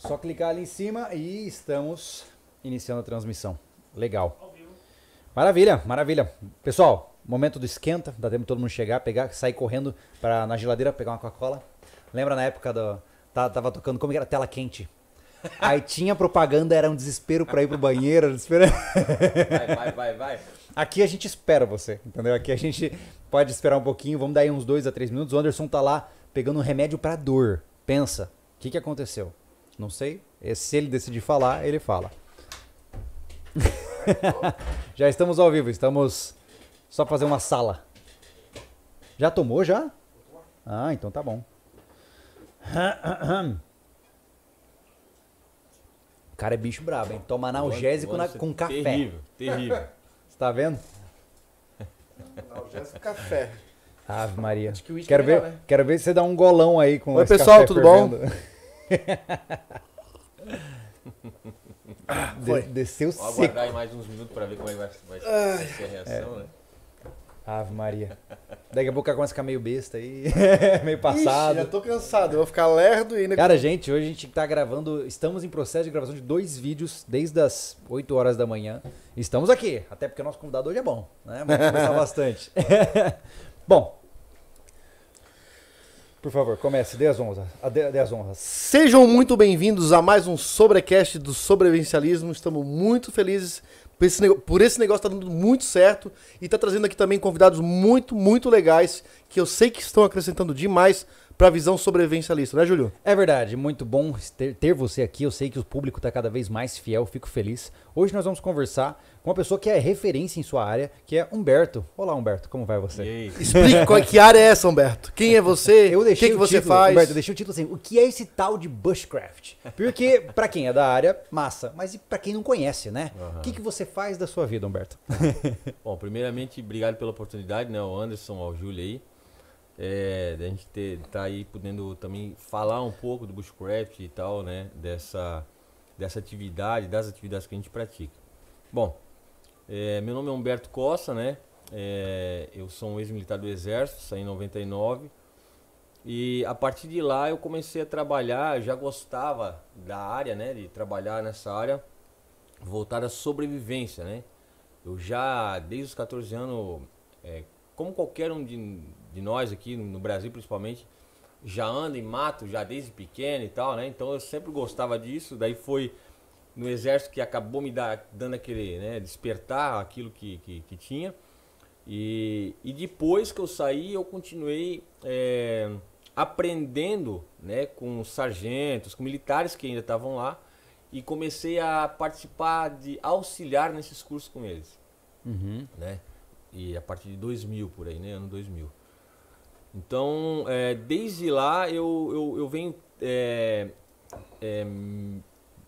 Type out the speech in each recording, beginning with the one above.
Só clicar ali em cima e estamos iniciando a transmissão. Legal. Maravilha, maravilha. Pessoal, momento do esquenta, dá tempo de todo mundo chegar, pegar, sair correndo para na geladeira pegar uma Coca-Cola. Lembra na época do tava, tocando como é era tela quente? Aí tinha propaganda, era um desespero para ir pro banheiro, desespero. Vai, vai, vai, vai. Aqui a gente espera você, entendeu? Aqui a gente pode esperar um pouquinho, vamos dar aí uns dois a três minutos. O Anderson tá lá pegando um remédio para dor. Pensa, o que, que aconteceu? Não sei. É, se ele decidir falar, ele fala. já estamos ao vivo, estamos só fazer uma sala. Já tomou já? Ah, então tá bom. O cara é bicho brabo, hein? Toma analgésico na, com café. Terrível, terrível. Você tá vendo? Analgésico café. Ave Maria. Que quero, é ver, é né? quero ver você dá um golão aí com Oi, esse pessoal, tudo fervendo. bom? ah, o Desceu Vou seco. aguardar mais uns minutos para ver como é que vai, vai, ser a reação, é. né? Ave Maria. Daqui a pouco começa a ficar meio besta aí, meio passado. Ixi, já tô cansado, eu vou ficar lerdo ainda. Cara, gente, hoje a gente tá gravando, estamos em processo de gravação de dois vídeos desde as 8 horas da manhã. Estamos aqui, até porque o nosso convidado hoje é bom, né? Vamos conversar bastante. bom, por favor, comece, dê as honras. Dê, dê as honras. Sejam muito bem-vindos a mais um Sobrecast do Sobrevivencialismo. Estamos muito felizes por esse, negócio, por esse negócio está dando muito certo e está trazendo aqui também convidados muito, muito legais que eu sei que estão acrescentando demais para a visão sobrevivencialista, né, Júlio? É verdade, muito bom ter, ter você aqui. Eu sei que o público está cada vez mais fiel, fico feliz. Hoje nós vamos conversar com uma pessoa que é referência em sua área, que é Humberto. Olá, Humberto, como vai você? Explica qual, que área é essa, Humberto. Quem é você? Eu deixei que o que, que você título, faz? Humberto, eu deixei o título assim: O que é esse tal de Bushcraft? Porque, para quem é da área, massa. Mas e para quem não conhece, né? O que, que você faz da sua vida, Humberto? Bom, primeiramente, obrigado pela oportunidade, né? O Anderson, ao Júlio aí é, a gente ter, tá aí podendo também falar um pouco do bushcraft e tal, né? Dessa, dessa atividade, das atividades que a gente pratica. Bom, é, meu nome é Humberto Costa, né? É, eu sou um ex-militar do Exército, saí em 99. E a partir de lá eu comecei a trabalhar, já gostava da área, né? De trabalhar nessa área voltada à sobrevivência, né? Eu já, desde os 14 anos, é, como qualquer um de, de nós aqui, no Brasil principalmente, já anda em mato, já desde pequeno e tal, né? Então eu sempre gostava disso. Daí foi no exército que acabou me dar, dando aquele, né, despertar aquilo que, que, que tinha. E, e, depois que eu saí, eu continuei é, aprendendo né, com sargentos, com militares que ainda estavam lá, e comecei a participar de auxiliar nesses cursos com eles. Uhum. Né? E a partir de 2000, por aí, né? ano 2000. Então, é, desde lá eu, eu, eu venho é, é,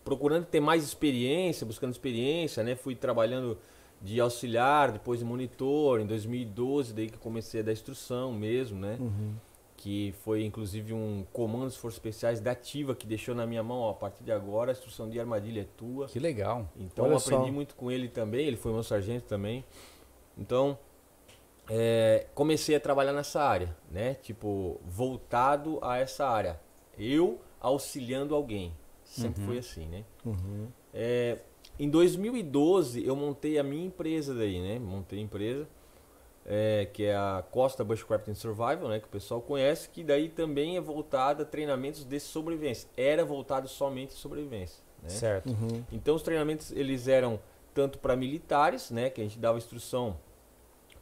procurando ter mais experiência, buscando experiência, né? Fui trabalhando de auxiliar, depois de monitor, em 2012, daí que comecei a dar instrução mesmo, né? Uhum. Que foi inclusive um comando de forças especiais da Ativa que deixou na minha mão, ó, a partir de agora a instrução de armadilha é tua. Que legal. Então Olha eu aprendi só. muito com ele também, ele foi meu sargento também. Então, é, comecei a trabalhar nessa área, né? Tipo, voltado a essa área. Eu auxiliando alguém. Sempre uhum. foi assim, né? Uhum. É, em 2012, eu montei a minha empresa daí, né? Montei a empresa, é, que é a Costa Bushcraft and Survival, né? Que o pessoal conhece, que daí também é voltada a treinamentos de sobrevivência. Era voltado somente a sobrevivência, né? Certo. Uhum. Então, os treinamentos, eles eram tanto para militares, né? Que a gente dava instrução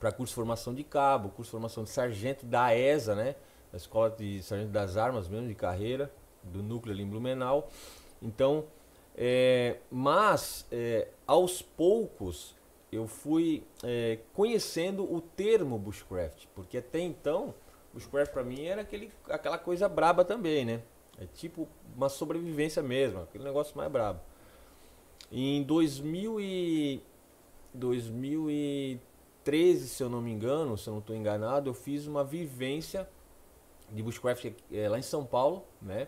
para curso de formação de cabo, curso de formação de sargento da ESA, né? Da Escola de Sargento das Armas, mesmo de carreira, do núcleo ali em Blumenau. Então, é, mas é, aos poucos eu fui é, conhecendo o termo bushcraft, porque até então bushcraft para mim era aquele, aquela coisa braba também, né? É tipo uma sobrevivência mesmo, aquele negócio mais brabo. Em 2000 e 2003 13, se eu não me engano, se eu não estou enganado, eu fiz uma vivência de bushcraft é, lá em São Paulo, né?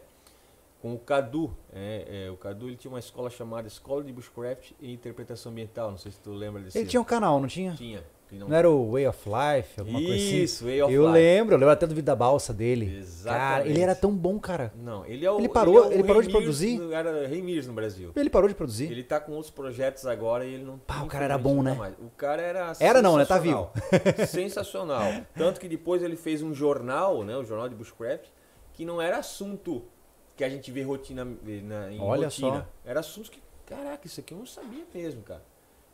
Com o Cadu, é, é, o Cadu ele tinha uma escola chamada Escola de Bushcraft e Interpretação Ambiental, não sei se tu lembra desse. Ele tinha um canal, não tinha? Tinha. Não... não... era o Way of Life, alguma Isso, coisa assim? Isso, Way of eu Life. Eu lembro, eu lembro até do vídeo da balsa dele. Exatamente. Cara, ele era tão bom, cara. Não, ele é o. Ele parou, ele, é ele parou de produzir? No, era Rei Mirs no Brasil. Ele parou de produzir. Ele tá com outros projetos agora e ele não. Pá, o cara era bom, né? Mais. O cara era. Era não, né? Tá vivo. sensacional. Tanto que depois ele fez um jornal, né? O jornal de Bushcraft, que não era assunto que a gente vê rotina eh, na, em Olha rotina. Só. Era assunto que. Caraca, isso aqui eu não sabia mesmo, cara.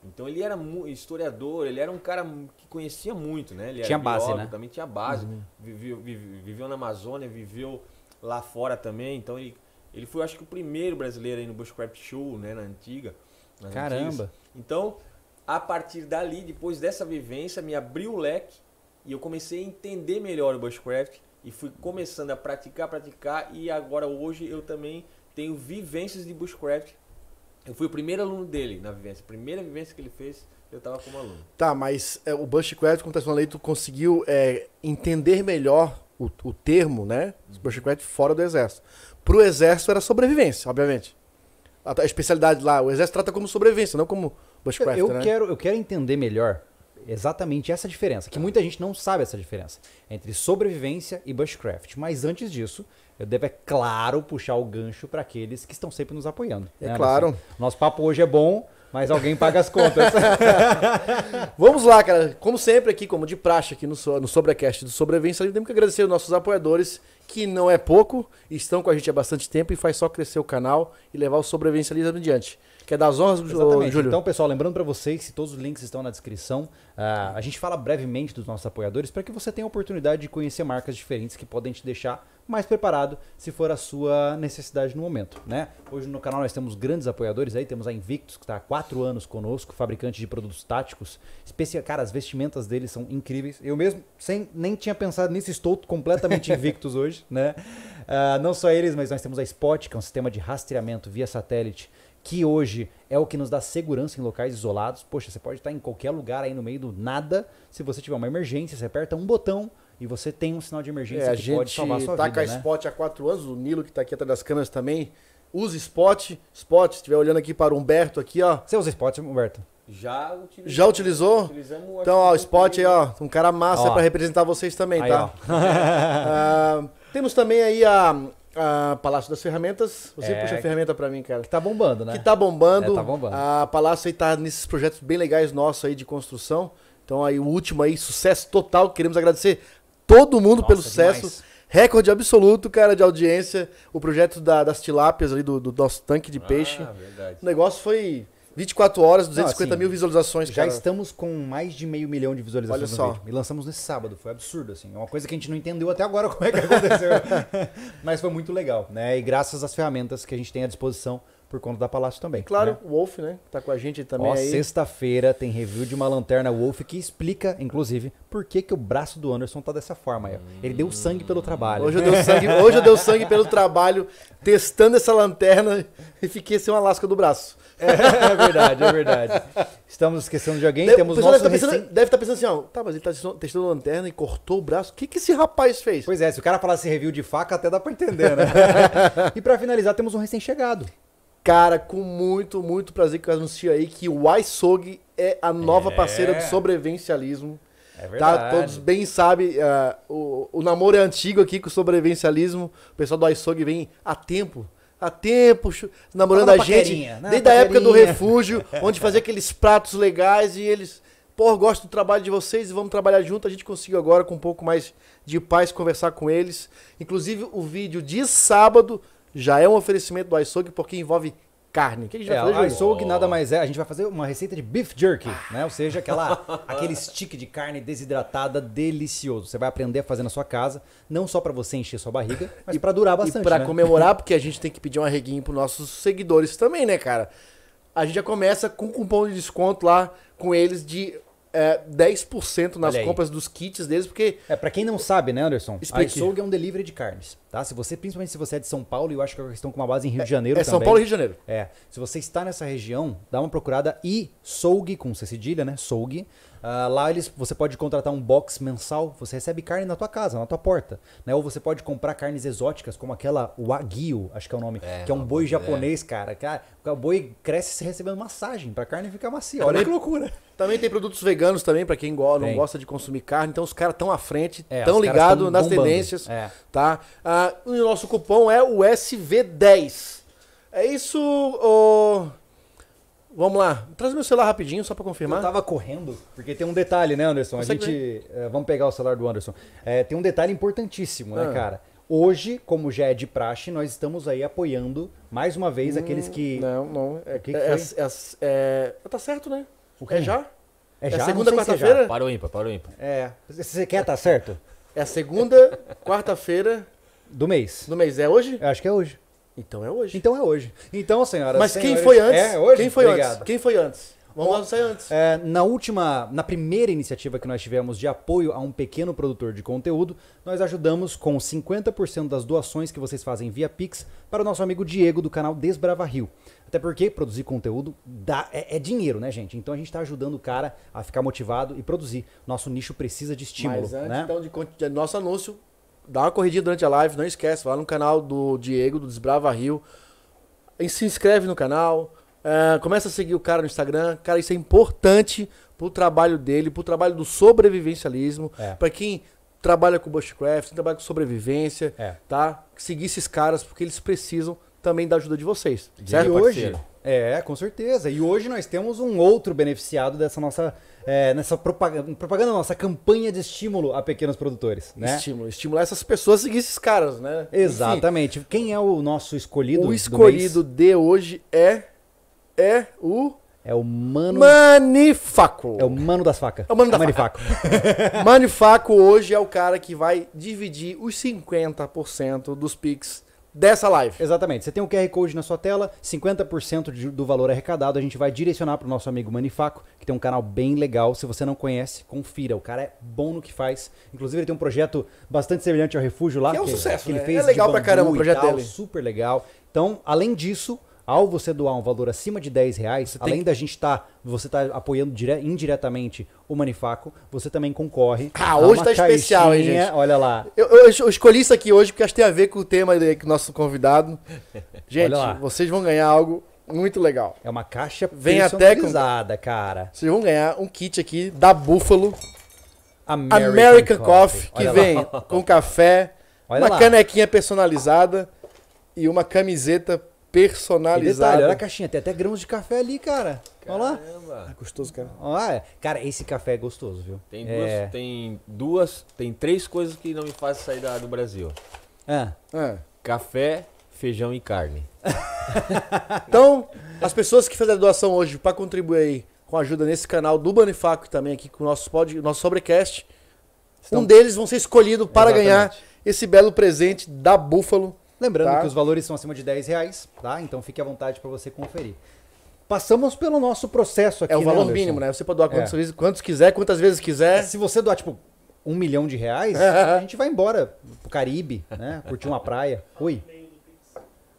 Então ele era historiador, ele era um cara que conhecia muito, né? Ele tinha base, biólogo, né? Também tinha base. Uhum. Viveu, viveu, viveu, na Amazônia, viveu lá fora também. Então ele, ele foi, acho que, o primeiro brasileiro aí no Bushcraft Show, né? Na antiga. Caramba! Antigas. Então, a partir dali, depois dessa vivência, me abriu o leque e eu comecei a entender melhor o Bushcraft e fui começando a praticar, praticar e agora hoje eu também tenho vivências de Bushcraft eu fui o primeiro aluno dele na vivência. primeira vivência que ele fez, eu estava como aluno. Tá, mas é, o Bushcraft, como está lei, tu conseguiu é, entender melhor o, o termo, né? Uhum. Bushcraft fora do exército. Para o exército era sobrevivência, obviamente. A, a, especialidade lá, o exército trata como sobrevivência, não como Bushcraft, eu, eu né? Quero, eu quero entender melhor exatamente essa diferença, que tá. muita gente não sabe essa diferença entre sobrevivência e Bushcraft. Mas antes disso, eu devo, é claro, puxar o gancho para aqueles que estão sempre nos apoiando. É né? claro. Nosso, nosso papo hoje é bom, mas alguém paga as contas. Vamos lá, cara. Como sempre aqui, como de praxe aqui no, no Sobrecast do Sobrevivência, temos que agradecer os nossos apoiadores, que não é pouco, estão com a gente há bastante tempo e faz só crescer o canal e levar o Sobrevivência ali adiante que é das honras, do Júlio. Então, pessoal, lembrando para vocês que todos os links estão na descrição. Uh, a gente fala brevemente dos nossos apoiadores para que você tenha a oportunidade de conhecer marcas diferentes que podem te deixar mais preparado se for a sua necessidade no momento, né? Hoje no canal nós temos grandes apoiadores aí, temos a Invictus que está há quatro anos conosco, fabricante de produtos táticos, especial, cara, as vestimentas deles são incríveis. Eu mesmo sem nem tinha pensado nisso, estou completamente Invictus hoje, né? Uh, não só eles, mas nós temos a Spot que é um sistema de rastreamento via satélite que hoje é o que nos dá segurança em locais isolados. Poxa, você pode estar em qualquer lugar aí no meio do nada. Se você tiver uma emergência, você aperta um botão e você tem um sinal de emergência é, que pode salvar a sua tá vida. A né? spot há quatro anos, o Nilo que está aqui atrás das câmeras também. Usa spot, spot, se estiver olhando aqui para o Humberto aqui, ó. Você usa spot, Humberto? Já utilizou? Já utilizou? Utilizamos então, ó, o spot aí, ó. Um cara massa para representar vocês também, aí, tá? uh, temos também aí a, a Palácio das Ferramentas. Você é, puxa a ferramenta para mim, cara. Que tá bombando, né? Que tá bombando. É, tá bombando. A Palácio aí tá nesses projetos bem legais nossos aí de construção. Então aí o último aí, sucesso total. Queremos agradecer todo mundo Nossa, pelo sucesso. Recorde absoluto, cara, de audiência. O projeto da, das tilápias ali, do, do nosso tanque de ah, peixe. Verdade. O negócio foi 24 horas, 250 não, assim, mil visualizações, já estamos com mais de meio milhão de visualizações Olha só. Vídeo. E lançamos nesse sábado, foi absurdo, assim. É uma coisa que a gente não entendeu até agora como é que aconteceu. Mas foi muito legal, né? E graças às ferramentas que a gente tem à disposição por conta da Palácio também. Claro, né? o Wolf, né? Tá com a gente também Ó, sexta-feira tem review de uma lanterna Wolf que explica, inclusive, por que, que o braço do Anderson tá dessa forma aí. Ele deu sangue pelo trabalho. Hoje eu deu sangue, hoje eu deu sangue pelo trabalho testando essa lanterna e fiquei sem uma lasca do braço. É, verdade, é verdade. Estamos esquecendo de alguém, deve, temos nosso... Deve estar, tá pensando, recém... deve estar tá pensando assim, ó, tá, mas ele tá testando a lanterna e cortou o braço. O que, que esse rapaz fez? Pois é, se o cara falasse review de faca, até dá pra entender, né? e para finalizar, temos um recém-chegado. Cara, com muito, muito prazer que eu anuncio aí que o iSog é a nova é. parceira do sobrevivencialismo. É verdade. Tá? Todos bem sabem, uh, ah, o, o namoro é antigo aqui com o sobrevivencialismo. O pessoal do iSog vem a tempo há tempo, namorando a gente. Né? Desde a época do refúgio, onde fazia aqueles pratos legais e eles. Pô, gosto do trabalho de vocês e vamos trabalhar junto. A gente conseguiu agora, com um pouco mais de paz, conversar com eles. Inclusive, o vídeo de sábado já é um oferecimento do iSog, porque envolve carne. O que a gente é, vai fazer, Júlio? que nada mais é. A gente vai fazer uma receita de beef jerky, ah. né? Ou seja, aquela, aquele stick de carne desidratada delicioso. Você vai aprender a fazer na sua casa, não só para você encher sua barriga, mas para durar bastante, E para né? comemorar, porque a gente tem que pedir um arreguinho pros nossos seguidores também, né, cara? A gente já começa com um cupom de desconto lá com eles de é, 10% nas compras dos kits deles, porque. É, para quem não sabe, né, Anderson? Explique. A é um delivery de carnes, tá? Se você, principalmente se você é de São Paulo, e eu acho que estão com uma base em Rio é, de Janeiro. É também. São Paulo e Rio de Janeiro. É. Se você está nessa região, dá uma procurada e Soug, com C cedilha, né? Soug. Uh, lá eles, você pode contratar um box mensal, você recebe carne na tua casa, na tua porta. Né? Ou você pode comprar carnes exóticas, como aquela Wagyu, acho que é o nome, é, que é um boi japonês, é. cara. Ah, o boi cresce recebendo massagem pra carne ficar macia. Olha também, que loucura. Também tem produtos veganos também, para quem go não gosta de consumir carne. Então os caras estão à frente, é, tão ligado nas bombando. tendências. É. tá? Uh, o nosso cupom é o SV10. É isso, oh... Vamos lá, traz meu celular rapidinho só para confirmar. Eu tava correndo, porque tem um detalhe, né, Anderson? Você a gente. É, vamos pegar o celular do Anderson. É, tem um detalhe importantíssimo, né, ah. né, cara? Hoje, como já é de praxe, nós estamos aí apoiando mais uma vez hum, aqueles que. Não, não. É, que, que é, é, é, é, tá certo, né? O que é já? É já. segunda, quarta-feira? Parou o ímpar, parou ímpar. É. Você quer, tá certo? É a segunda, quarta-feira. Do mês. Do mês. É hoje? Eu acho que é hoje. Então é hoje. Então é hoje. Então, senhoras Mas senhores, é quem foi antes? É hoje? Quem foi Obrigado. antes? Quem foi antes? Vamos Bom, lançar antes. É, na última, na primeira iniciativa que nós tivemos de apoio a um pequeno produtor de conteúdo, nós ajudamos com 50% das doações que vocês fazem via Pix para o nosso amigo Diego do canal Desbrava Rio. Até porque produzir conteúdo dá, é, é dinheiro, né, gente? Então a gente está ajudando o cara a ficar motivado e produzir. Nosso nicho precisa de estímulo. Mas antes, né? então, de, de nosso anúncio, dá uma corridinha durante a live, não esquece, vai lá no canal do Diego, do Desbrava Rio. E se inscreve no canal. Uh, começa a seguir o cara no Instagram. Cara, isso é importante pro trabalho dele, pro trabalho do sobrevivencialismo. É. para quem trabalha com bushcraft, trabalha com sobrevivência, é. tá? Seguir esses caras, porque eles precisam também da ajuda de vocês. Certo? E hoje, é, com certeza. E hoje nós temos um outro beneficiado dessa nossa é, nessa propaganda, propaganda nossa campanha de estímulo a pequenos produtores, né? Estímulo, estimular essas pessoas a seguir esses caras, né? Exatamente. Enfim, Quem é o nosso escolhido? O escolhido de hoje é é o é o mano Manifaco. É o mano das facas. É o mano da é Manifaco. Manifaco hoje é o cara que vai dividir os 50% dos pics dessa live. Exatamente. Você tem o um QR Code na sua tela, 50% de, do valor é arrecadado a gente vai direcionar para o nosso amigo Manifaco, que tem um canal bem legal. Se você não conhece, confira. O cara é bom no que faz. Inclusive, ele tem um projeto bastante semelhante ao Refúgio lá. Que é um que, sucesso, que né? ele fez É legal pra caramba o projeto tal, dele. Super legal. Então, além disso, ao você doar um valor acima de 10 reais, você além que... da gente estar, tá, você tá apoiando dire... indiretamente o Manifaco, você também concorre. Ah, hoje está especial, hein, gente? Olha lá. Eu, eu, eu, escolhi isso aqui hoje porque acho que tem a ver com o tema do nosso convidado. Gente, vocês vão ganhar algo muito legal. É uma caixa Vem até com... cara. Vocês vão ganhar um kit aqui da Buffalo American, American Coffee, Coffee que vem com café, Olha uma lá. canequinha personalizada e uma camiseta personalizada. detalhe, olha a caixinha, tem até grãos de café ali, cara. Caramba. Olha lá. É gostoso, cara. Olha, cara, esse café é gostoso, viu? Tem é. duas, é... tem duas, tem três coisas que não me fazem sair da, do Brasil. É. É. Café, feijão e carne. então, as pessoas que fizeram a doação hoje para contribuir aí com ajuda nesse canal do Banifaco e também aqui com o nosso, pod, nosso sobrecast, Estão... um deles vão ser escolhido para Exatamente. ganhar esse belo presente da Búfalo. Lembrando tá. que os valores são acima de 10 reais, tá? Então fique à vontade para você conferir. Passamos pelo nosso processo aqui. É o né, valor né, mínimo, né? Você pode doar quantos, é. vezes, quantos quiser, quantas vezes quiser. Se você doar, tipo, um milhão de reais, a gente vai embora pro Caribe, né? Curtir uma praia. Ui.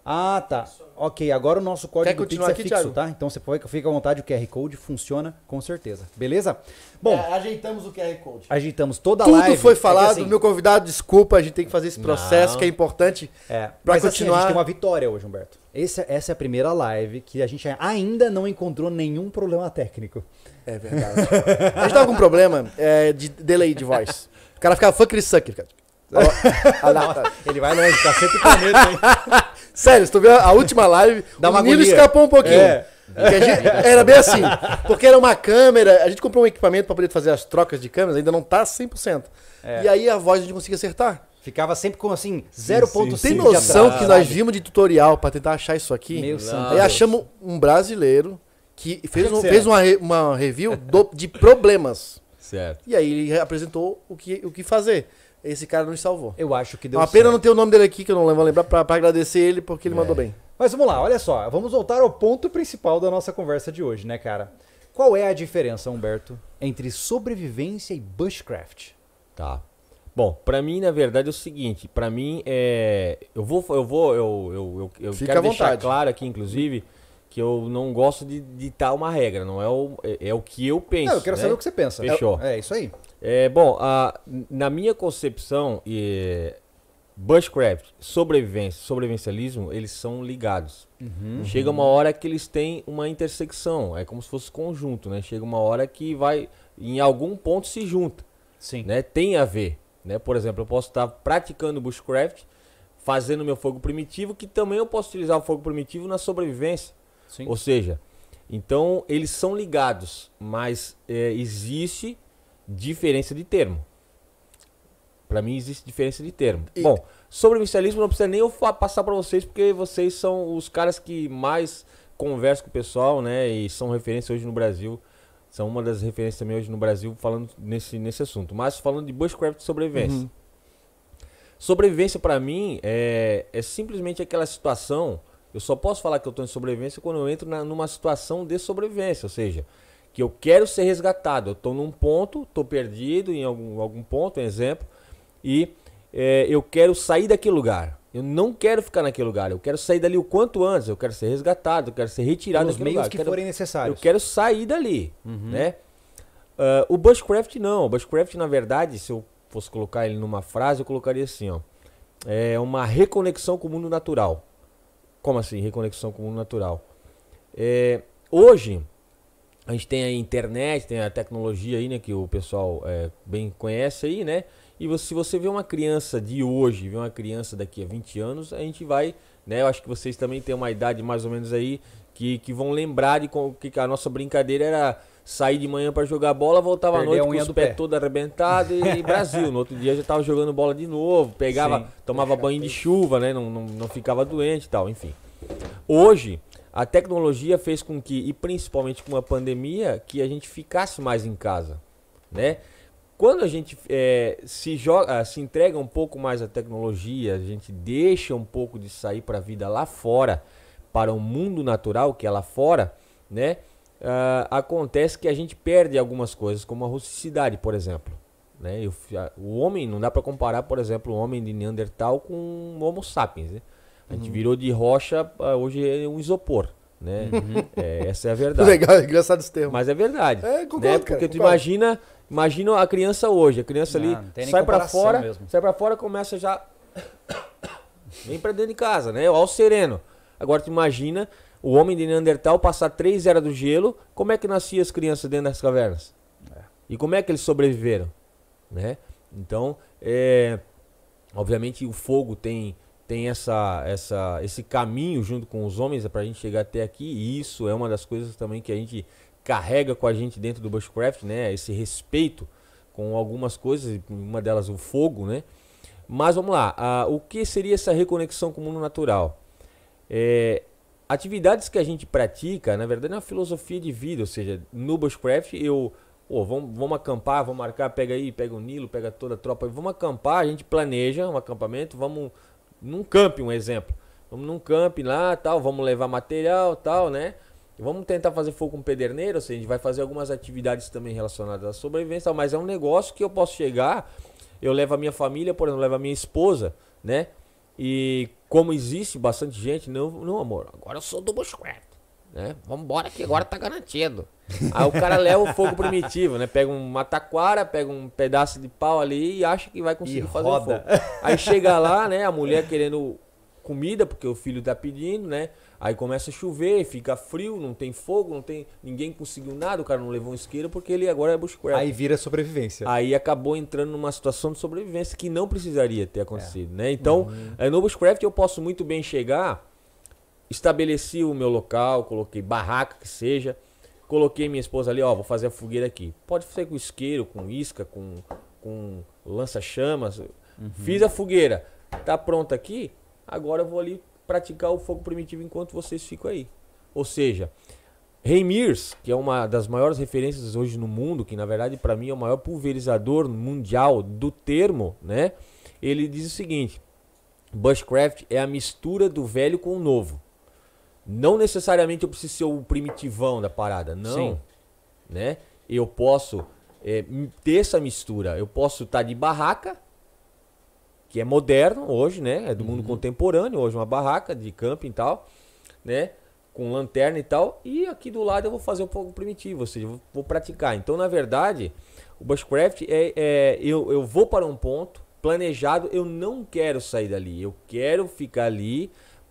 Ah, tá. Ok, agora o nosso código Pix é aqui, fixo, Thiago? tá? Então você pode, fica à vontade, o QR Code funciona com certeza. Beleza? Bom, É, ajeitamos o QR Code. ajeitamos toda a Tudo live. foi falado, é assim, meu convidado, desculpa, a gente tem que fazer esse processo Não. que é importante. É, pra mas continuar... Assim, a gente tem uma vitória hoje, Humberto. Esse- é, essa é a primeira live que a gente ainda não encontrou nenhum problema técnico. É verdade. a gente tava tá com um problema é, de delay de voz. O cara ficava fuck sucker, cara. ah, não, Ele vai longe, tá sempre com medo, hein? Sério, se tu ver a última live, Dá o Nilo escapou um pouquinho. É. a gente- era bem assim. Porque era uma câmera, a gente comprou um equipamento para poder fazer as trocas de câmeras, ainda não tá 100%. É. E aí a voz a gente conseguia acertar. Ficava sempre com assim, 0.5 Tem noção que nós vimos de tutorial para tentar achar isso aqui? Meu Aí achamos um brasileiro que fez, um- fez uma, re- uma review do- de problemas. Certo. E aí ele apresentou o que, o que fazer esse cara nos salvou. Eu acho que é deu Uma pena não ter o nome dele aqui, que eu não vou lembrar, para agradecer ele, porque ele é. mandou bem. Mas vamos lá, olha só. Vamos voltar ao ponto principal da nossa conversa de hoje, né, cara? Qual é a diferença, Humberto, entre sobrevivência e bushcraft? Tá. Bom, para mim, na verdade, é o seguinte. Para mim, é... Eu vou... Eu, vou, eu, eu, eu, eu Fica quero deixar claro aqui, inclusive que eu não gosto de ditar uma regra, não é o, é, é o que eu penso. Não, eu quero né? saber o que você pensa. Fechou. É, é, isso aí. É, bom, a, na minha concepção, é, Bushcraft, sobrevivência, sobrevivencialismo, eles são ligados. Uhum, Chega uma hora que eles têm uma intersecção, é como se fosse conjunto, né? Chega uma hora que vai, em algum ponto se junta. Sim. Né? Tem a ver, né? Por exemplo, eu posso estar praticando Bushcraft, fazendo meu fogo primitivo, que também eu posso utilizar o fogo primitivo na sobrevivência. Sim. Ou seja, então eles são ligados, mas é, existe diferença de termo. Para mim existe diferença de termo. E... Bom, sobre o inicialismo não precisa nem eu passar para vocês, porque vocês são os caras que mais conversam com o pessoal, né? E são referência hoje no Brasil. São uma das referências também hoje no Brasil falando nesse, nesse assunto. Mas falando de bushcraft sobrevivência. Uhum. Sobrevivência para mim é, é simplesmente aquela situação. Eu só posso falar que eu estou em sobrevivência quando eu entro na, numa situação de sobrevivência, ou seja, que eu quero ser resgatado. Eu estou num ponto, estou perdido em algum, algum ponto, um exemplo, e é, eu quero sair daquele lugar. Eu não quero ficar naquele lugar. Eu quero sair dali o quanto antes. Eu quero ser resgatado. Eu quero ser retirado dos meios lugar. que quero, forem necessários. Eu quero sair dali, uhum. né? Uh, o Bushcraft não. O Bushcraft, na verdade, se eu fosse colocar ele numa frase, eu colocaria assim, ó. É uma reconexão com o mundo natural. Como assim, reconexão com o mundo natural? É, hoje, a gente tem a internet, tem a tecnologia aí, né? Que o pessoal é, bem conhece aí, né? E você, se você vê uma criança de hoje, vê uma criança daqui a 20 anos, a gente vai, né? Eu acho que vocês também têm uma idade mais ou menos aí que, que vão lembrar de como, que a nossa brincadeira era sair de manhã para jogar bola, voltava à noite com os pés pé. todo arrebentado e, e Brasil. No outro dia já tava jogando bola de novo, pegava, Sim, tomava banho de chuva, né? Não, não, não ficava doente e tal, enfim. Hoje, a tecnologia fez com que, e principalmente com a pandemia, que a gente ficasse mais em casa, né? Quando a gente é, se joga, se entrega um pouco mais à tecnologia, a gente deixa um pouco de sair para a vida lá fora, para o um mundo natural que é lá fora, né? Uh, acontece que a gente perde algumas coisas, como a rusticidade, por exemplo. Né? Eu, o homem, não dá para comparar, por exemplo, o homem de Neandertal com o Homo sapiens. Né? A gente uhum. virou de rocha, hoje é um isopor. Né? Uhum. É, essa é a verdade. Legal, é engraçado esse termo. Mas é verdade. É, né? concordo, né? Porque cara, tu concordo. imagina, imagina a criança hoje, a criança não, ali não sai para fora, mesmo. sai para fora, começa já vem para dentro de casa, né? Ao sereno. Agora tu imagina o homem de Neandertal passar três eras do gelo, como é que nasciam as crianças dentro das cavernas? É. E como é que eles sobreviveram, né? Então, é, obviamente o fogo tem tem essa, essa, esse caminho junto com os homens é para a gente chegar até aqui. E isso é uma das coisas também que a gente carrega com a gente dentro do Bushcraft, né? Esse respeito com algumas coisas, uma delas o fogo, né? Mas vamos lá, o que seria essa reconexão com o mundo natural? É, atividades que a gente pratica, na verdade, é uma filosofia de vida, ou seja, no Bushcraft eu Pô, vamos, vamos acampar, vamos marcar, pega aí, pega o Nilo, pega toda a tropa, vamos acampar, a gente planeja um acampamento, vamos num camping, um exemplo. Vamos num camping lá, tal, vamos levar material, tal, né? Vamos tentar fazer fogo com pederneiro, ou seja, a gente vai fazer algumas atividades também relacionadas à sobrevivência, mas é um negócio que eu posso chegar, eu levo a minha família, por exemplo, levo a minha esposa, né? E como existe bastante gente, não, não amor, agora eu sou do bushcraft né? Vamos embora que agora tá garantido. Aí o cara leva o fogo primitivo, né? Pega uma taquara, pega um pedaço de pau ali e acha que vai conseguir e fazer o fogo. Aí chega lá, né? A mulher querendo comida porque o filho tá pedindo, né? Aí começa a chover, fica frio, não tem fogo, não tem ninguém conseguiu nada, o cara não levou um isqueiro porque ele agora é bushcraft. Aí vira sobrevivência. Aí acabou entrando numa situação de sobrevivência que não precisaria ter é. acontecido, é. né? Então, uhum. no bushcraft eu posso muito bem chegar estabeleci o meu local, coloquei barraca que seja, coloquei minha esposa ali, ó, vou fazer a fogueira aqui. Pode ser com isqueiro, com isca, com, com lança-chamas. Uhum. Fiz a fogueira, tá pronta aqui, agora eu vou ali praticar o fogo primitivo enquanto vocês ficam aí. Ou seja, Ray que é uma das maiores referências hoje no mundo, que na verdade para mim é o maior pulverizador mundial do termo, né? Ele diz o seguinte: Bushcraft é a mistura do velho com o novo. Não necessariamente eu preciso ser o primitivão da parada, não. Sim. Né? Eu posso é, ter essa mistura. Eu posso estar tá de barraca, que é moderno hoje, né? É do uhum. mundo contemporâneo hoje, uma barraca de camping e tal, né? Com lanterna e tal. E aqui do lado eu vou fazer um pouco primitivo, ou seja, eu vou praticar. Então, na verdade, o Bushcraft é, é eu, eu vou para um ponto planejado, eu não quero sair dali. Eu quero ficar ali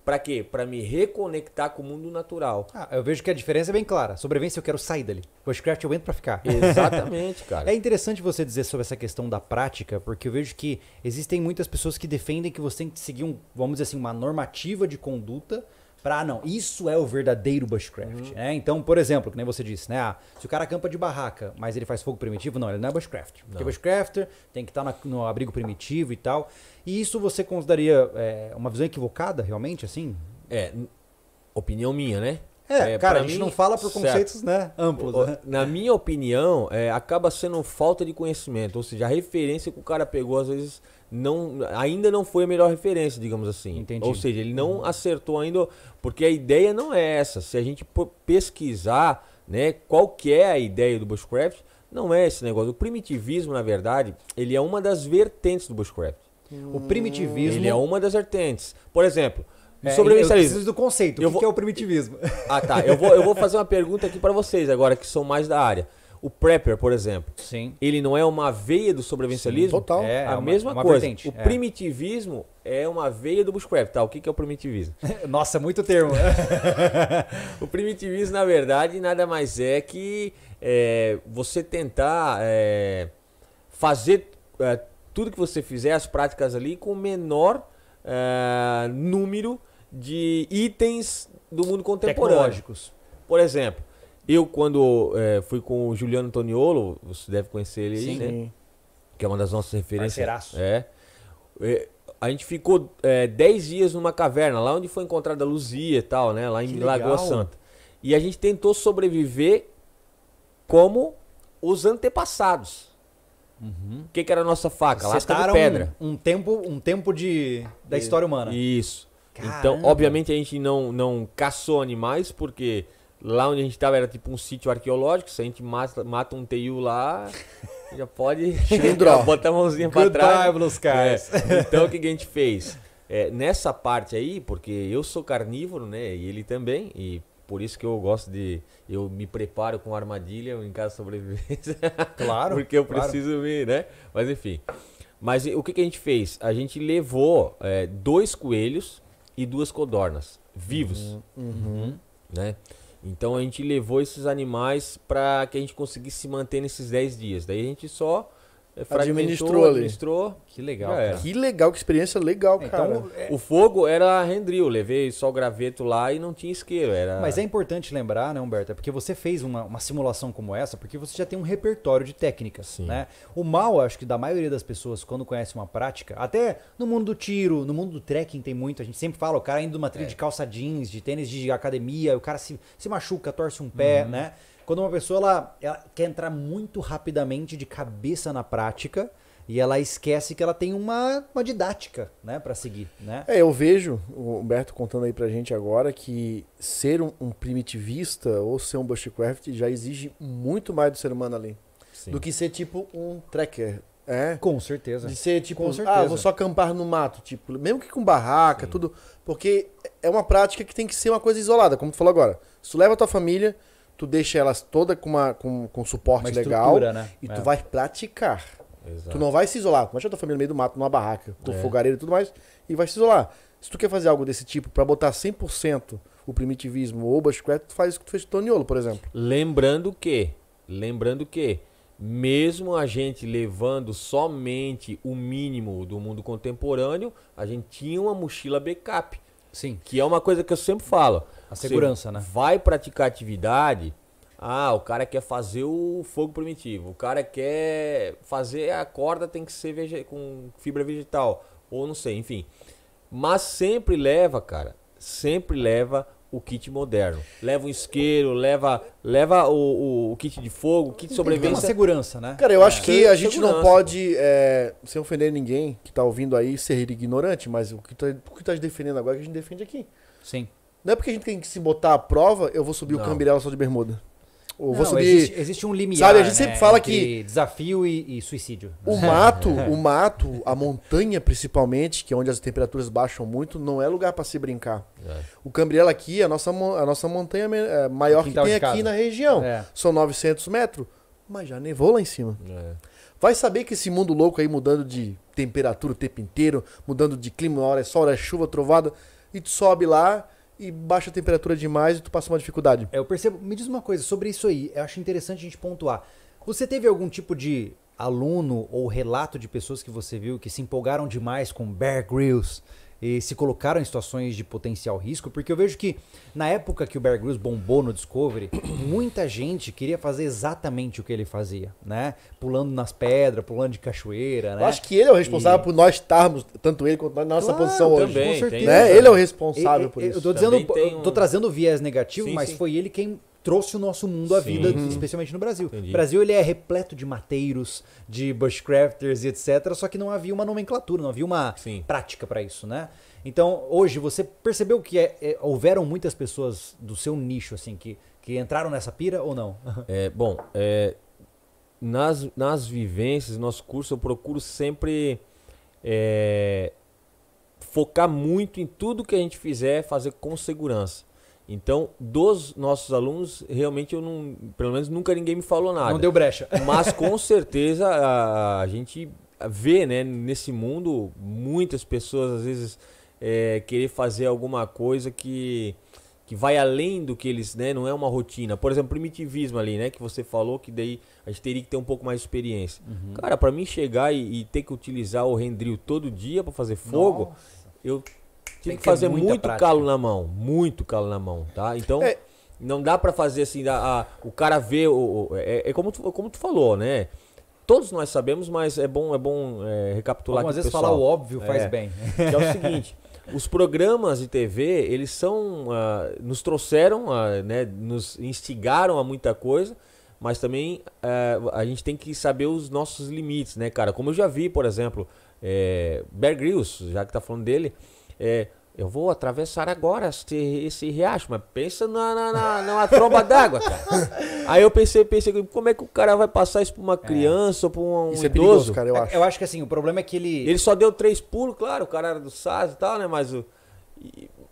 para quê? Para me reconectar com o mundo natural. Ah, eu vejo que a diferença é bem clara. Sobrevivência eu quero sair dali. Bushcraft eu entro para ficar. Exatamente, cara. É interessante você dizer sobre essa questão da prática, porque eu vejo que existem muitas pessoas que defendem que você tem que seguir um, vamos dizer assim, uma normativa de conduta para não. Isso é o verdadeiro bushcraft. Uhum. Né? Então, por exemplo, que nem você disse, né? Ah, se o cara acampa de barraca, mas ele faz fogo primitivo, não, ele não é bushcraft. Não. Porque bushcrafter tem que estar tá no abrigo primitivo e tal. E isso você consideraria é, uma visão equivocada, realmente, assim? É, opinião minha, né? É, é cara, a gente mim, não fala por conceitos né, amplos. Né? Na minha opinião, é, acaba sendo falta de conhecimento. Ou seja, a referência que o cara pegou, às vezes, não, ainda não foi a melhor referência, digamos assim. Entendi. Ou seja, ele não uhum. acertou ainda, porque a ideia não é essa. Se a gente pesquisar né, qual que é a ideia do Bushcraft, não é esse negócio. O primitivismo, na verdade, ele é uma das vertentes do Bushcraft. O hum. primitivismo. Ele é uma das vertentes. Por exemplo, é, sobrevivencialismo. Eu preciso do conceito. Eu o que, vou... que é o primitivismo? Ah, tá. Eu vou, eu vou fazer uma pergunta aqui para vocês agora, que são mais da área. O prepper, por exemplo. Sim. Ele não é uma veia do sobrevivencialismo? Sim, total. É, é a uma, mesma é uma coisa. Vertente, o é. primitivismo é uma veia do bushcraft, tá? O que, que é o primitivismo? Nossa, é muito termo. o primitivismo, na verdade, nada mais é que é, você tentar fazer tudo que você fizer, as práticas ali, com o menor número de itens do mundo contemporâneo. Por exemplo, eu quando é, fui com o Juliano Antoniolo, você deve conhecer ele Sim. aí, né? Que é uma das nossas referências. Parceiraço. É. é a gente ficou 10 é, dias numa caverna, lá onde foi encontrada a Luzia e tal, né? Lá em Lagoa Santa. E a gente tentou sobreviver como os antepassados. Uhum. O uhum. que, que, era a nossa faca? Lasca de pedra. Um, um, tempo, um tempo de, da história humana. Isso. Então, Caramba. Então, obviamente, a gente não, não caçou animais, porque lá onde a gente estava era tipo um sítio arqueológico. Se a gente mata, mata um TIU lá, já pode botar a mãozinha para trás. Blue skies. É. Então, o que, a gente fez? É, nessa parte aí, porque eu sou carnívoro, né? E ele também. E por isso que eu gosto de. Eu me preparo com armadilha em caso de sobrevivência. Claro. porque eu claro. preciso me, né? Mas enfim. Mas o que, que a gente fez? A gente levou é, dois coelhos e duas codornas, vivos. Uhum. Né? Então a gente levou esses animais para que a gente conseguisse se manter nesses 10 dias. Daí a gente só é, administrou, administrou. Que legal, é. Cara. Que legal, que experiência legal, então, cara. É- o fogo era rendril, levei só graveto lá e não tinha isqueiro. Era... Mas é importante lembrar, né, Humberto? Porque você fez uma, uma simulação como essa, porque você já tem um repertório de técnicas, Sim. né? O mal, acho que da maioria das pessoas, quando conhece uma prática, até no mundo do tiro, no mundo do trekking tem muito, a gente sempre fala, o cara indo numa trilha é. de calça jeans, de tênis de academia, o cara se, se machuca, torce um pé, uhum. né? Quando uma pessoa ela, ela quer entrar muito rapidamente de cabeça na prática, e ela esquece que ela tem uma, uma didática, né, para seguir, né? É, eu vejo o Humberto contando aí a gente agora que ser um, um primitivista ou ser um bushcraft já exige muito mais do ser humano ali Sim. do que ser tipo um trekker. É. Com certeza. De ser tipo, com certeza. ah, vou só acampar no mato, tipo, mesmo que com barraca, Sim. tudo, porque é uma prática que tem que ser uma coisa isolada, como tu falou agora. Se tu leva a tua família, tu deixa elas toda com, uma, com, com suporte legal né? e é. tu vai praticar. Exato. Tu não vai se isolar. mas vai deixar tua família no meio do mato, numa barraca, com é. fogareiro e tudo mais, e vai se isolar. Se tu quer fazer algo desse tipo para botar 100% o primitivismo ou o bushcraft, tu faz o que tu fez com o Toniolo, por exemplo. Lembrando que, lembrando que, mesmo a gente levando somente o mínimo do mundo contemporâneo, a gente tinha uma mochila backup. Sim. Que é uma coisa que eu sempre falo. A segurança, né? Vai praticar atividade. Ah, o cara quer fazer o fogo primitivo. O cara quer fazer a corda tem que ser vege... com fibra vegetal ou não sei, enfim. Mas sempre leva, cara, sempre leva o kit moderno. Leva um isqueiro, leva, leva o, o, o kit de fogo, o kit de sobrevivência. Tem uma segurança, né? Cara, eu acho é. que a gente segurança, não pode, é, sem ofender ninguém que tá ouvindo aí, ser ignorante, mas o que tá, o que tá defendendo agora é que a gente defende aqui. Sim. Não é porque a gente tem que se botar à prova, eu vou subir não. o Cambirela só de bermuda. Ou não, vou subir. Existe, existe, um limiar. Sabe, a gente né? sempre fala Entre que. Desafio e, e suicídio. O mato, o mato, a montanha principalmente, que é onde as temperaturas baixam muito, não é lugar para se brincar. É. O Cambriela aqui, a nossa, a nossa montanha é, maior que tem aqui na região. É. São 900 metros, mas já nevou lá em cima. É. Vai saber que esse mundo louco aí mudando de temperatura o tempo inteiro, mudando de clima, uma hora é sol, hora é chuva, trovada, e tu sobe lá e baixa a temperatura demais e tu passa uma dificuldade. É, eu percebo. Me diz uma coisa sobre isso aí. Eu acho interessante a gente pontuar. Você teve algum tipo de aluno ou relato de pessoas que você viu que se empolgaram demais com Bear Grylls e se colocaram em situações de potencial risco, porque eu vejo que na época que o Bear Grylls bombou no Discovery, muita gente queria fazer exatamente o que ele fazia, né? Pulando nas pedras, pulando de cachoeira, né? Eu acho que ele é o responsável e... por nós estarmos, tanto ele quanto nós, na nossa claro, posição também, hoje. Com certeza. Né? Ele é o responsável e, por isso. Eu tô, dizendo, um... tô trazendo o viés negativo, sim, mas sim. foi ele quem trouxe o nosso mundo à Sim. vida, especialmente no Brasil. Entendi. O Brasil ele é repleto de mateiros, de bushcrafters e etc, só que não havia uma nomenclatura, não havia uma Sim. prática para isso, né? Então, hoje você percebeu que é, é, houveram muitas pessoas do seu nicho assim que, que entraram nessa pira ou não? É, bom, é, nas, nas vivências, nosso curso, eu procuro sempre é, focar muito em tudo que a gente fizer, fazer com segurança. Então, dos nossos alunos, realmente eu não, pelo menos nunca ninguém me falou nada. Não deu brecha. Mas com certeza a, a gente vê, né, nesse mundo muitas pessoas às vezes é, querer fazer alguma coisa que que vai além do que eles, né, não é uma rotina. Por exemplo, primitivismo ali, né, que você falou que daí a gente teria que ter um pouco mais de experiência. Uhum. Cara, para mim chegar e, e, ter que utilizar o rendril todo dia para fazer fogo, Nossa. eu tem que fazer muito prática. calo na mão, muito calo na mão, tá? Então, é. não dá para fazer assim, a, a, o cara vê, o, o é, é, como, tu, como tu falou, né? Todos nós sabemos, mas é bom, é bom é, recapitular Algumas vezes falar o óbvio faz é. bem. Que é o seguinte, os programas de TV, eles são, uh, nos trouxeram, uh, né, nos instigaram a muita coisa, mas também uh, a gente tem que saber os nossos limites, né, cara? Como eu já vi, por exemplo, é, Bear Grylls, já que tá falando dele, é, eu vou atravessar agora esse, esse riacho, mas pensa na, na, na, na tromba d'água, cara. Aí eu pensei, pensei, como é que o cara vai passar isso pra uma é. criança é. ou pra um, isso é idoso? É perigoso, cara, eu é, acho. Eu acho que assim, o problema é que ele. Ele só deu três pulos, claro, o cara era do SAS e tal, né? Mas o.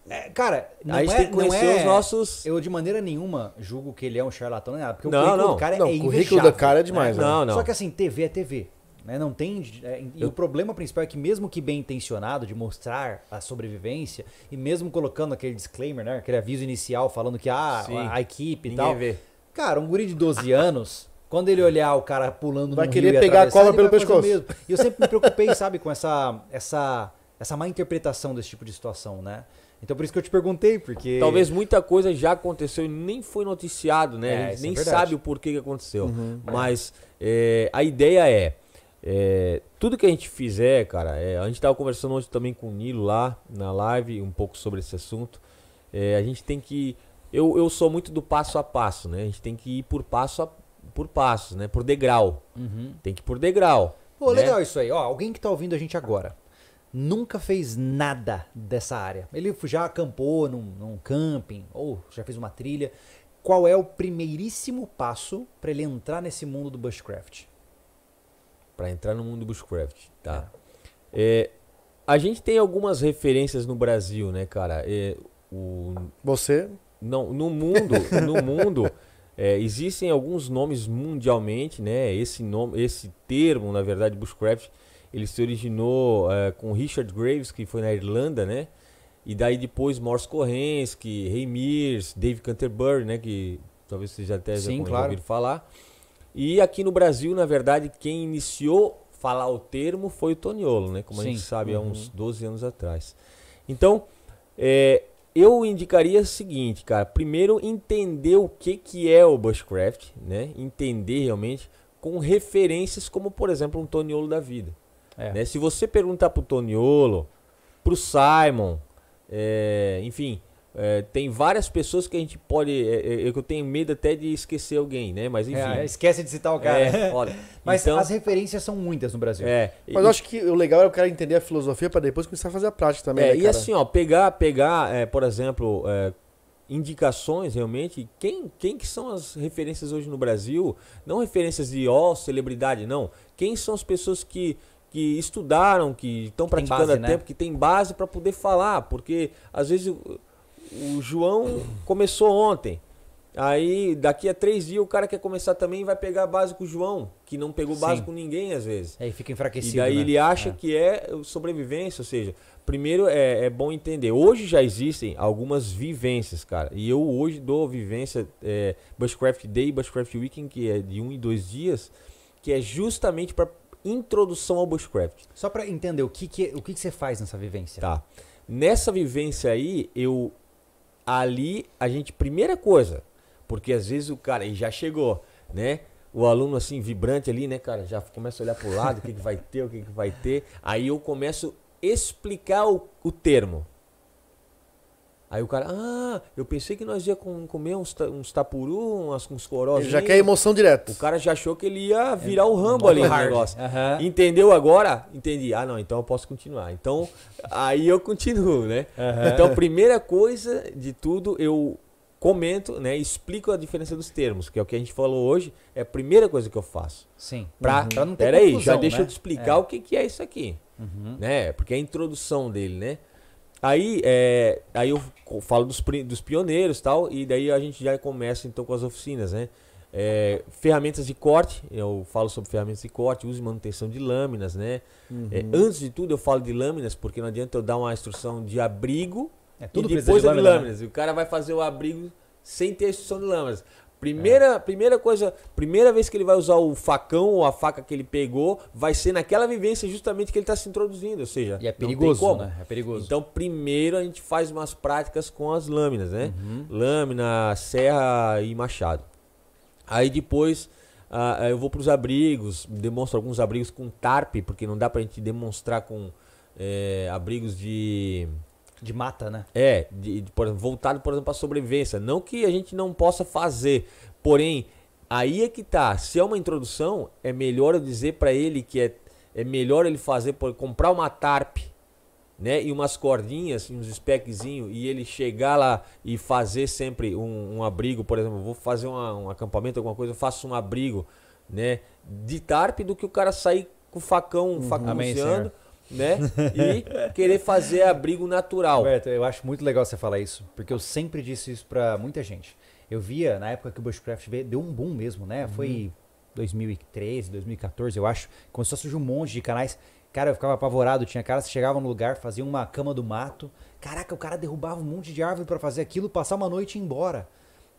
É, cara, não a gente é, tem que conhecer é, os nossos. Eu de maneira nenhuma julgo que ele é um charlatão, né? Porque o currículo não. do cara não, é O currículo do cara é demais, né? Não, não. Só que assim, TV é TV. Né? Não tem. É, e eu... o problema principal é que, mesmo que bem intencionado de mostrar a sobrevivência, e mesmo colocando aquele disclaimer, né? aquele aviso inicial falando que ah, a, a, equipe e tal. Vê. Cara, um guri de 12 anos. Quando ele olhar o cara pulando vai no querer pegar a cola pelo pescoço. Mesmo. E eu sempre me preocupei, sabe, com essa, essa, essa má interpretação desse tipo de situação, né? Então por isso que eu te perguntei, porque. Talvez muita coisa já aconteceu e nem foi noticiado, né? É, a gente é nem é sabe o porquê que aconteceu. Uhum. Mas é, a ideia é é, tudo que a gente fizer, cara, é, a gente estava conversando hoje também com o Nilo lá na live, um pouco sobre esse assunto. É, a gente tem que. Eu, eu sou muito do passo a passo, né? A gente tem que ir por passo a, por passos, né? Por degrau. Uhum. Tem que ir por degrau. Pô, né? legal isso aí. Ó, alguém que está ouvindo a gente agora nunca fez nada dessa área. Ele já acampou num, num camping ou já fez uma trilha. Qual é o primeiríssimo passo para ele entrar nesse mundo do bushcraft? Para entrar no mundo bushcraft, tá? É. é, a gente tem algumas referências no Brasil, né, cara? É, o... Você? Não, no mundo, no mundo é, existem alguns nomes mundialmente, né? Esse nome, esse termo, na verdade, bushcraft, ele se originou é, com Richard Graves, que foi na Irlanda, né? E daí depois Morse Correns, que Ray Mears, Dave Canterbury, né? Que talvez vocês já até Sim, já claro. ouviram falar. E aqui no Brasil, na verdade, quem iniciou falar o termo foi o Toniolo, né? Como Sim. a gente sabe, uhum. há uns 12 anos atrás. Então, é, eu indicaria o seguinte, cara. Primeiro, entender o que, que é o Bushcraft, né? Entender realmente com referências como, por exemplo, um Toniolo da vida. É. Né? Se você perguntar pro Toniolo, pro Simon, é, enfim, é, tem várias pessoas que a gente pode. É, é, é eu tenho medo até de esquecer alguém, né? Mas enfim. É, esquece de citar o cara. olha, Mas então, as referências são muitas no Brasil. Mas e, eu acho que o legal é o cara entender a filosofia para depois começar a fazer a prática também. É, né, e assim, ó, pegar, pegar por exemplo, indicações realmente. Quem, quem que são as referências hoje no Brasil? Não referências de ó, celebridade, não. Quem são as pessoas que que estudaram, que estão praticando base, há né? tempo, né? que tem base para poder falar, porque às vezes o João começou ontem. Aí daqui a três dias o cara quer começar também e vai pegar base com o João, que não pegou base com ninguém às vezes. Aí é, fica enfraquecido. E aí né? ele acha é. que é sobrevivência, ou seja, primeiro é, é, bom entender. Hoje já existem algumas vivências, cara. E eu hoje dou vivência é, Bushcraft Day Bushcraft Weekend, que é de um e dois dias, que é justamente para introdução ao Bushcraft. Só para entender o que, que o que, que você faz nessa vivência. Tá. Nessa vivência aí, eu ali a gente, primeira coisa, porque às vezes o cara, e já chegou, né? O aluno assim, vibrante ali, né, cara, já começa a olhar pro lado, o que, que vai ter, o que, que vai ter. Aí eu começo a explicar o, o termo. Aí o cara, ah, eu pensei que nós ia comer uns, uns tapuru, uns corós. Ele já quer emoção direto. O cara já achou que ele ia é, virar é, o Rambo ali hard. no negócio. Uhum. Entendeu agora? Entendi. Ah, não, então eu posso continuar. Então, aí eu continuo, né? Uhum. Então, primeira coisa de tudo, eu comento, né, explico a diferença dos termos, que é o que a gente falou hoje, é a primeira coisa que eu faço. Sim. Pra, uhum. pra não ter Peraí, já né? deixa eu né? te explicar é. o que, que é isso aqui. Uhum. Né? Porque é a introdução dele, né? Aí, é, aí eu falo dos, dos pioneiros tal, e daí a gente já começa então com as oficinas, né? É, ferramentas de corte, eu falo sobre ferramentas de corte, uso e manutenção de lâminas, né? Uhum. É, antes de tudo eu falo de lâminas, porque não adianta eu dar uma instrução de abrigo é, e depois de né? lâminas. De lâminas. Né? E o cara vai fazer o abrigo sem ter instrução de lâminas. Primeira, é. primeira coisa, primeira vez que ele vai usar o facão ou a faca que ele pegou, vai ser naquela vivência justamente que ele está se introduzindo, ou seja, e é perigoso, né? É perigoso. Então, primeiro a gente faz umas práticas com as lâminas, né? Uhum. Lâmina, serra e machado. Aí depois ah, eu vou para os abrigos, demonstro alguns abrigos com tarp, porque não dá para a gente demonstrar com é, abrigos de de mata, né? É, de, de, por, voltado, por exemplo, para sobrevivência. Não que a gente não possa fazer, porém, aí é que tá. Se é uma introdução, é melhor eu dizer para ele que é, é melhor ele fazer, por, comprar uma tarp, né? E umas cordinhas, uns speczinho e ele chegar lá e fazer sempre um, um abrigo, por exemplo, vou fazer uma, um acampamento, alguma coisa, eu faço um abrigo, né? De tarp do que o cara sair com o facão, uhum. facão né? E querer fazer abrigo natural. Roberto, eu acho muito legal você falar isso, porque eu sempre disse isso para muita gente. Eu via na época que o Bushcraft veio, deu um boom mesmo, né? Uhum. Foi 2013, 2014, eu acho. Começou a surgir um monte de canais. Cara, eu ficava apavorado. Tinha caras que chegavam no lugar, faziam uma cama do mato. Caraca, o cara derrubava um monte de árvore para fazer aquilo, passar uma noite e ir embora.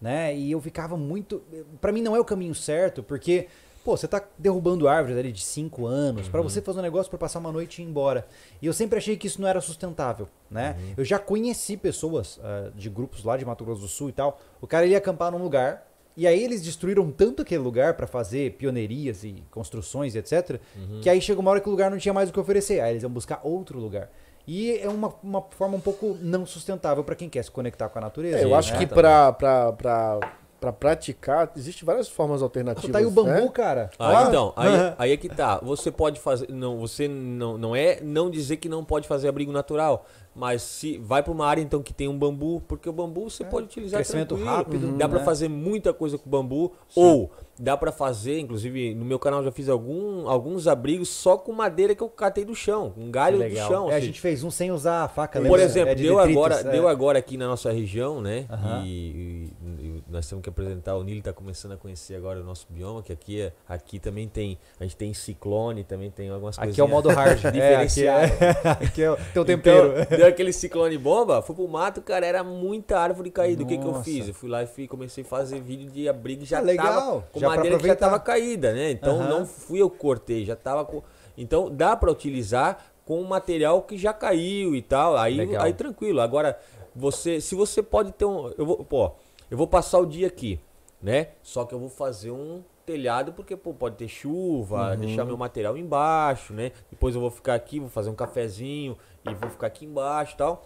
Né? E eu ficava muito. Para mim não é o caminho certo, porque Pô, você tá derrubando árvores ali de 5 anos uhum. para você fazer um negócio para passar uma noite e ir embora. E eu sempre achei que isso não era sustentável, né? Uhum. Eu já conheci pessoas uh, de grupos lá de Mato Grosso do Sul e tal. O cara ia acampar num lugar, e aí eles destruíram tanto aquele lugar para fazer pioneirias e construções, etc, uhum. que aí chegou uma hora que o lugar não tinha mais o que oferecer. Aí eles iam buscar outro lugar. E é uma, uma forma um pouco não sustentável para quem quer se conectar com a natureza. É, eu né? acho né? que tá para para praticar, existem várias formas alternativas. Tá aí o bambu, né? cara. Ah, ah, então, aí, aí é que tá. Você pode fazer. Não, você não, não é não dizer que não pode fazer abrigo natural. Mas se vai para uma área então que tem um bambu, porque o bambu você é, pode utilizar crescimento tranquilo. rápido, dá né? para fazer muita coisa com bambu Sim. ou Dá para fazer, inclusive no meu canal já fiz algum, alguns abrigos só com madeira que eu catei do chão, um galho do chão. É, a assim. gente fez um sem usar a faca. Por exemplo, é de deu detritos, agora, é. deu agora aqui na nossa região, né? E, e, e, nós temos que apresentar. O Nilo está começando a conhecer agora o nosso bioma, que aqui é, aqui também tem, a gente tem ciclone, também tem algumas coisas. Aqui é o modo hard, é, é- diferenciado. aqui é, o teu então, tempero. Então, deu aquele ciclone bomba, fui pro mato, cara, era muita árvore caída. O que que eu fiz? Eu fui lá e fui, comecei a fazer vídeo de abrigo já ah, legal. Tava, madeira que já estava caída, né? Então uhum. não fui eu cortei, já estava com... Então dá para utilizar com material que já caiu e tal. Aí, aí tranquilo. Agora, você, se você pode ter um. Eu vou, pô, eu vou passar o dia aqui, né? Só que eu vou fazer um telhado porque pô, pode ter chuva, uhum. deixar meu material embaixo, né? Depois eu vou ficar aqui, vou fazer um cafezinho e vou ficar aqui embaixo tal.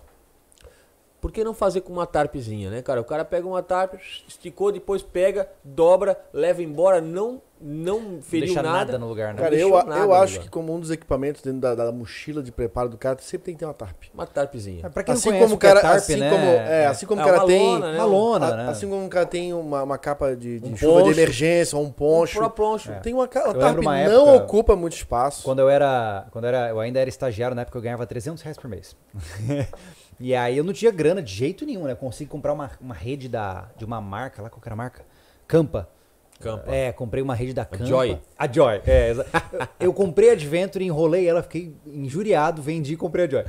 Por que não fazer com uma tarpzinha, né, cara? O cara pega uma tarp, esticou, depois pega, dobra, leva embora, não não feriu Deixa nada. nada no lugar, né? Cara, eu, eu acho que como um dos equipamentos dentro da, da, mochila de preparo do cara, sempre tem que ter uma tarp. Uma tarpzinha. É, pra quem assim não como é o cara, é tarp, assim né? como, é, é, assim como é, o cara lona, tem né? uma lona, né? assim como o cara tem uma, uma capa de, de um chuva poncho, de emergência, um poncho. Um poncho. É. Tem uma, uma tarp uma época, não ocupa muito espaço. Quando eu era, quando eu era, eu ainda era estagiário, na época eu ganhava 300 reais por mês. E aí eu não tinha grana de jeito nenhum, né? consegui comprar uma, uma rede da, de uma marca, lá qual era a marca? Campa. Campa. É, comprei uma rede da Campa. A Joy. A Joy, é. eu comprei a Adventure, enrolei ela, fiquei injuriado, vendi e comprei a Joy.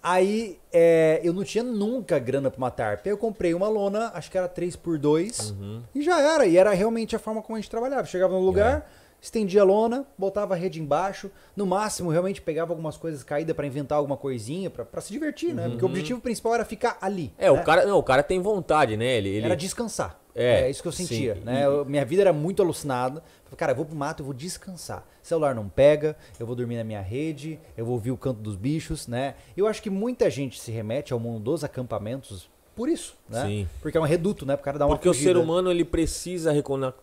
Aí é, eu não tinha nunca grana pra uma tarp. eu comprei uma lona, acho que era 3x2, uhum. e já era. E era realmente a forma como a gente trabalhava. Chegava no lugar... É estendia a lona, botava a rede embaixo, no máximo realmente pegava algumas coisas caídas para inventar alguma coisinha, para se divertir, né? Uhum. Porque o uhum. objetivo principal era ficar ali. É, né? o cara, não, o cara tem vontade, né? Ele, ele... Era descansar. É, é isso que eu sentia, sim. né? Eu, minha vida era muito alucinada. Cara, eu vou pro mato, eu vou descansar. celular não pega, eu vou dormir na minha rede, eu vou ouvir o canto dos bichos, né? Eu acho que muita gente se remete ao mundo dos acampamentos por isso, né? Sim. Porque é um reduto, né? cara uma Porque fugida. o ser humano ele precisa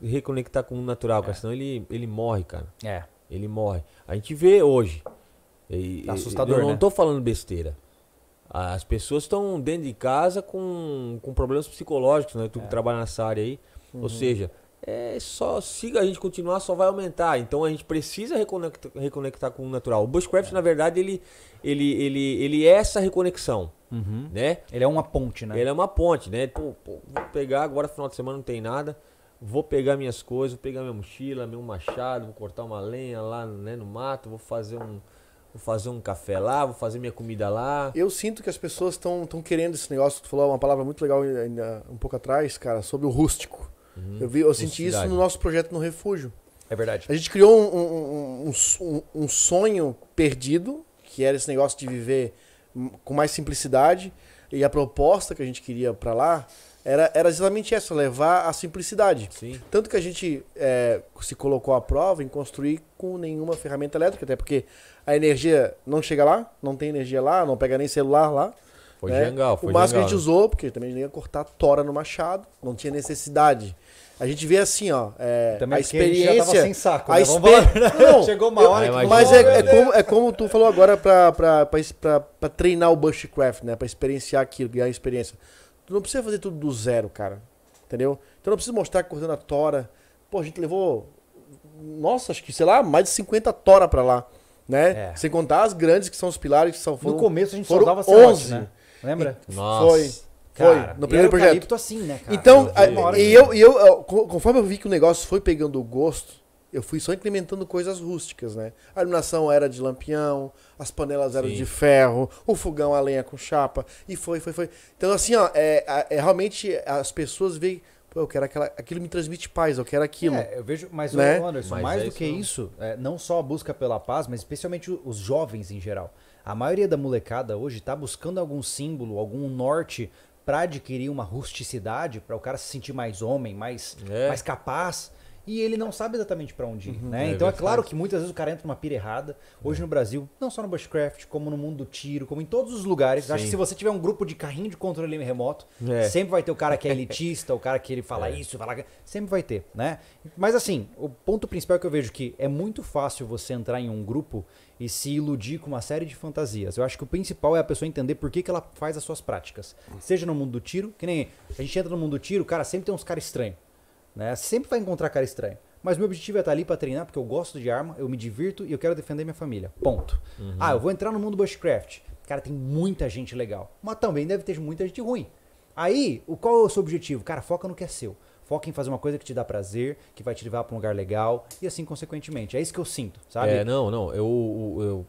reconectar com o natural, é. cara, senão ele, ele morre, cara. É. Ele morre. A gente vê hoje. Tá e, assustador, Eu não né? tô falando besteira. As pessoas estão dentro de casa com, com problemas psicológicos, né? Tu é. trabalha nessa área aí. Uhum. Ou seja, é só se a gente continuar só vai aumentar. Então a gente precisa reconectar, reconectar com o natural. O bushcraft é. na verdade ele ele ele ele é essa reconexão. Uhum. Né? Ele é uma ponte, né? Ele é uma ponte, né? Pô, pô, vou pegar agora, final de semana não tem nada. Vou pegar minhas coisas, vou pegar minha mochila, meu machado, vou cortar uma lenha lá né, no mato, vou fazer um. Vou fazer um café lá, vou fazer minha comida lá. Eu sinto que as pessoas estão querendo esse negócio. Tu falou uma palavra muito legal ainda um pouco atrás, cara, sobre o rústico. Uhum. Eu, vi, eu senti isso no nosso projeto no Refúgio. É verdade. A gente criou um, um, um, um sonho perdido, que era esse negócio de viver com mais simplicidade. E a proposta que a gente queria para lá era, era exatamente essa, levar a simplicidade. Sim. Tanto que a gente é, se colocou à prova em construir com nenhuma ferramenta elétrica, até porque a energia não chega lá, não tem energia lá, não pega nem celular lá. Foi né? jangal, foi O máximo que a gente né? usou, porque também a gente ia cortar tora no machado, não tinha necessidade a gente vê assim, ó. É, Também a experiência. A já tava sem saco. A né? Vamos falar, né? não, Chegou uma hora eu, que Mas é, é, né? como, é como tu falou agora pra, pra, pra, pra, pra treinar o Bushcraft, né? Pra experienciar aquilo, ganhar experiência. Tu não precisa fazer tudo do zero, cara. Entendeu? Então não precisa mostrar cortando a tora. Pô, a gente levou. Nossa, acho que, sei lá, mais de 50 tora pra lá. Né? É. Sem contar as grandes que são os pilares que são foram, No começo a gente foram só 11. né? Lembra? E Nossa. Foi. Foi, cara, no primeiro projeto. assim, né, cara? Então, eu, e eu, eu, eu, conforme eu vi que o negócio foi pegando o gosto, eu fui só incrementando coisas rústicas, né? A iluminação era de lampião, as panelas eram Sim. de ferro, o fogão a lenha com chapa, e foi, foi, foi. Então, assim, ó, é, é realmente as pessoas veem. Pô, eu quero aquela, aquilo me transmite paz, eu quero aquilo. É, eu vejo, mas né? Anderson, mas mais é do que isso, é, não só a busca pela paz, mas especialmente os jovens em geral. A maioria da molecada hoje está buscando algum símbolo, algum norte para adquirir uma rusticidade, para o cara se sentir mais homem, mais, é. mais capaz e ele não sabe exatamente para onde ir. Uhum, né? é então é claro que muitas vezes o cara entra numa pira errada. Hoje é. no Brasil, não só no Bushcraft, como no mundo do tiro, como em todos os lugares. Sim. Acho que se você tiver um grupo de carrinho de controle remoto, é. sempre vai ter o cara que é elitista, o cara que ele fala é. isso, fala sempre vai ter, né? Mas assim, o ponto principal é que eu vejo que é muito fácil você entrar em um grupo e se iludir com uma série de fantasias. Eu acho que o principal é a pessoa entender por que, que ela faz as suas práticas. Seja no mundo do tiro, que nem a gente entra no mundo do tiro, cara, sempre tem uns caras estranhos. Né? Sempre vai encontrar cara estranho. Mas meu objetivo é estar ali para treinar, porque eu gosto de arma, eu me divirto e eu quero defender minha família. Ponto. Uhum. Ah, eu vou entrar no mundo Bushcraft. Cara, tem muita gente legal. Mas também deve ter muita gente ruim. Aí, o qual é o seu objetivo? Cara, foca no que é seu. Foca em fazer uma coisa que te dá prazer, que vai te levar para um lugar legal e assim consequentemente. É isso que eu sinto, sabe? É, não, não. Eu. eu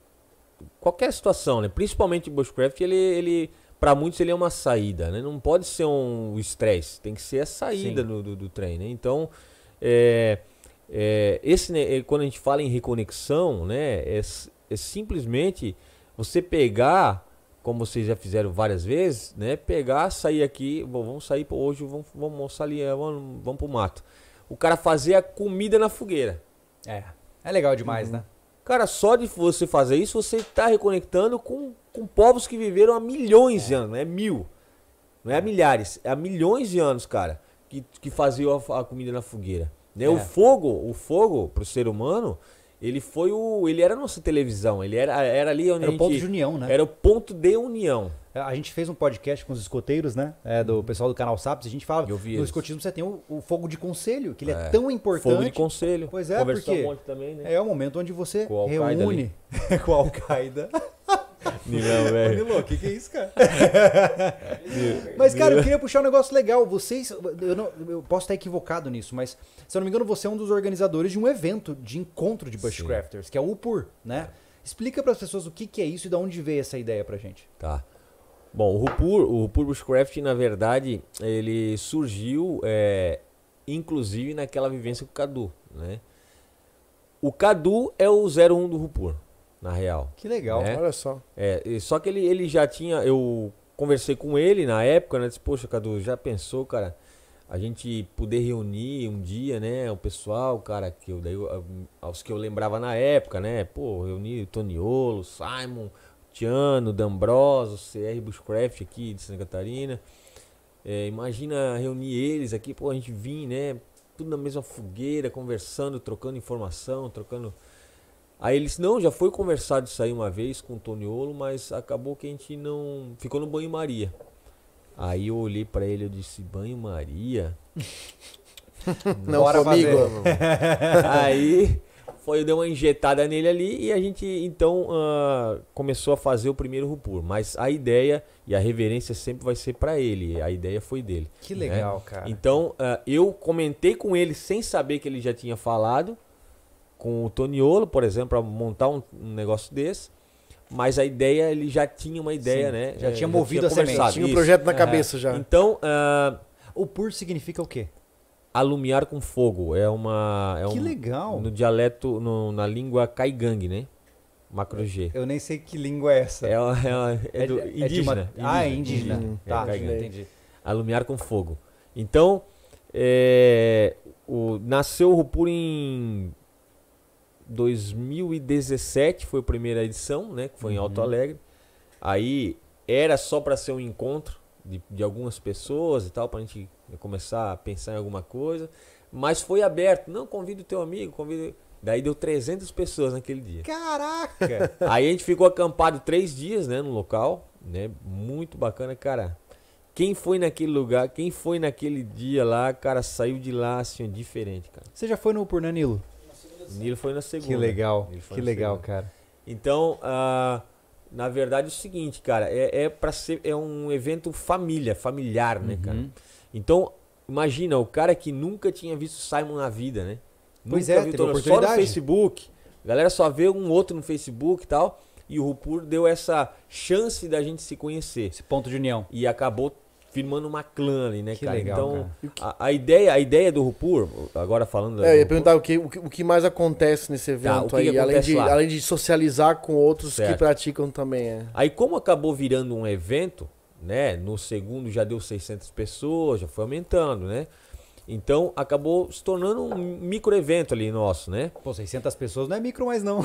qualquer situação, né? Principalmente Bushcraft, ele, ele para muitos ele é uma saída, né? Não pode ser um estresse, tem que ser a saída do, do, do, trem, né? Então, é, é, esse, né, é, quando a gente fala em reconexão, né? É, é, simplesmente você pegar, como vocês já fizeram várias vezes, né? Pegar, sair aqui, bom, vamos sair hoje, vamos, vamos almoçar ali, é, vamos, vamos pro mato. O cara fazer a comida na fogueira. É, é legal demais, uhum. né? Cara, só de você fazer isso, você está reconectando com com povos que viveram há milhões de é. anos, não né? é mil, não é, é milhares, é há milhões de anos, cara, que, que faziam a, a comida na fogueira. Né? É. O fogo, o fogo pro ser humano, ele foi o. Ele era a nossa televisão, ele era, era ali onde. Era o ponto de união, né? Era o ponto de união. É, a gente fez um podcast com os escoteiros, né? É, do uhum. pessoal do canal Saps, a gente fala. que no escotismo você tem o, o fogo de conselho, que ele é. é, tão importante. Fogo de conselho. Pois é, Conversou porque um monte também, né? é o momento onde você reúne com a Al-Qaeda. Nilão, velho. Nilão, o que, que é isso, cara? mas, cara, eu queria puxar um negócio legal. Vocês. Eu, não, eu posso estar equivocado nisso, mas se eu não me engano, você é um dos organizadores de um evento de encontro de Bushcrafters, Sim. que é o UPUR, né? É. Explica para as pessoas o que, que é isso e de onde veio essa ideia pra gente. Tá. Bom, o Rupur, o Rupur Bushcraft, na verdade, ele surgiu, é, inclusive, naquela vivência com o Cadu, né? O Cadu é o 01 do Rupur na real. Que legal, né? olha só. É, só que ele, ele já tinha. Eu conversei com ele na época, né? Disse, poxa, Cadu, já pensou, cara, a gente poder reunir um dia, né? O pessoal, cara, que eu, daí, aos que eu lembrava na época, né? Pô, reunir Toniolo, Simon, Tiano, D'Ambroso, CR Bushcraft aqui de Santa Catarina. É, imagina reunir eles aqui, pô, a gente vir, né? Tudo na mesma fogueira, conversando, trocando informação, trocando Aí eles não, já foi conversado isso aí uma vez com o Toniolo, mas acabou que a gente não ficou no banho-maria. Aí eu olhei para ele e disse: "Banho-maria?" não Bora comigo. aí foi eu dei uma injetada nele ali e a gente então uh, começou a fazer o primeiro rupur. Mas a ideia e a reverência sempre vai ser para ele. A ideia foi dele. Que né? legal, né? cara. Então uh, eu comentei com ele sem saber que ele já tinha falado com o Toniolo, por exemplo, para montar um, um, negócio desse. Mas a ideia, ele já tinha uma ideia, Sim, né? Já é, tinha movido já tinha a semente. Tinha o um projeto na cabeça é. já. Então, uh, o PUR significa o quê? Alumiar com fogo. É uma. É que um, legal! No dialeto, no, na língua Kaigang, né? Macro G. Eu nem sei que língua é essa. É, uma, é, é, é do, indígena, é uma... indígena, Ah, é indígena. indígena. Uhum. Tá, entendi. Alumiar com fogo. Então, o, nasceu o Rupur em 2017 foi a primeira edição, né? Que foi uhum. em Alto uhum. Alegre. Aí era só para ser um encontro de, de, algumas pessoas e tal, para a gente começar a pensar em alguma coisa. Mas foi aberto. Não, convida o teu amigo, convida. Daí deu 300 pessoas naquele dia. Caraca! Aí a gente ficou acampado três dias, né, no local, né? Muito bacana, cara. Quem foi naquele lugar, quem foi naquele dia lá, cara, saiu de lá assim, diferente, cara. Você já foi no Pornanilo? Nilo foi na segunda. Que legal, que legal, segunda. cara. Então, uh, na verdade é o seguinte, cara, é, é para ser é um evento família, familiar, né, uhum. cara? Então, imagina o cara que nunca tinha visto Simon na vida, né? Pois nunca é, viu teve só no Facebook. A galera só vê um outro no Facebook e tal. E o Rupur deu essa chance da gente se conhecer. Esse ponto de união. E acabou firmando uma clã ali, né, que cara? Legal, então, cara. A, a, ideia, a ideia do Rupur, agora falando. É, eu ia perguntar o que, o que, mais acontece nesse tá, evento tá, aí, que além, de, além de socializar com outros certo. que praticam também. É. Aí, como acabou virando um evento, né? No segundo já deu 600 pessoas, já foi aumentando, né? Então acabou se tornando um micro evento ali nosso, né? Pô, 600 pessoas não é micro mais não.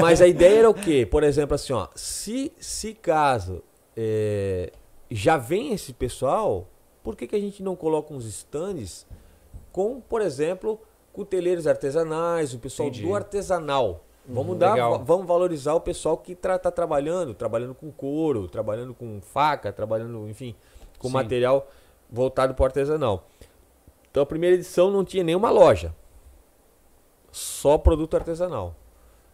Mas a ideia era o quê? Por exemplo, assim, ó, se, se caso é, já vem esse pessoal, por que, que a gente não coloca uns stands com, por exemplo, cuteleiros artesanais, o pessoal Entendi. do artesanal? Uhum, vamos dar, vamos valorizar o pessoal que está tá trabalhando, trabalhando com couro, trabalhando com faca, trabalhando, enfim, com Sim. material voltado para o artesanal. Então a primeira edição não tinha nenhuma loja. Só produto artesanal.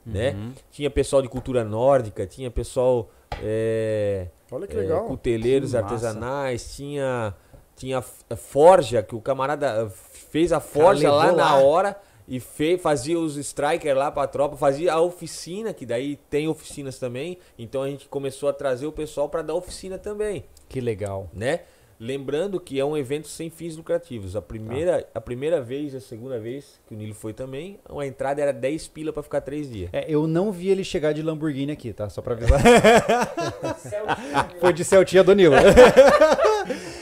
Né? Uhum. Né? Tinha pessoal de cultura nórdica, tinha pessoal é, Olha que é, legal. Cuteleiros que artesanais, tinha, tinha eh, forja, que o camarada eh, fez a forja lá, lá na é? hora e fez, fazia os strikers lá para a tropa, fazia a oficina, que daí tem oficinas também. Então a gente começou a trazer o pessoal para dar oficina também. Que legal. Né? Lembrando que é um evento sem fins lucrativos. A primeira, tá. a primeira vez, a segunda vez que o Nilo foi também, a entrada era 10 pila para ficar 3 dias. É, eu não vi ele chegar de Lamborghini aqui, tá? Só para avisar. foi de Celtinha do Nilo.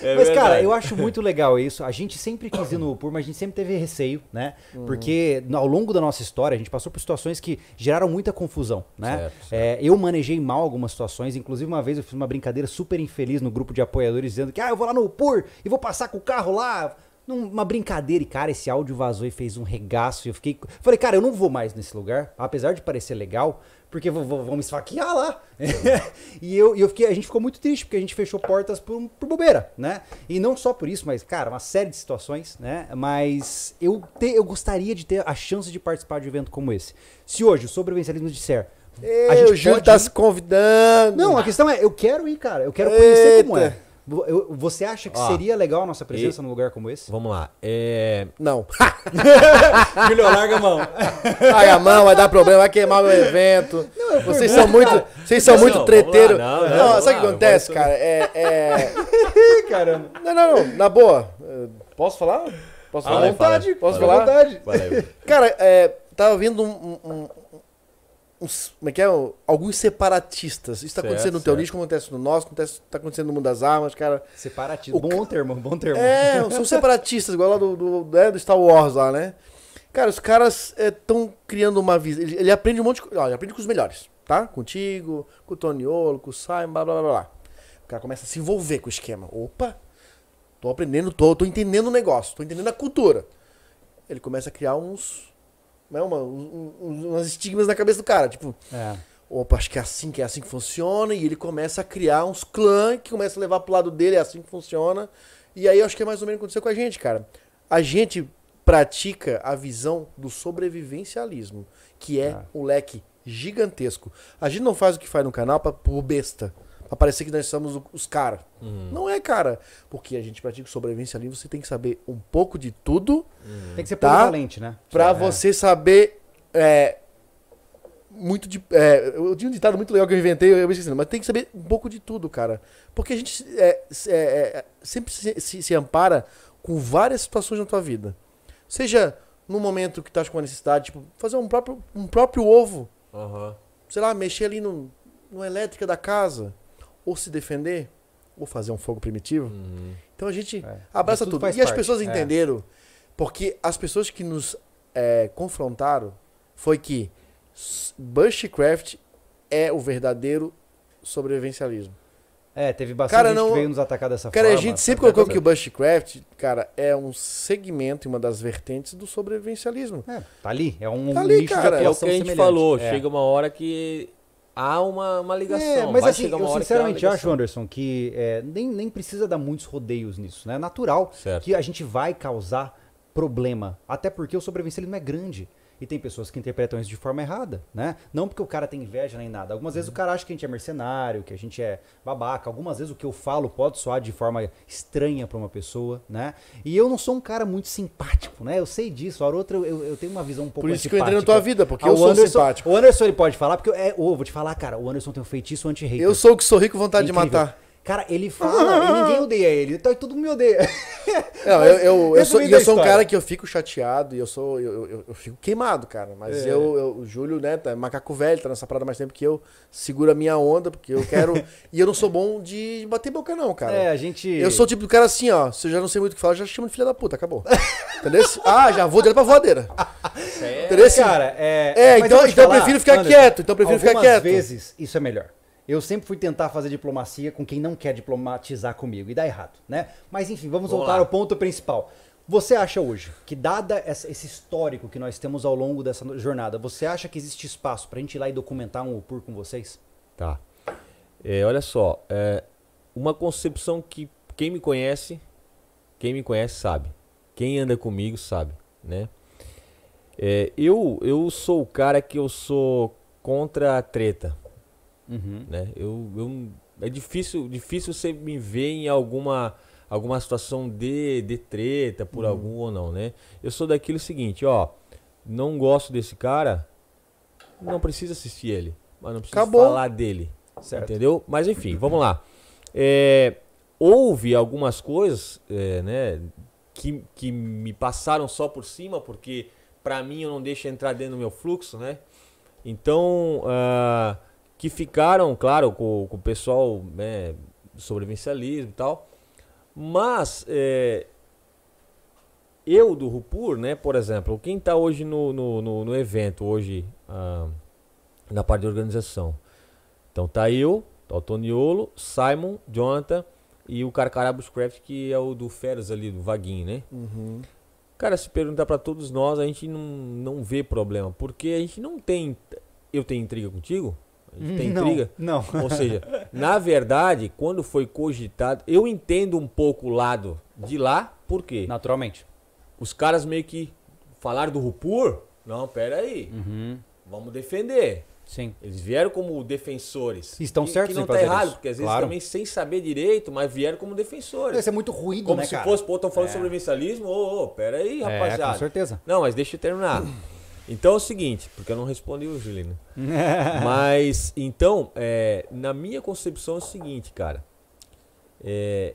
É mas, cara, eu acho muito legal isso. A gente sempre quis ir no Upur, mas a gente sempre teve receio, né? Uhum. Porque ao longo da nossa história, a gente passou por situações que geraram muita confusão, né? Certo, certo. É, eu manejei mal algumas situações. Inclusive, uma vez eu fiz uma brincadeira super infeliz no grupo de apoiadores, dizendo que, ah, eu vou lá no Upur e vou passar com o carro lá numa brincadeira. E, cara, esse áudio vazou e fez um regaço. E eu fiquei. Falei, cara, eu não vou mais nesse lugar, apesar de parecer legal, porque vou, vou, vão me esfaquear lá. e eu, eu fiquei, a gente ficou muito triste, porque a gente fechou portas por, por bobeira, né? E não só por isso, mas, cara, uma série de situações, né? Mas eu, te, eu gostaria de ter a chance de participar de um evento como esse. Se hoje o sobrevivencialismo disser. Ei, a gente o Júlio tá se convidando. Não, a questão é, eu quero ir, cara. Eu quero Eita. conhecer como é você acha que seria legal a nossa presença e... num lugar como esse? Vamos lá. É... Não. Filho, larga a mão. Larga a mão, vai dar problema, vai queimar meu evento. Não, vocês são muito, vocês são muito treteiros. Não, não, não sabe o que acontece, cara? É, é... Caramba. Não, não, não. Na boa. Posso falar? Posso ah, falar? À vontade. Posso falar? À vontade. Cara, é, tava vindo um, um como é que é? Alguns separatistas. Isso está acontecendo no teu nicho, acontece no nosso, acontece, tá acontecendo no mundo das armas, cara. Separatista. O... Bom termo, bom termo. É, são separatistas, igual lá do, do, né, do Star Wars lá, né? Cara, os caras estão é, criando uma visão. Ele, ele, aprende um monte de coisa. Ele aprende com os melhores, tá? Contigo, com o Toniolo, com o Simon, blá blá blá blá. O cara começa a se envolver com o esquema. Opa! Tô aprendendo, tô, tô entendendo o negócio, tô entendendo a cultura. Ele começa a criar uns né, uma, um, umas estigmas na cabeça do cara. Tipo, é. opa, acho que é assim que é, é assim que funciona. E ele começa a criar uns clãs que começa a levar pro lado dele, é assim que funciona. E aí eu acho que é mais ou menos o que aconteceu com a gente, cara. A gente pratica a visão do sobrevivencialismo, que é, é. um leque gigantesco. A gente não faz o que faz no canal pra, por besta pra parecer que nós somos os caras. Uhum. Não é, cara. Porque a gente pratica sobrevivência ali, você tem que saber um pouco de tudo. Uhum. Tem que ser tá? polivalente, né? Pra é. você saber. É, muito de. É, eu tinha um ditado muito legal que eu inventei, eu esqueci, mas tem que saber um pouco de tudo, cara. Porque a gente é, é, é, sempre se, se, se ampara com várias situações na tua vida. Seja no momento que estás com uma necessidade, tipo, fazer um próprio, um próprio ovo. Uhum. Sei lá, mexer ali no, no elétrica da casa ou se defender, ou fazer um fogo primitivo. Uhum. Então a gente é. abraça tudo. tudo. E parte. as pessoas é. entenderam, porque as pessoas que nos é, confrontaram foi que Bushcraft é o verdadeiro sobrevivencialismo. É, teve bastante cara, gente que veio nos atacar dessa cara, forma. Cara, a gente tá sempre colocou que o Bushcraft, cara, é um segmento, e uma das vertentes do sobrevivencialismo. É, tá ali, é um tá ali, nicho cara. de atuação É o que a gente semelhante. falou, é. chega uma hora que há uma, uma ligação. É, mas Vai assim, eu sinceramente acho, Anderson, que é, nem, nem precisa dar muitos rodeios nisso. Né? É natural certo. que a gente vai causar problema. Até porque o não é grande. E tem pessoas que interpretam isso de forma errada, né? Não porque o cara tem inveja nem nada. Algumas vezes o cara acha que a gente é mercenário, que a gente é babaca. Algumas vezes o que eu falo pode soar de forma estranha para uma pessoa, né? E eu não sou um cara muito simpático, né? Eu sei disso. A outra eu, eu, tenho uma visão um pouco Por isso que eu entrei na tua vida, porque ah, eu sou Anderson, simpático. O Anderson ele pode falar, porque eu, é, oh, vou te falar, cara, o Anderson tem um feitiço anti-hater. Eu sou o que sorri com vontade de matar. Cara, ele fala e ninguém odeia ele. Então todo mundo me odeia. Não, eu, eu, eu, sou, eu sou um cara que eu fico chateado e eu sou. Eu, eu, eu fico queimado, cara. Mas é. eu, eu, o Júlio, né, tá é macaco velho, tá nessa parada mais tempo que eu, seguro a minha onda, porque eu quero. e eu não sou bom de bater boca, não, cara. É, a gente. Eu sou o tipo do cara assim, ó. Se eu já não sei muito o que falar, já chamo de filha da puta, acabou. Entendeu? Ah, já vou direto pra voadeira. É, Entendeu? Cara, é. É, então, então falar, eu prefiro ficar Anderson, quieto. Então eu prefiro ficar quieto. Às vezes isso é melhor. Eu sempre fui tentar fazer diplomacia com quem não quer diplomatizar comigo e dá errado, né? Mas enfim, vamos Olá. voltar ao ponto principal. Você acha hoje que, dada esse histórico que nós temos ao longo dessa jornada, você acha que existe espaço para a gente ir lá e documentar um opor com vocês? Tá. É, olha só, é uma concepção que quem me conhece, quem me conhece sabe. Quem anda comigo sabe, né? É, eu, eu sou o cara que eu sou contra a treta. Uhum. Né? Eu, eu, é difícil, difícil você me ver em alguma, alguma situação de, de treta por uhum. algum ou não, né? Eu sou daquilo seguinte, ó, não gosto desse cara, não precisa assistir ele, mas não precisa Acabou. falar dele, certo. entendeu? Mas enfim, vamos lá. É, houve algumas coisas, é, né, que, que me passaram só por cima, porque para mim eu não deixo entrar dentro do meu fluxo, né? Então, uh, que ficaram, claro, com, com o pessoal né, sobrevivencialismo e tal. Mas é, eu do Rupur, né, por exemplo, quem está hoje no, no, no, no, evento, hoje ah, na parte de organização. Então tá eu, tá o Toniolo, Simon, Jonathan e o Carcará Bushcraft, que é o do Feras ali, do Vaguinho, né? Uhum. Cara, se perguntar para todos nós, a gente não, não vê problema, porque a gente não tem. Eu tenho intriga contigo? tem não, intriga? Não. Ou seja, na verdade, quando foi cogitado, eu entendo um pouco o lado de lá, por quê? Naturalmente. Os caras meio que falaram do Rupur. Não, pera aí. Uhum. Vamos defender. Sim. Eles vieram como defensores. Estão que, certos que não está errado, isso. porque às vezes claro. também sem saber direito, mas vieram como defensores. Isso é muito ruído, como né, Como se cara? fosse, pô, estão falando é. sobre mensalismo. Ô, oh, oh, pera aí, rapaziada. É, com certeza. Não, mas deixa eu terminar. Então é o seguinte, porque eu não respondi o Julino. Mas, então, é, na minha concepção é o seguinte, cara. É,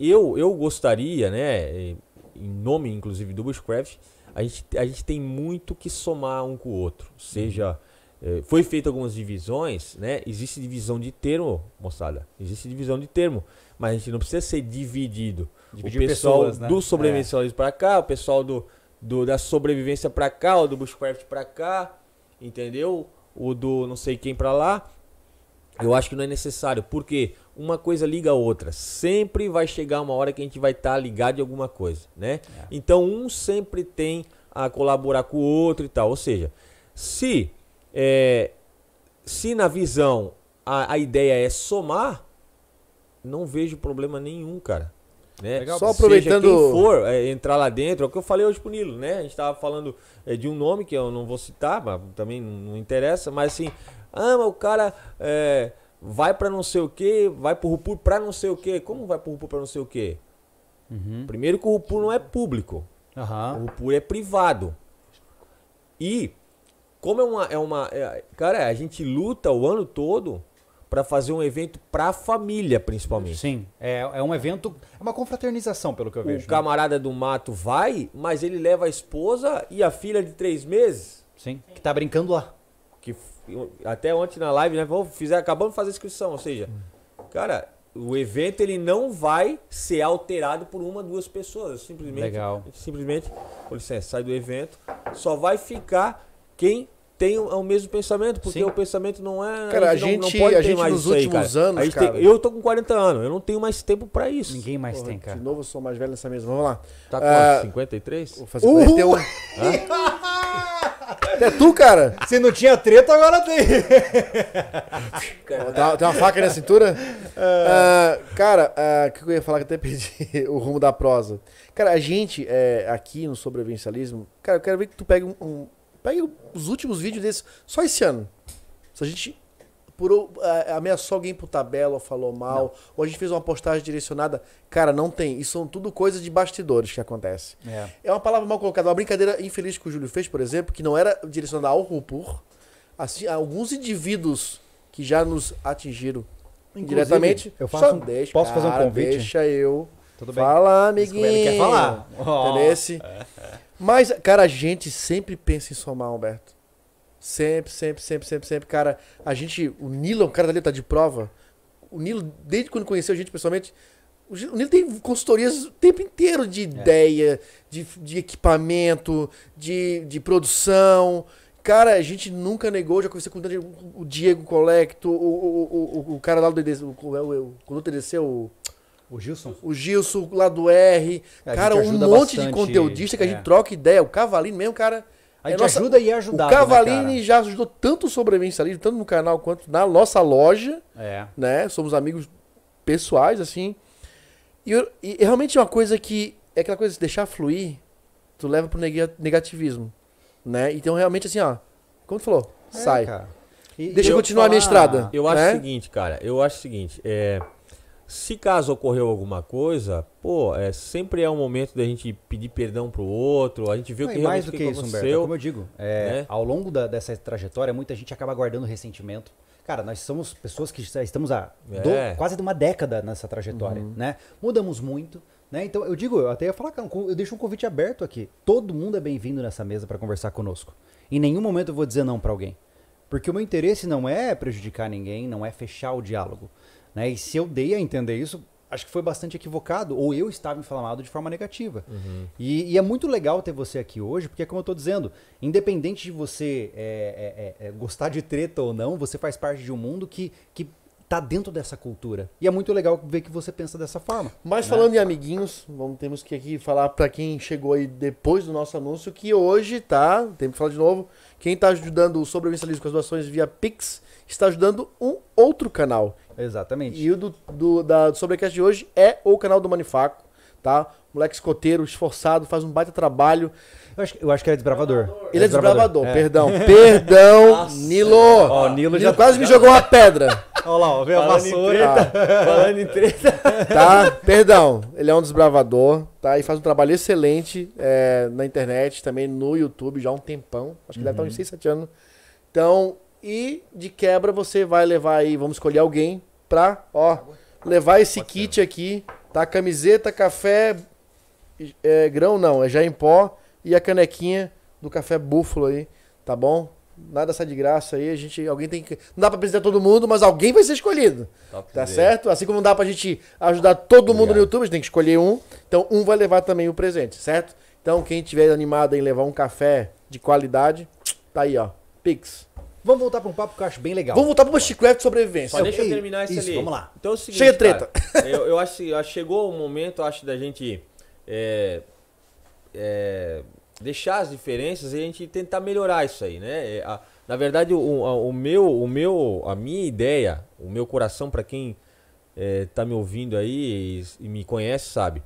eu, eu gostaria, né, em nome inclusive do Bushcraft, a gente, a gente tem muito que somar um com o outro. Seja, é, foi feita algumas divisões, né? Existe divisão de termo, moçada. Existe divisão de termo, mas a gente não precisa ser dividido. Dividir o pessoal pessoas, né? do é. para cá, o pessoal do do da sobrevivência para cá, ou do bushcraft para cá, entendeu? o do não sei quem para lá. Eu acho que não é necessário, porque uma coisa liga a outra. Sempre vai chegar uma hora que a gente vai estar tá ligado em alguma coisa, né? É. Então um sempre tem a colaborar com o outro e tal. Ou seja, se é, se na visão a, a ideia é somar, não vejo problema nenhum, cara. Né? Legal, Só aproveitando. Seja quem for é, entrar lá dentro, é o que eu falei hoje pro Nilo, né? A gente tava falando é, de um nome que eu não vou citar, mas também não, interessa, mas assim, ama ah, o cara. É, vai para não sei o que, vai pro Rupur pra não sei o que. Como vai pro Rupur pra não sei o que? Uhum. Primeiro que o Rupur não é público. Uhum. O Rupur é privado. E como é uma. É uma é, cara, a gente luta o ano todo para fazer um evento para a família, principalmente. Sim, é, é um evento, é uma confraternização, pelo que eu vejo. O né? camarada do mato vai, mas ele leva a esposa e a filha de três meses. Sim, que tá brincando lá. Que até ontem na live, né? fizer, acabamos de fazer a inscrição, ou seja, cara, o evento ele não vai ser alterado por uma, duas pessoas. Simplesmente, Legal. simplesmente, com licença, sai do evento, só vai ficar quem tem é o, mesmo pensamento, porque Sim. o pensamento não é. Cara, a gente, não, não pode a gente mais nos últimos aí, anos. Cara. Tem, eu tô com 40 anos, eu não tenho mais tempo para isso. Ninguém mais tem, cara. De novo, eu sou mais velho nessa mesa. Vamos lá. Tá com uh, ah, 53? Vou fazer 41. Até tu, cara? Se não tinha treta, agora tem. tem uma faca na cintura? Uh, cara, ah, o que eu ia falar que até perdi o rumo da prosa. Cara, a gente é, aqui no sobrevivencialismo, cara, eu quero ver que tu pega um, um Pega os últimos vídeos desses só esse ano. Se a gente apurou, ameaçou alguém por tabela, ou falou mal, não. ou a gente fez uma postagem direcionada, cara, não tem. Isso são tudo coisas de bastidores que acontece. É. é uma palavra mal colocada, uma brincadeira infeliz que o Júlio fez, por exemplo, que não era direcionada ao Rupur. Assim, alguns indivíduos que já nos atingiram Inclusive, diretamente. Eu faço um, deixa, posso cara, fazer um convite? Deixa eu. Tudo bem. Fala, amiguinho. Quer falar. Oh. Entendeu? Mas, cara, a gente sempre pensa em somar, Humberto. Sempre, sempre, sempre, sempre, sempre. Cara, a gente. O Nilo, o cara dali tá de prova. O Nilo, desde quando conheceu a gente pessoalmente, o Nilo tem consultorias o tempo inteiro de é. ideia, é. de, de equipamento, de, de produção. Cara, a gente nunca negou, já conversei com o Diego Colecto, o, o, o, o cara lá do o, o, o, o, o, o, o, o, o Gilson? O Gilson lá do R. cara, um monte bastante, de conteudista que a gente é. troca ideia. O Cavalini mesmo, cara. A é gente é nossa... ajuda e é ajudado. O Cavalini né, já ajudou tanto o Sobrevivência ali, tanto no canal quanto na nossa loja. É. Né? Somos amigos pessoais, assim. E, e é realmente é uma coisa que. É aquela coisa de deixar fluir, tu leva pro negativismo. Né? Então, realmente, assim, ó. Como tu falou, é, sai. Cara. E, Deixa eu continuar falar, a minha estrada. Eu acho né? o seguinte, cara. Eu acho o seguinte. É se caso ocorreu alguma coisa, pô, é, sempre é um momento da gente pedir perdão pro outro, a gente vê o que mais do que, que isso, é aconteceu. Humberto, como eu digo, é, né? ao longo da, dessa trajetória, muita gente acaba guardando ressentimento. Cara, nós somos pessoas que estamos há é. do, quase de uma década nessa trajetória, uhum. né? Mudamos muito, né? Então, eu digo, eu até ia falar, eu deixo um convite aberto aqui. Todo mundo é bem-vindo nessa mesa para conversar conosco. Em nenhum momento eu vou dizer não para alguém. Porque o meu interesse não é prejudicar ninguém, não é fechar o diálogo. Né? E se eu dei a entender isso, acho que foi bastante equivocado, ou eu estava inflamado de forma negativa. Uhum. E, e, é muito legal ter você aqui hoje, porque, é como eu estou dizendo, independente de você é, é, é, é, gostar de treta ou não, você faz parte de um mundo que, que tá dentro dessa cultura. E é muito legal ver que você pensa dessa forma. Mas né? falando em amiguinhos, vamos temos que aqui falar para quem chegou aí depois do nosso anúncio que hoje tá, tem que falar de novo, quem tá ajudando o Sobrevivencialismo com as doações via Pix está ajudando um outro canal, Exatamente. E o do, do, da, do Sobrecast de hoje é o canal do Manifaco, tá? Moleque escoteiro, esforçado, faz um baita trabalho. Eu acho, eu acho que é desbravador. É ele é desbravador, desbravador é. perdão. Perdão, Nossa. Nilo. Ó, Nilo Nilo já... quase me jogou uma pedra. Olha lá, ó, veio Falando a vassoura. Em Tá. Falando em treta. Tá, perdão. Ele é um desbravador, tá? E faz um trabalho excelente é, na internet, também no YouTube, já há um tempão. Acho que uhum. deve estar uhum. uns 6, 7 anos. Então, e de quebra você vai levar aí, vamos escolher alguém pra, ó, levar esse kit aqui, tá? Camiseta, café, é, grão não, é já em pó e a canequinha do café búfalo aí, tá bom? Nada sai de graça aí, a gente, alguém tem que, não dá para apresentar todo mundo, mas alguém vai ser escolhido. Top tá certo? Assim como não dá pra gente ajudar todo Obrigado. mundo no YouTube, a gente tem que escolher um. Então um vai levar também o presente, certo? Então quem tiver animado em levar um café de qualidade, tá aí, ó. Pix. Vamos voltar para um papo que eu acho bem legal. Vamos voltar para o Bushcraft sobrevivência. Só deixa eu terminar isso, isso ali. Vamos lá. Então é o seguinte, Chega treta. eu, eu, acho, que chegou o momento, acho, da gente é, é, deixar as diferenças e a gente tentar melhorar isso aí, né? É, a, na verdade, o, a, o meu, o meu, a minha ideia, o meu coração para quem está é, me ouvindo aí e, e, me conhece sabe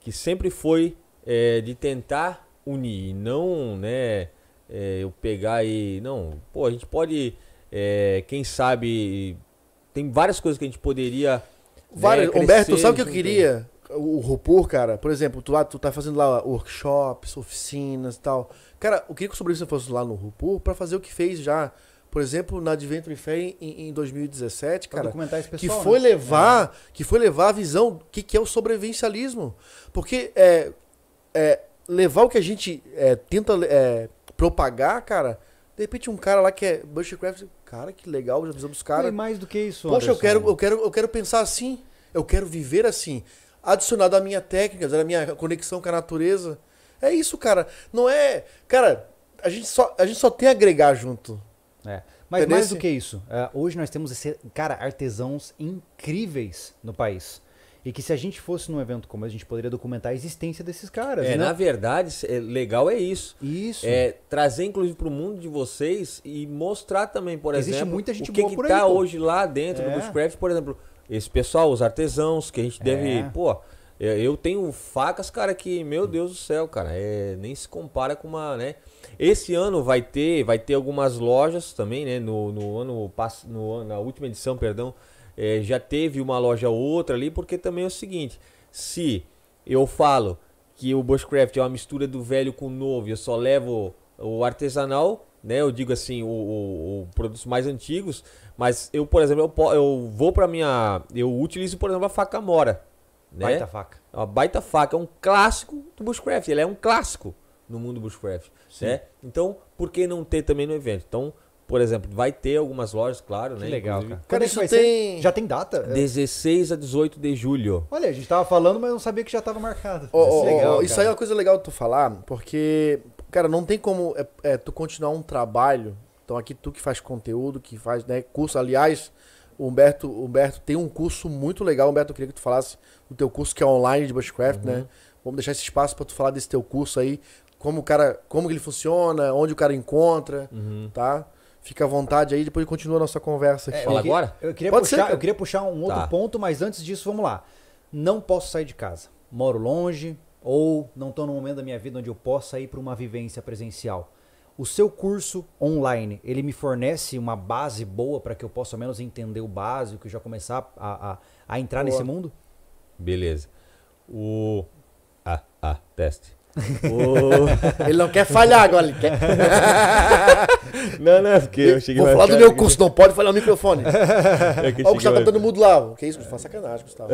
que sempre foi é, de tentar unir, não, né? é, eu pegar e. Não, pô, a gente pode. É, quem sabe. Tem várias coisas que a gente poderia. Né, várias, né, Humberto, sabe o que eu queria? O, Rupur, cara, por exemplo, tu, lá, tu tá fazendo lá workshops, oficinas e tal. Cara, o que o sobrevivente isso fosse lá no Rupur para fazer o que fez já por exemplo, na Adventure Fair em, em 2017, pra cara, pessoal, que foi né? levar, é. que foi levar a visão do que, que é o sobrevivencialismo, porque é, é levar o que a gente é, tenta é, propagar, cara, de repente um cara lá que é Bushcraft, cara, que legal, já precisamos dos caras. É mais do que isso, Poxa, eu quero, eu quero, eu quero pensar assim, eu quero viver assim, adicionado à minha técnica, à minha conexão com a natureza. É isso, cara. Não é, cara, a gente só, a gente só tem a agregar junto. É. Mas mais do que isso, é, hoje nós temos esse, cara, artesãos incríveis no país. E que se a gente fosse num evento como esse, a gente poderia documentar a existência desses caras. É, né? na verdade, é, legal é isso. Isso. É, trazer, inclusive, para o mundo de vocês e mostrar também, por Existe exemplo, muita gente o que, está que tá hoje lá dentro é. do Bushcraft, por exemplo, esse pessoal, os artesãos, que a gente deve. É. Pô, é, eu tenho facas, cara, que, meu Deus do céu, cara, é, nem se compara com uma, né? Esse ano vai ter, vai ter algumas lojas também, né? No, no ano, no, na última edição, perdão, é, já teve uma loja ou outra ali, porque também é o seguinte: se eu falo que o Bushcraft é uma mistura do velho com o novo, eu só levo o artesanal, né? Eu digo assim, o, o, o produtos mais antigos, mas eu, por exemplo, eu, eu vou para minha, eu utilizo, por exemplo, a faca mora, né? Baita faca. É uma baita faca, é um clássico do Bushcraft, ele é um clássico no mundo Bushcraft, né? Então, por que não ter também no evento? Então, por exemplo, vai ter algumas lojas, claro, que né? legal, inclusive. cara. Cara, isso tem... É ser? Já tem data? 16 é. a 18 de julho. Olha, a gente tava falando, mas não sabia que já tava marcado. Oh, isso, oh, legal, oh, isso aí é uma coisa legal de tu falar, porque, cara, não tem como é, é, tu continuar um trabalho. Então aqui tu que faz conteúdo, que faz né, curso. Aliás, o Humberto, o Humberto tem um curso muito legal. Humberto, eu queria que tu falasse do teu curso que é online de Bushcraft, né? uhum. né? Vamos deixar esse espaço para tu falar desse teu curso aí. Como o cara, como ele funciona, onde o cara encontra, uhum. tá? Fica à vontade aí, depois continua a nossa conversa aqui. É, Fala agora? Eu queria, Pode puxar, ser, eu queria puxar um outro tá. ponto, mas antes disso, vamos lá. Não posso sair de casa. Moro longe ou não estou no momento da minha vida onde eu possa ir para uma vivência presencial. O seu curso online, ele me fornece uma base boa para que eu possa ao menos entender o básico e já começar a, a, a entrar boa. nesse mundo? Beleza. O. Ah, ah, teste. Oh. Ele não quer falhar agora, ele quer. não, não, é porque eu cheguei Vou falar do meu que... curso, não pode falhar o microfone. É Olha o Gustavo tá todo mundo lá. que isso, Gustavo? Sacanagem, Gustavo.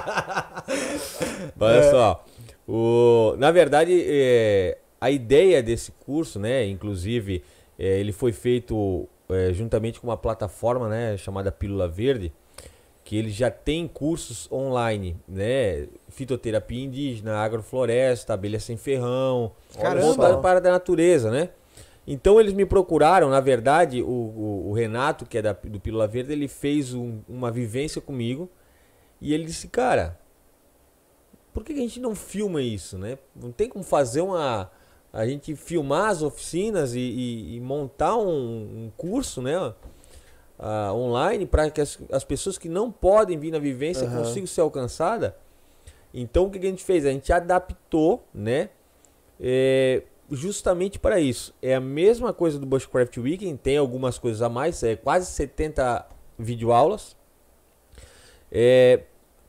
Olha é. só. O... Na verdade, é... a ideia desse curso, né? Inclusive, eh, ele foi feito eh, juntamente com uma plataforma né, chamada Pílula Verde, que ele já tem cursos online, né? fitoterapia indígena, agrofloresta, abelha sem ferrão, voltado para a da natureza, né? Então eles me procuraram, na verdade, o, o, o Renato, que é da, do Pílula Verde, ele fez um, uma vivência comigo e ele disse, cara, por que, que a gente não filma isso, né? Não tem como fazer uma... A gente filmar as oficinas e, e, e montar um, um, curso, né? Uh, online para que as, as, pessoas que não podem vir na vivência uhum. consigam ser alcançadas. Então o que a gente fez? A gente adaptou, né? É, justamente para isso. É a mesma coisa do Bushcraft Weekend, tem algumas coisas a mais, é quase 70 videoaulas. É,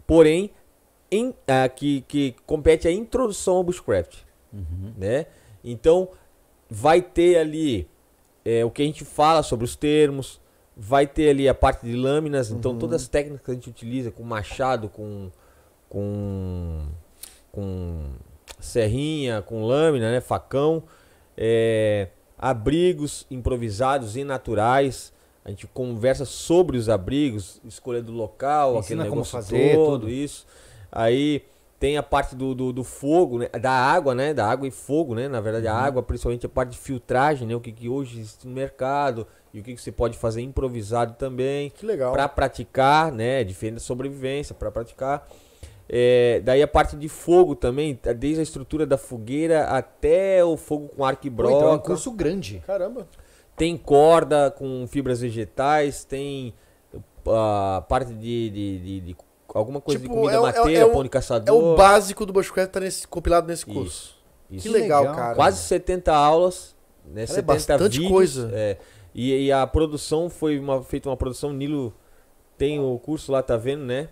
porém, em, a, que, que compete a introdução ao Bushcraft. Uhum. Né? Então, vai ter ali é, o que a gente fala sobre os termos, vai ter ali a parte de lâminas, então uhum. todas as técnicas que a gente utiliza com machado, com com, com serrinha, com lâmina, né? facão, é, abrigos improvisados e naturais. A gente conversa sobre os abrigos, escolhendo o local, Ensina aquele negócio como fazer, todo, tudo. isso. Aí tem a parte do, do, do fogo, né? da água, né? Da água e fogo, né? Na verdade, uhum. a água, principalmente a parte de filtragem, né? O que, que hoje existe no mercado e o que, que você pode fazer improvisado também. Que legal. Para praticar, né? Diferente da sobrevivência, para praticar. É, daí a parte de fogo também, tá, desde a estrutura da fogueira até o fogo com arco e broca. Então é um curso grande. Caramba. Tem corda com fibras vegetais, tem a ah, parte de, de, de, de, alguma coisa tipo, de comida é, é mateira, é, é pão de caçador. É o básico do Bushcraft tá nesse, compilado nesse curso. Isso, isso. Que legal, legal, cara. Quase 70 aulas, né? Cara, 70 é bastante vídeos, coisa. É, e, e, a produção foi uma, feita uma produção, Nilo tem o curso lá, tá vendo, né?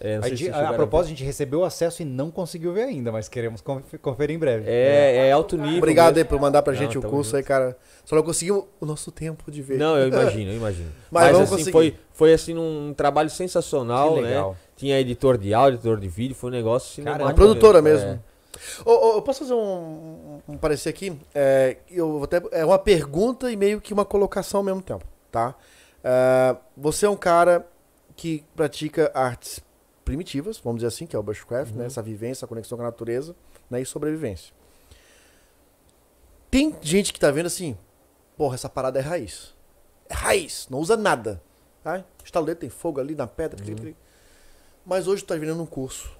É, a, gente, a, a propósito, a gente recebeu acesso e não conseguiu ver ainda, mas queremos conferir em breve. É, é, é alto nível. Obrigado mesmo. aí por mandar pra gente não, o curso aí, cara. Só não conseguimos o nosso tempo de ver. Não, eu imagino, eu imagino. mas, mas assim, foi, foi assim um trabalho sensacional, né? Tinha editor de áudio, editor de vídeo, foi um negócio Uma assim, A produtora mesmo. mesmo. É. Oh, oh, eu posso fazer um, um parecer aqui? É, eu até, é uma pergunta e meio que uma colocação ao mesmo tempo, tá? Uh, você é um cara que pratica artes primitivas, vamos dizer assim, que é o bushcraft, né? uhum. né? essa vivência, a conexão com a natureza né? e sobrevivência. Tem gente que tá vendo assim, porra, essa parada é raiz. É raiz, não usa nada. Tá? Estalo dedo, tem fogo ali na pedra. Uhum. Mas hoje está tá vendendo um curso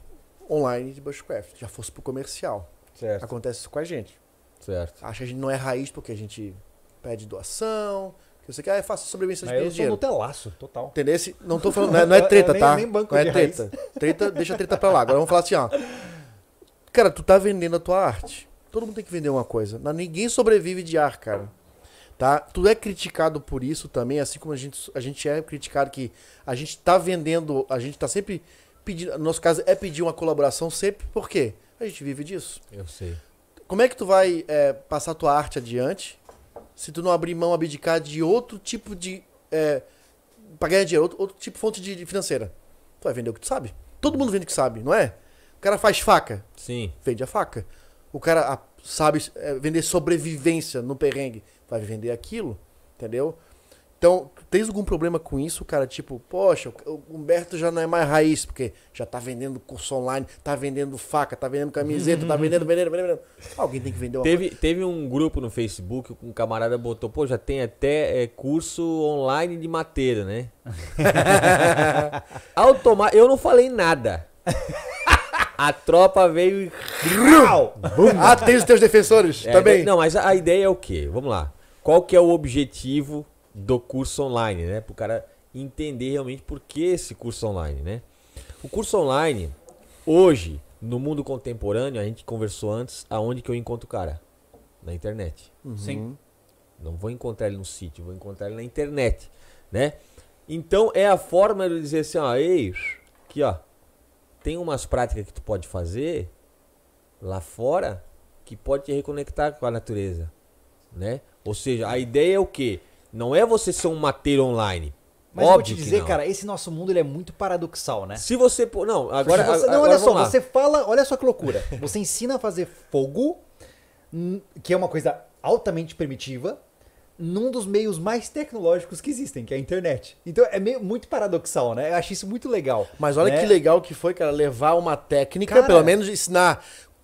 online de bushcraft, já fosse pro comercial. Certo. Acontece isso com a gente. Certo. Acha que a gente não é raiz porque a gente pede doação, que você quer ah, é fácil sobrevivência de eu sou dinheiro. Nutelaço, total. Entendeu? Não tô falando, não é, não é treta, tá? Nem, nem banco não é treta. Raiz. Treta, deixa a treta pra lá. Agora vamos falar assim, ó. Cara, tu tá vendendo a tua arte. Todo mundo tem que vender uma coisa. ninguém sobrevive de ar, cara. Tá? Tu é criticado por isso também, assim como a gente, a gente é criticado que a gente tá vendendo, a gente tá sempre pedindo, no nosso caso é pedir uma colaboração sempre, por quê? A gente vive disso. Eu sei. Como é que tu vai é, passar tua arte adiante se tu não abrir mão, abdicar de outro tipo de. É, pra ganhar dinheiro, outro, outro tipo de fonte de, de financeira. Tu vai vender o que tu sabe. Todo mundo vende o que sabe, não é? O cara faz faca. Sim. Vende a faca. O cara a, sabe é, vender sobrevivência no perrengue. Vai vender aquilo, entendeu? Então, tens algum problema com isso, cara? Tipo, poxa, o Humberto já não é mais raiz, porque já tá vendendo curso online, tá vendendo faca, tá vendendo camiseta, tá vendendo, vendendo, vendendo. Alguém tem que vender uma teve, coisa. Teve um grupo no Facebook, um camarada botou, pô, já tem até é, curso online de mateira, né? Automa eu não falei nada. A tropa veio e. ah, tem os teus defensores é, também. Não, mas a ideia é o quê? Vamos lá. Qual que é o objetivo do curso online, né? Para o cara entender realmente por que esse curso online, né? O curso online, hoje, no mundo contemporâneo, a gente conversou antes, aonde que eu encontro o cara? Na internet. Uhum. Sim. Não vou encontrar ele no sítio, vou encontrar ele na internet, né? Então é a forma de dizer assim, ó, ei, aqui ó, tem umas práticas que tu pode fazer lá fora que pode te reconectar com a natureza, né? Ou seja, a ideia é o quê? Não é você ser um mateiro online. Mas Óbvio eu vou te dizer, cara, esse nosso mundo ele é muito paradoxal, né? Se você. Não, agora. Você, não, agora, olha só, você fala. Olha só que loucura. Você ensina a fazer fogo, que é uma coisa altamente primitiva, num dos meios mais tecnológicos que existem, que é a internet. Então é meio, muito paradoxal, né? Eu acho isso muito legal. Mas olha né? que legal que foi, cara, levar uma técnica, cara, pelo menos ensinar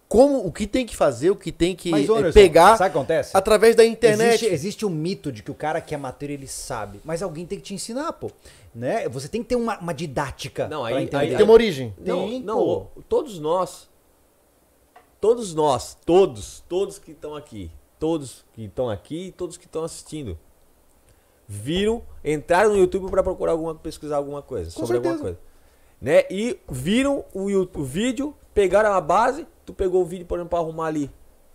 como o que tem que fazer, o que tem que Mas, eh, Anderson, pegar sabe o que acontece? através da internet. Existe, existe um mito de que o cara que é matéria ele sabe, mas alguém tem que te ensinar, pô. Né? Você tem que ter uma, uma didática. Não, aí, entender. aí tem uma origem. Não, tem, não, pô. todos nós, todos nós, todos, todos que estão aqui, todos que estão aqui, todos que estão assistindo, viram, entraram no YouTube para procurar alguma, pesquisar alguma coisa, Com sobre certeza. alguma coisa, né? E viram o, o vídeo, pegaram a base tu pegou o vídeo, por exemplo, para arrumar ali,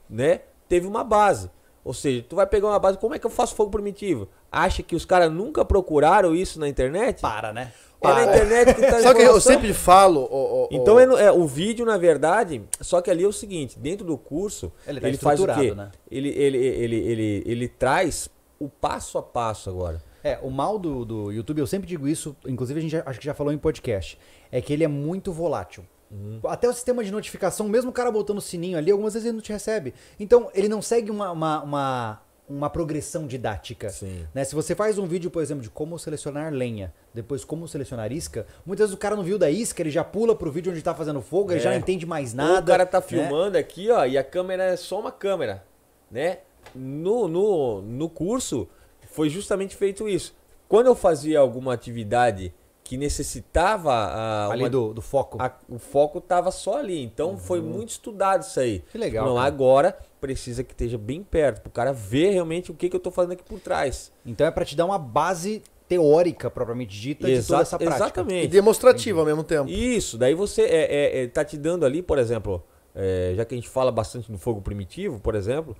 né? Teve uma base. Ou seja, tu vai pegar uma base, como é que eu faço fogo primitivo? Acha que os caras nunca procuraram isso na internet? Para, né? Para. É na internet que tá Só que eu sempre falo. então é, é, o vídeo, na verdade, só que ali é o seguinte: dentro do curso, ele, tá ele faz o quê? Né? Ele, ele, ele, ele, ele traz o passo a passo agora. É, o mal do, do YouTube, eu sempre digo isso, inclusive a gente já, acho que já falou em podcast, é que ele é muito volátil. Uhum. Até o sistema de notificação, mesmo o cara botando o sininho ali, algumas vezes ele não te recebe. Então, ele não segue uma, uma, uma, uma progressão didática. Sim. Né? Se você faz um vídeo, por exemplo, de como selecionar lenha, depois como selecionar isca, muitas vezes o cara não viu da isca, ele já pula pro vídeo onde tá fazendo fogo, é. ele já não entende mais nada. Ou o cara tá né? filmando né? aqui, ó, e a câmera é só uma câmera, né? No, no, no curso, foi justamente feito isso. Quando eu fazia alguma atividade que necessitava a, ali uma, do, do, foco. A, o foco estava só ali. Então uhum. foi muito estudado isso aí. Que legal. Não, agora precisa que esteja bem perto, para o cara ver realmente o que, que eu estou fazendo aqui por trás. Então é para te dar uma base teórica propriamente dita Exa de toda essa prática. Exatamente. E demonstrativa Entendi. ao mesmo tempo. Isso, daí você é, é, é tá te dando ali, por exemplo, é, já que a gente fala bastante no fogo primitivo, por exemplo,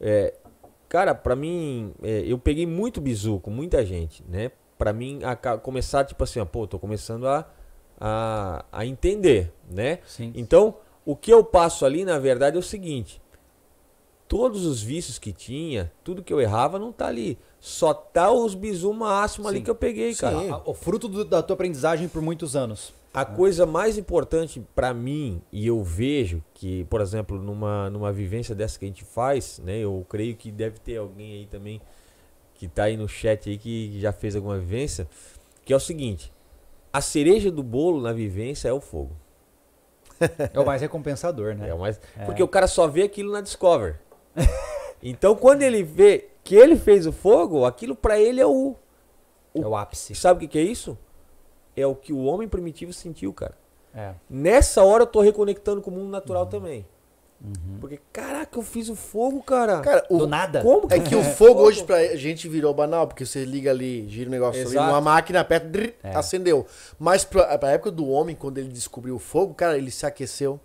é, cara, para mim, é, eu peguei muito bizu com muita gente, né? para mim começar tipo assim, ó, pô, tô começando a, a, a entender, né? Sim. Então, o que eu passo ali, na verdade, é o seguinte: todos os vícios que tinha, tudo que eu errava não tá ali. Só tá os bizu máximo ali que eu peguei, Sim. cara. O fruto do, da tua aprendizagem por muitos anos. A coisa mais importante para mim, e eu vejo que, por exemplo, numa, numa vivência dessa que a gente faz, né? Eu creio que deve ter alguém aí também que tá aí no chat aí, que já fez alguma vivência, que é o seguinte: a cereja do bolo na vivência é o fogo. É o mais recompensador, né? É o mais... É. Porque o cara só vê aquilo na Discover. então, quando ele vê que ele fez o fogo, aquilo para ele é o, o, É o ápice. Sabe o que, que é isso? É o que o homem primitivo sentiu, cara. É. Nessa hora eu tô reconectando com o mundo natural uhum. também. Uhum. Porque, caraca, eu fiz o fogo, cara. cara o, Do nada. Como? Cara? É que o fogo é. hoje pra gente virou banal, porque você liga ali, gira o um negócio Exato. ali, uma máquina aperta, drrr, é. acendeu. Mas pra, pra época do homem, quando ele descobriu o fogo, cara, ele se aqueceu,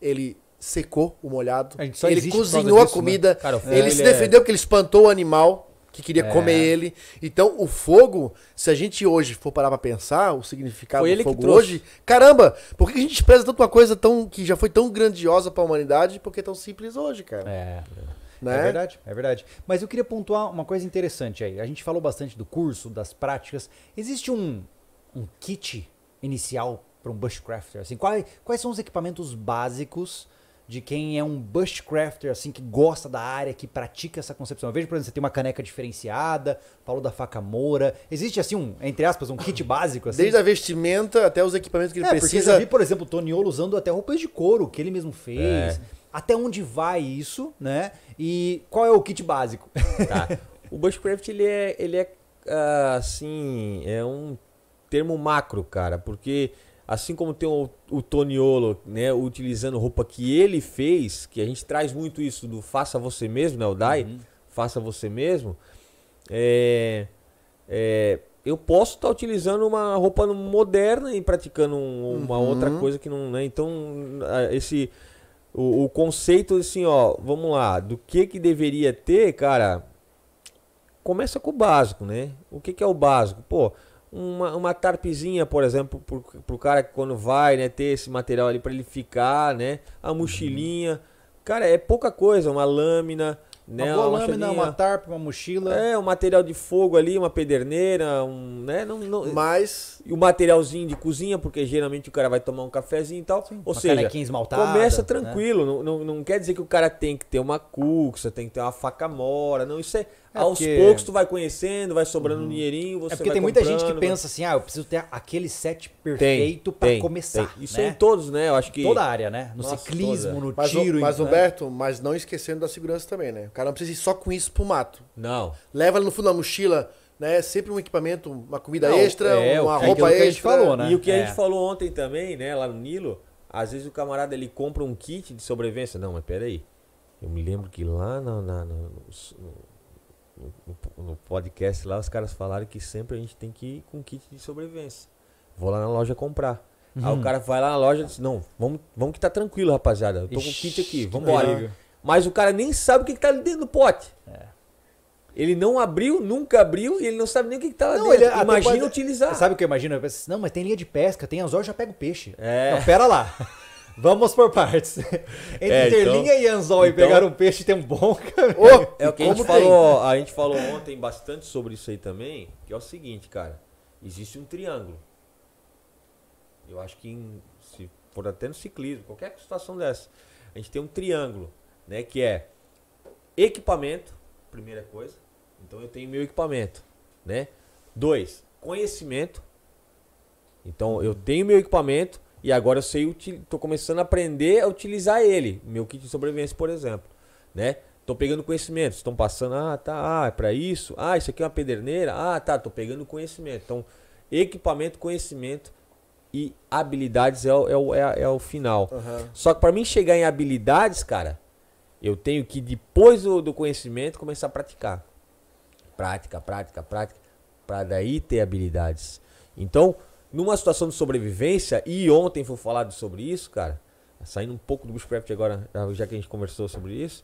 ele secou o molhado, ele cozinhou disso, a né? comida, né? cara, ele é, se defendeu porque ele espantou o animal que queria é. comer ele. Então, o fogo, se a gente hoje for parar pra pensar, o significado do fogo hoje, caramba, por que a gente pesa tanto uma coisa tão, que já foi tão grandiosa para a humanidade, porque é tão simples hoje, cara? É. Né? É verdade, é verdade. Mas eu queria pontuar uma coisa interessante aí. A gente falou bastante do curso, das práticas. Existe um, um kit inicial para um bushcrafter? Assim, quais, quais são os equipamentos básicos de quem é um bushcrafter, assim, que gosta da área, que pratica essa concepção. Eu vejo, por exemplo, você tem uma caneca diferenciada, falou da faca moura. Existe, assim, um, entre aspas, um kit básico, assim? Desde a vestimenta até os equipamentos que ele é, precisa. Porque eu vi, por exemplo, o Toniolo usando até roupas de couro, que ele mesmo fez. É. Até onde vai isso, né? E qual é o kit básico? Tá. O bushcraft, ele é, ele é ah, assim, é um termo macro, cara, porque Assim como tem o, o Toniolo, né, utilizando roupa que ele fez, que a gente traz muito isso do faça você mesmo, né, o Dai, uhum. faça você mesmo. É, é, eu posso estar tá utilizando uma roupa moderna e praticando um, uma uhum. outra coisa que não, né? Então, esse o, o, conceito assim, ó, vamos lá, do que que deveria ter, cara? Começa com o básico, né? O que que é o básico? Pô, uma, uma tarpezinha, por exemplo, para o cara que quando vai, né, ter esse material ali para ele ficar, né? A mochilinha. Cara, é pouca coisa, uma lâmina, né? Uma, uma lâmina, uma tarpa, uma mochila. É, um material de fogo ali, uma pederneira, um, né? Não, não, Mas e o materialzinho de cozinha, porque geralmente o cara vai tomar um cafezinho e tal. Sim, Ou seja, começa né? tranquilo, né? não, não, não quer dizer que o cara tem que ter uma cuxa, tem que ter uma faca mora, não, isso é é Aos porque... poucos tu vai conhecendo, vai sobrando uhum. um dinheirinho, você É porque tem muita gente que vai... pensa assim, ah, eu preciso ter aquele set perfeito para começar. Tem. Isso né? em todos, né? Eu acho que... Toda a área, né? No Nossa, ciclismo, toda. no mas, tiro. Mas, né? Humberto, mas não esquecendo da segurança também, né? O cara não precisa ir só com isso pro mato. Não. Leva no fundo da mochila né? É sempre um equipamento, uma comida não, extra, é, uma é roupa extra. Que a gente falou, né? E o que é. a gente é. falou ontem também, né? Lá no Nilo, às vezes o camarada ele compra um kit de sobrevivência. Não, mas peraí. Eu me lembro que lá na, na, no, no, no podcast lá, os caras falaram que sempre a gente tem que ir com kit de sobrevivência. Vou lá na loja comprar. Uhum. Aí o uhum. cara vai lá na loja e diz, não, vamos, vamos que tá tranquilo, rapaziada. Eu tô Ixi, com kit aqui, vamos embora Mas o cara nem sabe o que, que tá ali dentro do pote. É. Ele não abriu, nunca abriu e ele não sabe nem o que, que tá lá não, dentro. Ele, imagina pode... utilizar. Sabe o que eu imagino? Eu penso, não, mas tem linha de pesca, tem anzol, já pega o peixe. É. Não, pera lá. Vamos por partes. É, Entre é, então, e Anzol e então pegar um peixe tem um bom caminho. Oh, é o que a gente, falou, a gente falou ontem bastante sobre isso aí também, que é o seguinte, cara. Existe um triângulo. Eu acho que em, se for até no ciclismo, qualquer situação dessa, a gente tem um triângulo, né? Que é equipamento, primeira coisa. Então eu tenho meu equipamento, né? Dois, conhecimento. Então eu tenho meu equipamento, e agora eu sei, tô começando a aprender a utilizar ele. Meu kit de sobrevivência, por exemplo, né? Tô pegando conhecimento, estão passando, ah, tá, ah, é para isso. Ah, isso aqui é uma pederneira. Ah, tá, tô pegando conhecimento. Então, equipamento, conhecimento e habilidades é o, é o, é, é o final. Uhum. Só que para mim chegar em habilidades, cara, eu tenho que depois do, do conhecimento começar a praticar. Prática, prática, prática, para daí ter habilidades. Então, numa situação de sobrevivência, e ontem foi falado sobre isso, cara, saindo um pouco do Bushcraft agora, já que a gente conversou sobre isso.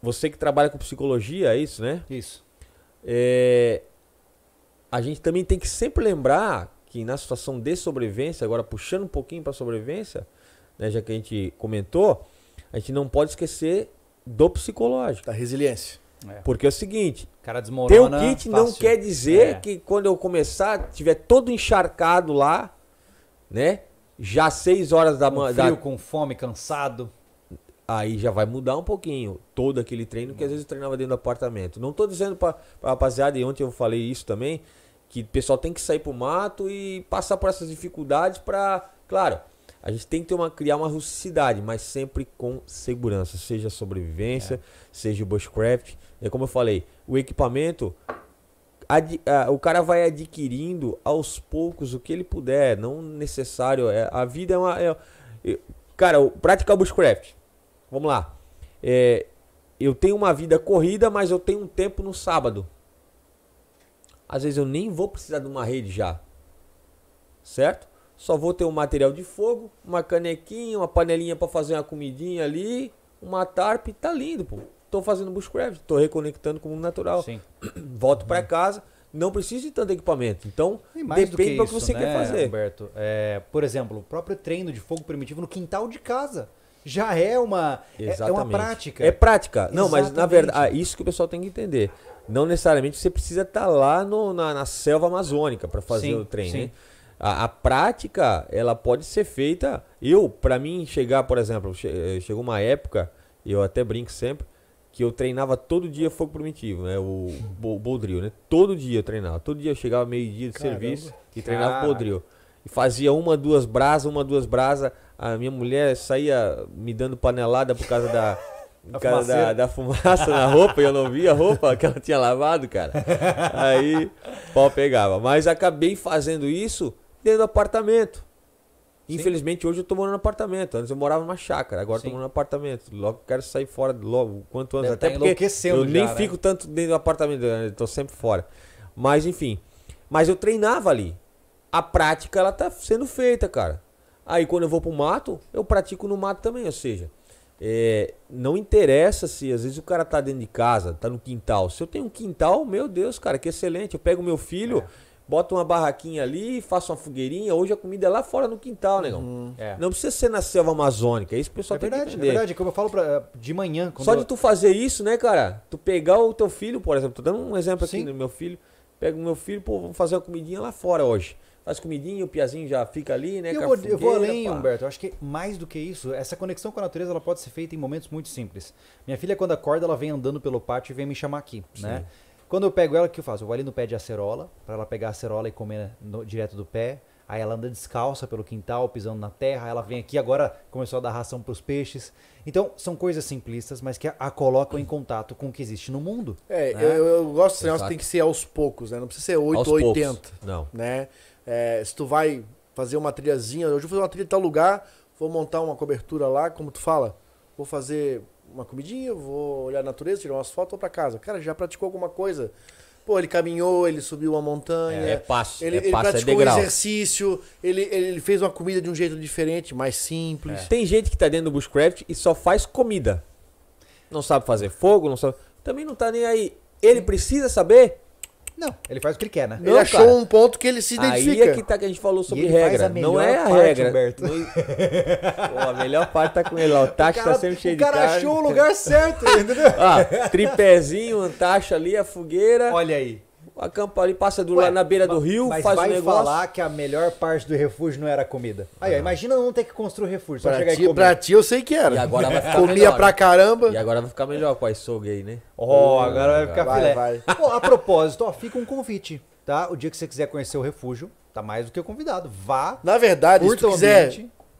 Você que trabalha com psicologia, é isso, né? Isso. É, a gente também tem que sempre lembrar que na situação de sobrevivência, agora puxando um pouquinho para sobrevivência, né, já que a gente comentou, a gente não pode esquecer do psicológico. Da resiliência. É. Porque é o seguinte, ter o kit não quer dizer é. que quando eu começar, tiver todo encharcado lá, né? Já seis horas da manhã. Frio, da... com fome, cansado. Aí já vai mudar um pouquinho todo aquele treino que às vezes eu treinava dentro do apartamento. Não tô dizendo pra, pra rapaziada, e ontem eu falei isso também, que o pessoal tem que sair pro mato e passar por essas dificuldades para, claro, a gente tem que ter uma, criar uma rusticidade, mas sempre com segurança, seja sobrevivência, é. seja bushcraft, é como eu falei, o equipamento a, o cara vai adquirindo aos poucos o que ele puder, não necessário. É, a vida é uma. É, cara, prática bushcraft. Vamos lá. É, eu tenho uma vida corrida, mas eu tenho um tempo no sábado. Às vezes eu nem vou precisar de uma rede já. Certo? Só vou ter um material de fogo, uma canequinha, uma panelinha para fazer uma comidinha ali, uma tarp, tá lindo, pô estou fazendo bushcraft, estou reconectando com o mundo natural. Sim. Volto uhum. para casa, não preciso de tanto equipamento. Então, depende do que, do que você né, quer fazer. é, por exemplo, o próprio treino de fogo primitivo no quintal de casa já é uma é, é uma prática. É prática. Não, mas na verdade, ah, isso que o pessoal tem que entender. Não necessariamente você precisa estar tá lá no, na, na, selva amazônica para fazer sim, o treino. A, a, prática, ela pode ser feita. Eu, para mim, chegar, por exemplo, che, eh, chegou uma época, eu até brinco sempre, que eu treinava todo dia fogo primitivo, né? O, o né? Todo dia eu treinava. Todo dia eu chegava meio-dia de Caramba. serviço e treinava Caraca. Boldril. E fazia uma, duas brasas, uma, duas brasas. A minha mulher saía me dando panelada por causa da. Por causa da, da, fumaça na roupa e eu não via a roupa que ela tinha lavado, cara. Aí, pau pegava. Mas acabei fazendo isso dentro do apartamento. Infelizmente, hoje eu tô morando no apartamento. Antes eu morava numa chácara, agora Sim. tô morando no apartamento. Logo quero sair fora, logo, quanto antes. Até tá porque eu já, nem né? fico tanto dentro do apartamento, né? eu tô sempre fora. Mas, enfim. Mas eu treinava ali. A prática, ela tá sendo feita, cara. Aí, quando eu vou pro mato, eu pratico no mato também. Ou seja, é, não interessa se às vezes o cara tá dentro de casa, tá no quintal. Se eu tenho um quintal, meu Deus, cara, que excelente. Eu pego meu filho. É Bota uma barraquinha ali, faça uma fogueirinha. Hoje a comida é lá fora no quintal, negão. Né, uhum. É. Não precisa ser na selva amazônica. É isso o pessoal é tem verdade, que é entender. É verdade, como eu falo pra, é, de manhã. Só de tu fazer isso, né, cara? Tu pegar o teu filho, por exemplo. Tô dando um exemplo aqui Sim. do meu filho. Pega o meu filho, pô, vamos fazer uma comidinha lá fora hoje faz comidinha, o piazinho já fica ali, né? Eu, vou, eu vou além, pá. Humberto. Eu acho que mais do que isso, essa conexão com a natureza ela pode ser feita em momentos muito simples. Minha filha, quando acorda, ela vem andando pelo pátio e vem me chamar aqui, Sim. né? Quando eu pego ela, o que eu faço? Eu vou ali no pé de acerola, para ela pegar a acerola e comer no, direto do pé. Aí ela anda descalça pelo quintal, pisando na terra. ela vem aqui, agora começou a dar ração para os peixes. Então, são coisas simplistas, mas que a, a, colocam em contato com o que existe no mundo. É, né? eu, eu, gosto de que tem que ser aos poucos, né? Não precisa ser 8 ou 80. Poucos. Não. Né? É, se tu vai fazer uma trilhazinha, hoje eu vou fazer uma trilha em tal lugar, vou montar uma cobertura lá, como tu fala, vou fazer uma comidinha, vou olhar a natureza, tirar umas fotos, vou pra casa. Cara, já praticou alguma coisa? Pô, ele caminhou, ele subiu uma montanha. É, é passo. Ele, é passo, é ele praticou é um exercício, ele, ele fez uma comida de um jeito diferente, mais simples. É. Tem gente que tá dentro do Bushcraft e só faz comida. Não sabe fazer fogo, não sabe. Também não tá nem aí. Ele precisa saber não. Ele faz o que ele quer, né? Não, ele achou um ponto que ele se identifica. Aí é que tá que a gente falou sobre regra. não é a parte, regra. Humberto. É- Pô, a melhor parte tá com ele, ó. O Tacho tá o cara, tá sempre cheio de carne. O cara achou o lugar certo, entendeu? Ó, tripézinho, um tacho ali, a fogueira. Olha aí acampa ali, passa do Ué, lado na beira do rio, faz o negócio. vai falar que a melhor parte do refúgio não era comida. Aí, imagina não ter que construir o refúgio, só Pra ti, pra ti eu sei que era. E agora vai ficar Comia melhor. pra né? caramba. E agora vai ficar melhor com a açougue aí, né? oh agora vai ficar Vai, filé. vai. a propósito, ó, fica um convite, tá? O dia que você quiser conhecer o refúgio, tá mais do que convidado. Vá, Na verdade, se tu quiser.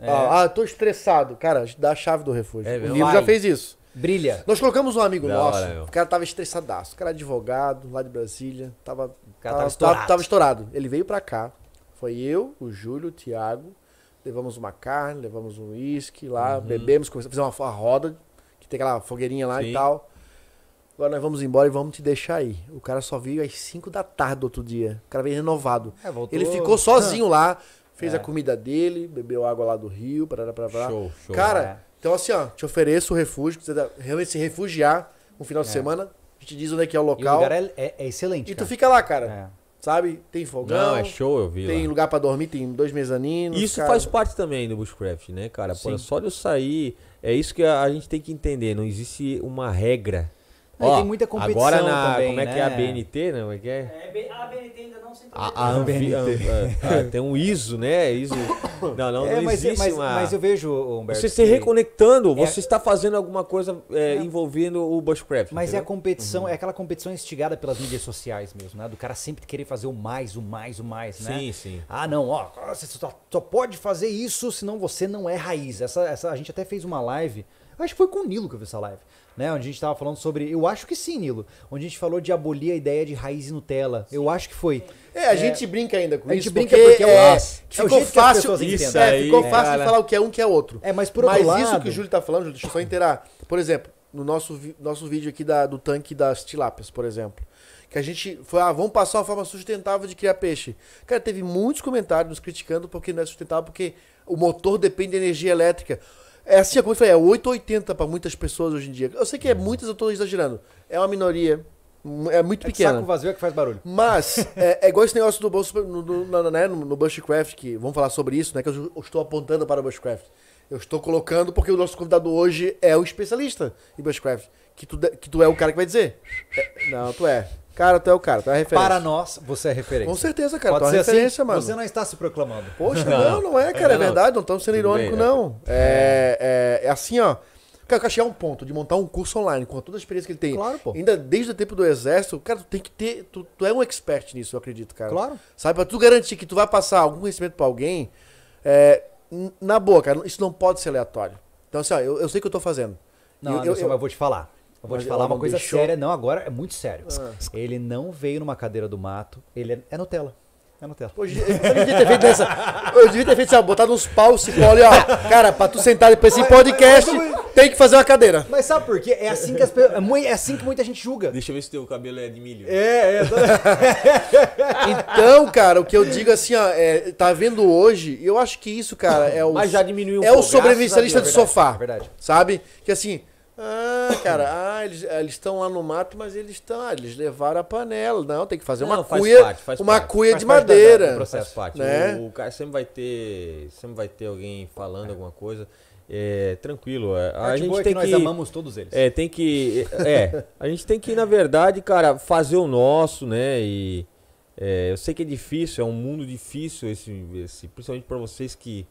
É. Ah, tô estressado. Cara, dá a chave do refúgio. É, o mesmo? já fez isso. Brilha. Nós colocamos um amigo da nosso, hora, o cara tava estressadaço, o cara é advogado lá de Brasília, tava, tava, tava, estourado. tava, estourado. Ele veio pra cá, foi eu, o Júlio, o Thiago, levamos uma carne, levamos um uísque lá, uhum. bebemos, fizemos uma roda, que tem aquela fogueirinha lá Sim. e tal. Agora nós vamos embora e vamos te deixar aí. O cara só veio às 5 da tarde do outro dia. O cara veio renovado. É, Ele ficou sozinho ah. lá, fez é. a comida dele, bebeu água lá do rio, para Show, show. Cara, é então, assim, ó, te ofereço o refúgio, pra você tá realmente se refugiar no final de é. semana. A gente diz onde é que é o local. E o lugar é, é, é excelente. E cara. tu fica lá, cara. É sabe? Tem fogão. Não, é show, eu vi. Tem lá. lugar para dormir, tem dois mezaninos. Isso cara. faz parte também do Bushcraft, né, cara? Pô, é só de eu sair. É isso que a gente tem que entender. Não existe uma regra Ó, tem muita competição agora na, também, como é né? que é a né? BNT, não né? é que é? é a BNT ainda não se a, a, a, a, ah, ah, tem um ISO, né? ISO. Não, não, é, não mas, é, existe mas, uma... mas eu vejo, Humberto... Você se reconectando, é você está fazendo alguma coisa é, envolvendo o Bushcraft. Mas entendeu? é a competição, uhum. é aquela competição instigada pelas mídias sociais mesmo, né? Do cara sempre querer fazer o mais, o mais, o mais, né? Sim, sim. Ah, não, ó, você só, só pode fazer isso, senão você não é raiz. Essa, essa, a gente até fez uma live... Eu acho que foi com o Nilo que eu vi essa live. Né, onde a gente estava falando sobre. Eu acho que sim, Nilo. Onde a gente falou de abolir a ideia de raiz e Nutella. Sim. Eu acho que foi. É, a é, gente brinca ainda com isso. A gente brinca porque, porque é, é, ficou é fácil. Isso aí, ficou fácil cara. de falar o que é um que é outro. É, mas por outro mas lado. Mas isso que o Júlio está falando, Júlio, deixa eu só inteirar. Por exemplo, no nosso, nosso vídeo aqui da, do tanque das tilápias, por exemplo. Que a gente foi, ah, vamos passar uma forma sustentável de criar peixe. Cara, teve muitos comentários nos criticando porque não é sustentável, porque o motor depende de energia elétrica. É assim, como eu falei, é 880 para muitas pessoas hoje em dia. Eu sei que é muitas, eu estou exagerando. É uma minoria. É muito é pequena. saco vazio é que faz barulho. Mas, é, é igual esse negócio do bolso no, no, né, no, no Bushcraft, que vamos falar sobre isso, né? Que eu, eu estou apontando para o Bushcraft. Eu estou colocando porque o nosso convidado hoje é o especialista em Bushcraft. Que tu, que tu é o cara que vai dizer. É, não, tu é. Cara, tu é o cara, tu é a referência. Para nós, você é referência. Com certeza, cara, tu é assim? referência, assim, mano. Você não está se proclamando. Poxa, não, não é, cara, é, é verdade, não estamos sendo irônico, né? não. É, é, é, assim, ó. Cara, eu achei um ponto de montar um curso online com toda a experiência que ele tem. Claro, pô. Ainda desde o tempo do exército, cara, tu tem que ter. Tu, tu é um expert nisso, eu acredito, cara. Claro. Sabe, pra tu garantir que tu vai passar algum conhecimento pra alguém, é, na boa, cara, isso não pode ser aleatório. Então, assim, ó, eu, eu sei o que eu tô fazendo. Não, eu, eu, eu só eu vou te falar Vou te falar uma coisa deixou. séria, não, agora é muito sério. Ah. Ele não veio numa cadeira do mato, ele é, é Nutella. É Nutella. Pô, eu, eu devia ter feito essa. Eu devia ter feito assim, botado uns paus, cipó ali, ó. Cara, pra tu sentar depois em podcast, mas, mas, mas, tem que fazer uma cadeira. Mas sabe por quê? É assim que as é, é assim que muita gente julga. Deixa eu ver se teu cabelo é de milho. É, é. Tô... então, cara, o que eu digo assim, ó, é, tá vendo hoje, eu acho que isso, cara, é o. Mas já diminuiu. É o sobrevivencialista é de sofá. É verdade. Sabe? Que assim ah, cara, ah, ah, eles estão lá no mato, mas eles estão, ah, eles levaram a panela. Não, tem que fazer uma cuia, uma cuia de madeira. processo né? O, cara sempre vai ter, sempre vai ter alguém falando alguma coisa. É, tranquilo. É. A, a é gente tem é que nós amamos todos eles. É, tem que é, é, a gente tem que na verdade, cara, fazer o nosso, né? E é, eu sei que é difícil, é um mundo difícil esse, esse principalmente para vocês que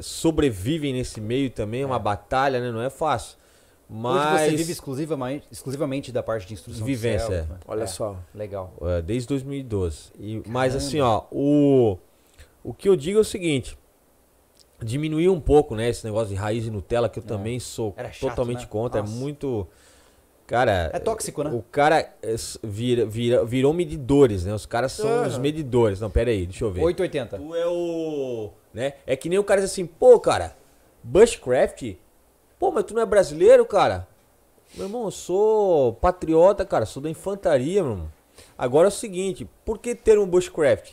sobrevivem nesse meio também, é uma batalha, né? Não é fácil. Mas... Hoje você vive exclusivamente, exclusivamente da parte de instrução Vivência. De é. célula, Olha é. só. Legal. É, desde 2012. E, mas assim, ó, o, o que eu digo é o seguinte. Diminuir um pouco, né, esse negócio de raiz e Nutella, que eu é. também sou chato, totalmente né? contra. É Nossa. É muito... Cara... É tóxico, né? O cara vira, vira, virou medidores, né? Os caras são uhum. os medidores. Não, pera aí, deixa eu ver. 880. Tu é o... Né? É que nem o cara diz assim, pô, cara, Bushcraft Pô, mas tu não é brasileiro, cara? Meu irmão, eu sou patriota, cara. Sou da infantaria, meu irmão. Agora é o seguinte, por que ter um bushcraft?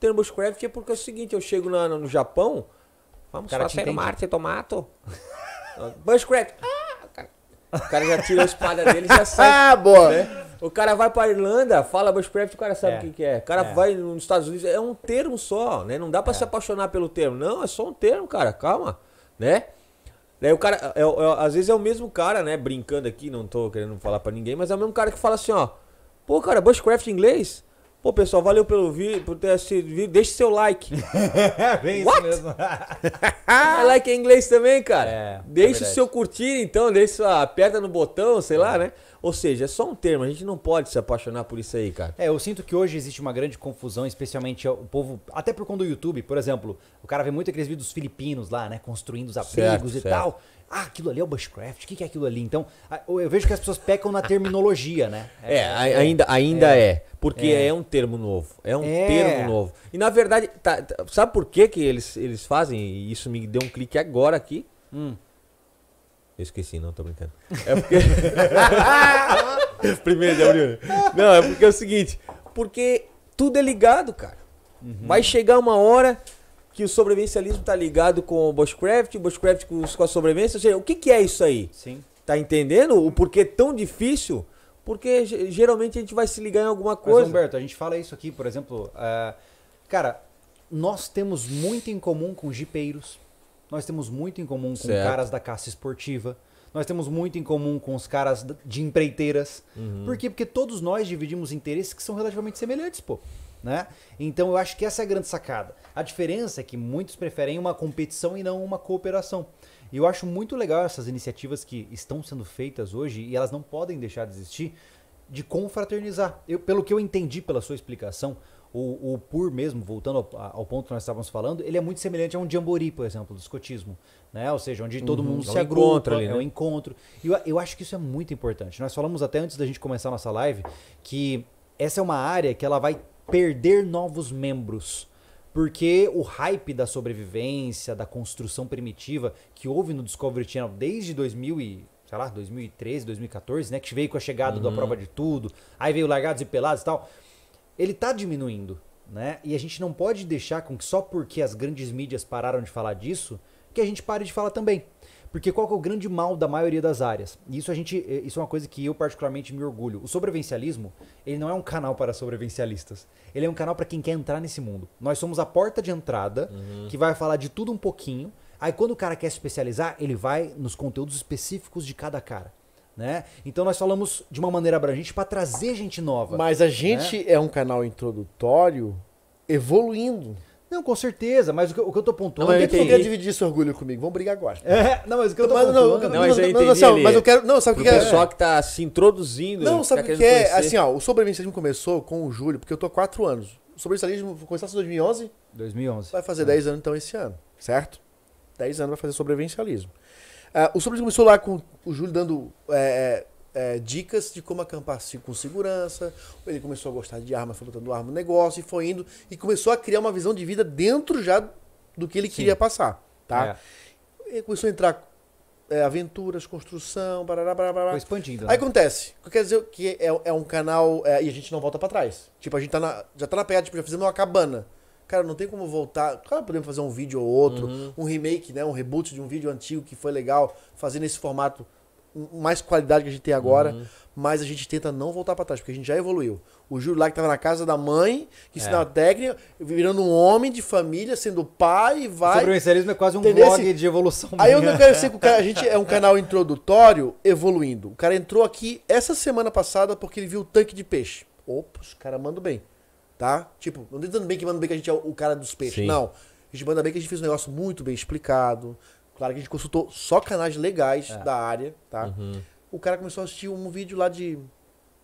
Ter um bushcraft é porque é o seguinte, eu chego na, no Japão, vamos cara fazer Marte tomato. bushcraft. Ah, cara. O cara já tira a espada dele e já sabe. Ah, boa. Né? O cara vai pra Irlanda, fala bushcraft, o cara sabe é. o é. que, que, é. O cara é. vai nos Estados Unidos, é um termo só, né? Não dá para é. se apaixonar pelo termo. Não, é só um termo, cara. Calma, né? Daí né, o cara, é, é, é, às vezes é o mesmo cara, né? Brincando aqui, não tô querendo falar para ninguém, mas é o mesmo cara que fala assim, ó. Pô, cara, Bushcraft em inglês? Pô, pessoal, valeu pelo vídeo, por ter assistido Deixa Deixe seu like. Bem What? isso mesmo. like é em inglês também, cara. É, é Deixe é o seu curtir, então. Deixa, aperta no botão, sei lá, né? Ou seja, é só um termo, a gente não pode se apaixonar por isso aí, cara. É, eu sinto que hoje existe uma grande confusão, especialmente o povo, até por conta do YouTube, por exemplo, o cara vê muito aqueles vídeos filipinos lá, né, construindo os abrigos certo, e certo. tal. Ah, aquilo ali é o bushcraft, o que é aquilo ali? Então, eu vejo que as pessoas pecam na terminologia, né? É, é ainda, ainda é, é porque é. é. um termo novo, é um é. termo novo. E na verdade, tá, tá, sabe por que, que eles, eles fazem? Isso me deu um clique agora aqui. Hum. Eu esqueci, não, tô brincando. É porque. Primeiro de abril. Né? Não, é porque é o seguinte: porque tudo é ligado, cara. Uhum. Vai chegar uma hora que o sobrevivencialismo tá ligado com o Bushcraft, o Bushcraft com, a sobrevivência. Ou seja, o que, que é isso aí? Sim. Tá entendendo o porquê tão difícil? Porque geralmente a gente vai se ligar em alguma coisa. Mas, Humberto, a gente fala isso aqui, por exemplo. Uh, cara, nós temos muito em comum com jipeiros nós temos muito em comum certo. com caras da caça esportiva. Nós temos muito em comum com os caras de empreiteiras. Uhum. Por quê? Porque todos nós dividimos interesses que são relativamente semelhantes, pô. Né? Então eu acho que essa é a grande sacada. A diferença é que muitos preferem uma competição e não uma cooperação. E eu acho muito legal essas iniciativas que estão sendo feitas hoje e elas não podem deixar de existir de confraternizar. Eu, pelo que eu entendi pela sua explicação, o, o PUR mesmo, voltando ao, ao, ponto que nós estávamos falando, ele é muito semelhante a um jamboree, por exemplo, do escotismo. Né? Ou seja, onde todo uhum, mundo é se agrupa, ali, é né? é um encontro. E eu, eu acho que isso é muito importante. Nós falamos até antes da gente começar a nossa live que essa é uma área que ela vai perder novos membros. Porque o hype da sobrevivência, da construção primitiva que houve no Discovery Channel desde 2000 e, sei lá, 2013, 2014, né, que veio com a chegada uhum. da prova de tudo, aí veio Largados e Pelados e tal ele está diminuindo. Né? E a gente não pode deixar com que só porque as grandes mídias pararam de falar disso, que a gente pare de falar também. Porque qual é o grande mal da maioria das áreas? E isso a gente, eh, isso é uma coisa que eu particularmente me orgulho. O sobrevivencialismo, ele não é um canal para sobrevivencialistas. Ele é um canal para quem quer entrar nesse mundo. Nós somos a porta de entrada uhum. que vai falar de tudo um pouquinho. Aí quando o cara quer se especializar, ele vai nos conteúdos específicos de cada cara. Né? Então nós falamos de uma maneira abrangente para trazer gente nova. Mas a né? gente né? é um canal introdutório evoluindo. Não, com certeza, mas o que, o que eu tô pontuando... Não, é entendi. quer dividir esse orgulho comigo, vamos brigar agora. É, não, mas o que eu tô mas, pontuando... Não, não, não, não eu é é entendi não, não, assim, mas eu quero... Não, sabe o que é? O pessoal que tá se introduzindo... Não, tá sabe o que, que é? Conhecer. Assim, ó, o sobrevivencialismo começou com o Júlio, porque eu tô há quatro anos. O sobrevivencialismo começou em 2011? 2011. Vai fazer é. 10 anos então esse ano, certo? Dez anos vai fazer sobrevivencialismo. É, o Sobre começou lá com o Júlio dando é, é, é dicas de como acampar com segurança. Ele começou a gostar de arma, foi botando arma no negócio e foi indo. E começou a criar uma visão de vida dentro já do que ele Sim. queria passar. Tá? É. Ele começou a entrar é, aventuras, construção, barará, barará. Foi expandindo. Né? Aí acontece. Quer dizer é que é, é um canal. É, e a gente não volta para trás. Tipo, a gente tá na, já tá na pedra, tipo, já fizemos uma cabana. Cara, não tem como voltar. Claro, podemos fazer um vídeo ou outro, uhum. um remake, né? Um reboot de um vídeo antigo que foi legal, fazendo esse formato mais qualidade que a gente tem agora, uhum. mas a gente tenta não voltar para trás, porque a gente já evoluiu. O Júlio lá que tava na casa da mãe, que ensinava é. técnica, virando um homem de família, sendo pai, vai. Sobre o inserismo é quase um Entendesse? de evolução. Aí minha. eu não quero ser que o cara. A gente é um canal introdutório evoluindo. O cara entrou aqui essa semana passada porque ele viu o tanque de peixe. Opa, os caras mandam bem. Tá? Tipo, não dando bem que manda bem que a gente é o cara dos peixes. Sim. Não. A gente manda bem que a gente fez um negócio muito bem explicado. Claro que a gente consultou só canais legais é. da área, tá? Uhum. O cara começou a assistir um vídeo lá de,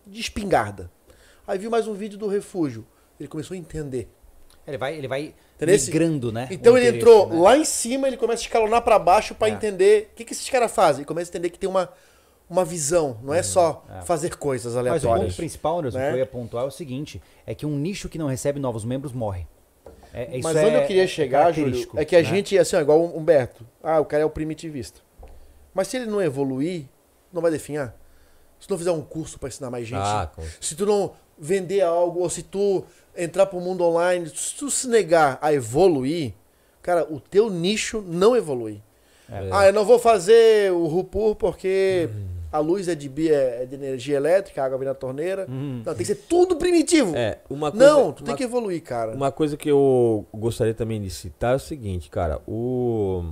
de espingarda. Aí viu mais um vídeo do refúgio. Ele começou a entender. Ele vai, ele vai migrando, né? Então ele entrou né? lá em cima, ele começa a escalonar para baixo para é. entender o que, que esses caras fazem. Ele começa a entender que tem uma uma visão, não é uhum. só é. fazer coisas aleatórias. Mas o ponto principal, Anderson, né? que eu ia pontuar é o seguinte: é que um nicho que não recebe novos membros morre. É, é Mas onde eu é queria chegar, Júlio, é que a né? gente, assim, igual o Humberto. Ah, o cara é o primitivista. Mas se ele não evoluir, não vai definhar. Se tu não fizer um curso para ensinar mais gente, ah, com... se tu não vender algo, ou se tu entrar pro mundo online, se tu se negar a evoluir, cara, o teu nicho não evolui. É ah, eu não vou fazer o Rupur porque. Uhum a luz é de, é, é de energia elétrica, a água vem na torneira. Hum. Não, tem que ser tudo primitivo. É, uma coisa, Não, tu uma, tem que evoluir, cara. Uma coisa que eu gostaria também de citar é o seguinte, cara. O.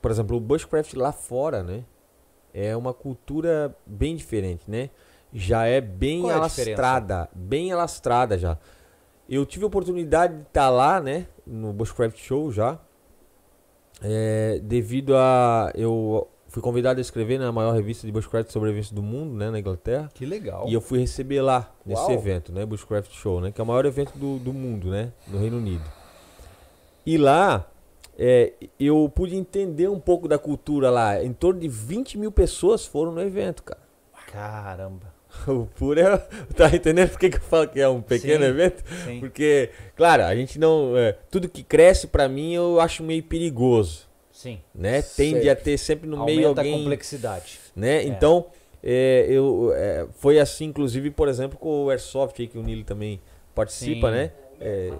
Por exemplo, o Bushcraft lá fora, né? É uma cultura bem diferente, né? Já é bem Qual é alastrada. É bem alastrada já. Eu tive a oportunidade de estar tá lá, né? No Bushcraft Show já. É, devido a eu fui convidado a escrever na maior revista de Bushcraft sobrevivência do mundo, né, na Inglaterra. Que legal. E eu fui receber lá, nesse Uau. evento, né, Bushcraft Show, né, que é o maior evento do, do mundo, né, no Reino Unido. E lá, é, eu pude entender um pouco da cultura lá. Em torno de 20 mil pessoas foram no evento, cara. Caramba. O puro é. Tá entendendo por que, que eu falo que é um pequeno sim, evento? Sim. Porque, claro, a gente não. É, tudo que cresce, para mim, eu acho meio perigoso. Sim. Né? Tende sempre. a ter sempre no Aumenta meio alguém. Aumenta a complexidade. Né? É. Então, é, eu, é, foi assim, inclusive, por exemplo, com o Airsoft, que o Nilo também participa, Sim. né? É,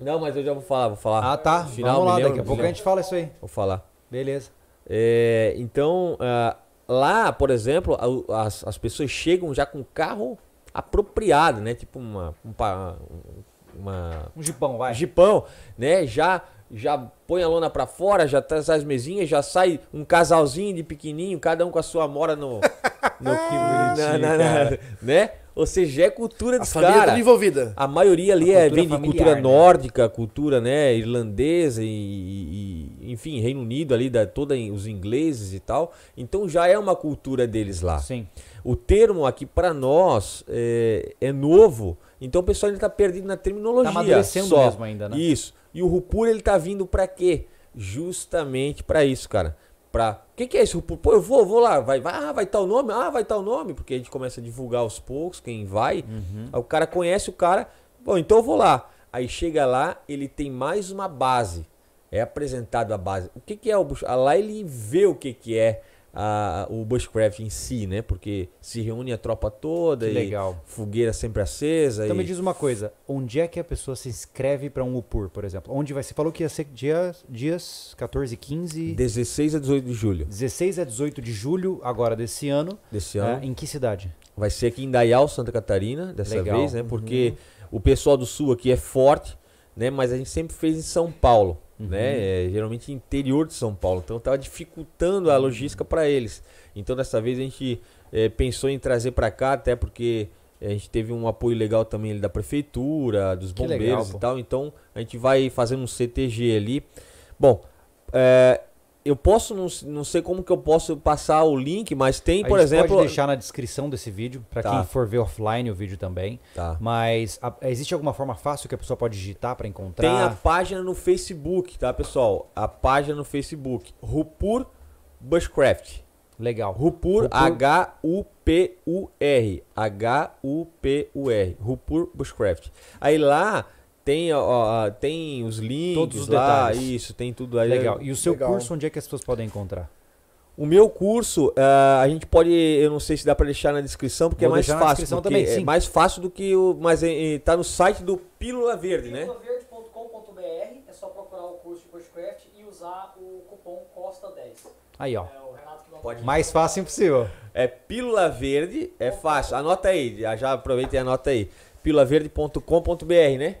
Não, mas eu já vou falar, vou falar. Ah, tá. Final, Vamos lá, lembro, daqui a pouco a gente fala isso aí. Vou falar. Beleza. É, então, ah, lá, por exemplo, as, as pessoas chegam já com o carro apropriado, né? Tipo uma, um, um uma um jipão, vai. Um jipão, né? Já já põe a lona para fora, já traz as mesinhas, já sai um casalzinho de pequenininho, cada um com a sua mora no no ah, que na, na, na, né? Ou seja, é cultura de cara. Tá envolvida. A maioria ali a é vem de cultura né? nórdica, cultura né, irlandesa e, e enfim, Reino Unido ali, da, toda os ingleses e tal. Então já é uma cultura deles lá. Sim. O termo aqui para nós é, é novo, então o pessoal ainda está perdido na terminologia. Tá amadurecendo só. mesmo ainda, né? Isso. E o Rupur, ele tá vindo para quê? Justamente para isso, cara. Pra... O que, que é isso, Pô, eu vou, vou lá. Vai, vai, ah, vai tal nome, ah, vai tal nome. Porque a gente começa a divulgar aos poucos quem vai. Uhum. Aí o cara conhece o cara. Bom, então eu vou lá. Aí chega lá, ele tem mais uma base. É apresentado a base. O que, que é o bucho? Ah, lá ele vê o que, que é a, o bushcraft em si, né? Porque se reúne a tropa toda que e legal. fogueira sempre acesa. Então e... me diz uma coisa, onde é que a pessoa se inscreve para um UPUR, por exemplo? Onde vai? Você falou que ia ser dias, dias 14, 15... 16 a 18 de julho. 16 a 18 de julho, agora desse ano. Desse ano. É, em que cidade? Vai ser aqui em Dayal, Santa Catarina, dessa legal. vez, né? Porque uhum. o pessoal do Sul aqui é forte, né? Mas a gente sempre fez em São Paulo uhum. né? É, geralmente interior de São Paulo. Então estava dificultando a logística para eles. Então dessa vez a gente é, pensou em trazer para cá, até porque é, a gente teve um apoio legal também da prefeitura, dos bombeiros legal, e tal. Então a gente vai fazendo um CTG ali. Bom, é, eu posso, não, não sei como que eu posso passar o link, mas tem, por a gente exemplo. Pode deixar na descrição desse vídeo, para tá. quem for ver offline o vídeo também. Tá. Mas a, existe alguma forma fácil que a pessoa pode digitar para encontrar? Tem a página no Facebook, tá, pessoal? A página no Facebook. Rupur Bushcraft. Legal. Rupur, Rupur... H-U-P-U-R. H-U-P-U-R. Rupur Bushcraft. Aí lá tem, ó, tem os links Todos os lá, detalhes. isso, tem tudo aí. Legal. E o seu Legal. curso, onde é que as pessoas podem encontrar? O meu curso, uh, a gente pode, eu não sei se dá para deixar na descrição, porque Vou é mais fácil. Também, é mais fácil do que o. Mas está eh, eh, no site do Pílula Verde, né? Pílulaverde.com.br, é só procurar o curso de Coachcraft e usar o cupom COSTA10. Aí, ó. É, mais fácil impossível. É Pílula Verde, é fácil. Anota aí, já aproveita e anota aí. pílulaverde.com.br, né?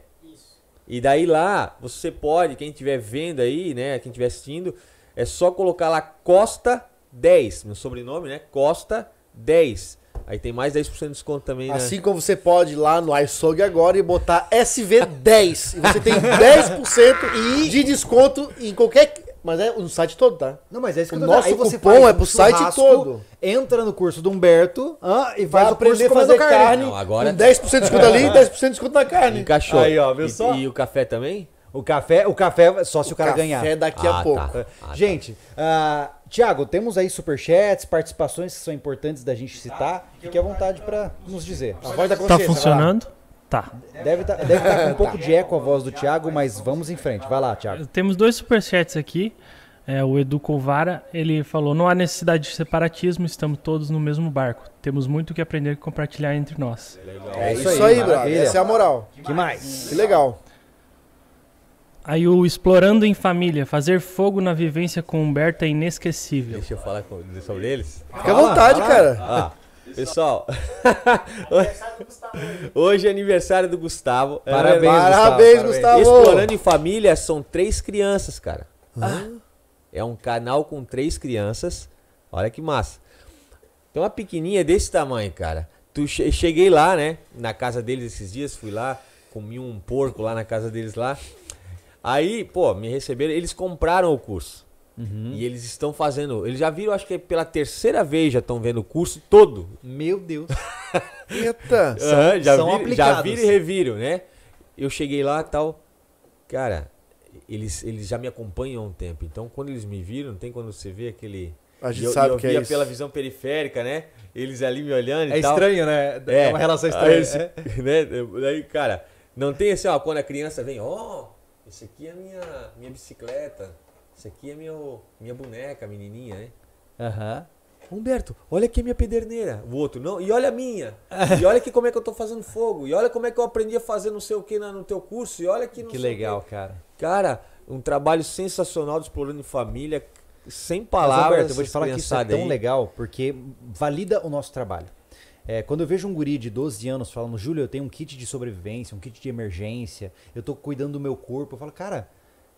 E daí lá, você pode, quem estiver vendo aí, né, quem estiver assistindo, é só colocar lá Costa 10, meu sobrenome, né? Costa 10. Aí tem mais 10% de desconto também, né? Assim como você pode ir lá no iSog agora e botar SV10. e você tem 10% de desconto em qualquer mas é no site todo, tá? Não, mas é isso que o eu tô nosso dizendo. Aí cupom um é pro site todo. Entra no curso do Humberto ah, e vai aprender a fazer carne. carne não, agora... Com 10% é de desconto ali e 10% de desconto na carne. Encaixou. Aí, ó, viu e, só? E o café também? O café, o café só se o, o cara café ganhar. café daqui ah, a tá. pouco. Ah, tá. Ah, gente, tá. uh, Tiago, temos aí superchats, participações que são importantes da gente citar. Tá, fique à vontade para tá. nos dizer. A voz da Tá funcionando? Lá. Tá. Deve estar tá, deve tá com um pouco de eco a voz do Thiago, mas vamos em frente. Vai lá, Thiago. Temos dois superchats aqui. É, o Edu Covara, ele falou: não há necessidade de separatismo, estamos todos no mesmo barco. Temos muito o que aprender e compartilhar entre nós. É, é, é isso, isso aí, aí Essa é a moral. Que mais? Que legal. Aí o Explorando em Família, fazer fogo na vivência com Humberto é inesquecível. Deixa eu falar com, sobre eles. Fica à vontade, cara. Ah, Pessoal, hoje é aniversário do é Gustavo. Parabéns, parabéns Gustavo. Explorando em família são três crianças, cara. É um canal com três crianças. Olha que massa. Tem uma pequenininha desse tamanho, cara. Tu cheguei lá, né? Na casa deles esses dias, fui lá, comi um porco lá na casa deles lá. Aí, pô, me receberam. Eles compraram o curso. Uhum. E eles estão fazendo. Eles já viram, acho que é pela terceira vez já estão vendo o curso todo. Meu Deus. Eita! São, já, são vir, já viram e reviram, né? Eu cheguei lá tal. Cara, eles, eles já me acompanham há um tempo. Então, quando eles me viram, tem quando você vê aquele. A gente eu, sabe eu que é via é isso. pela visão periférica, né? Eles ali me olhando é e é tal. É estranho, né? É, é, uma relação é. estranha. Esse, é. né? Daí, cara, não tem assim, ó, quando a criança vem, ó, oh, aqui é a minha, minha bicicleta. Isso aqui é meu, minha boneca, menininha, né? Aham. Uhum. Humberto, olha aqui a minha pederneira. O outro, não, e olha a minha. e olha aqui como é que eu tô fazendo fogo. E olha como é que eu aprendi a fazer não sei o que no teu curso. E olha que Que legal, cara. Cara, um trabalho sensacional de Explorando Família. Sem palavras. Mas, Humberto, eu vou te falar que isso é tão aí. legal, porque valida o nosso trabalho. É, quando eu vejo um guri de 12 anos falando, Júlio, eu tenho um kit de sobrevivência, um kit de emergência, eu tô cuidando do meu corpo, eu falo, cara,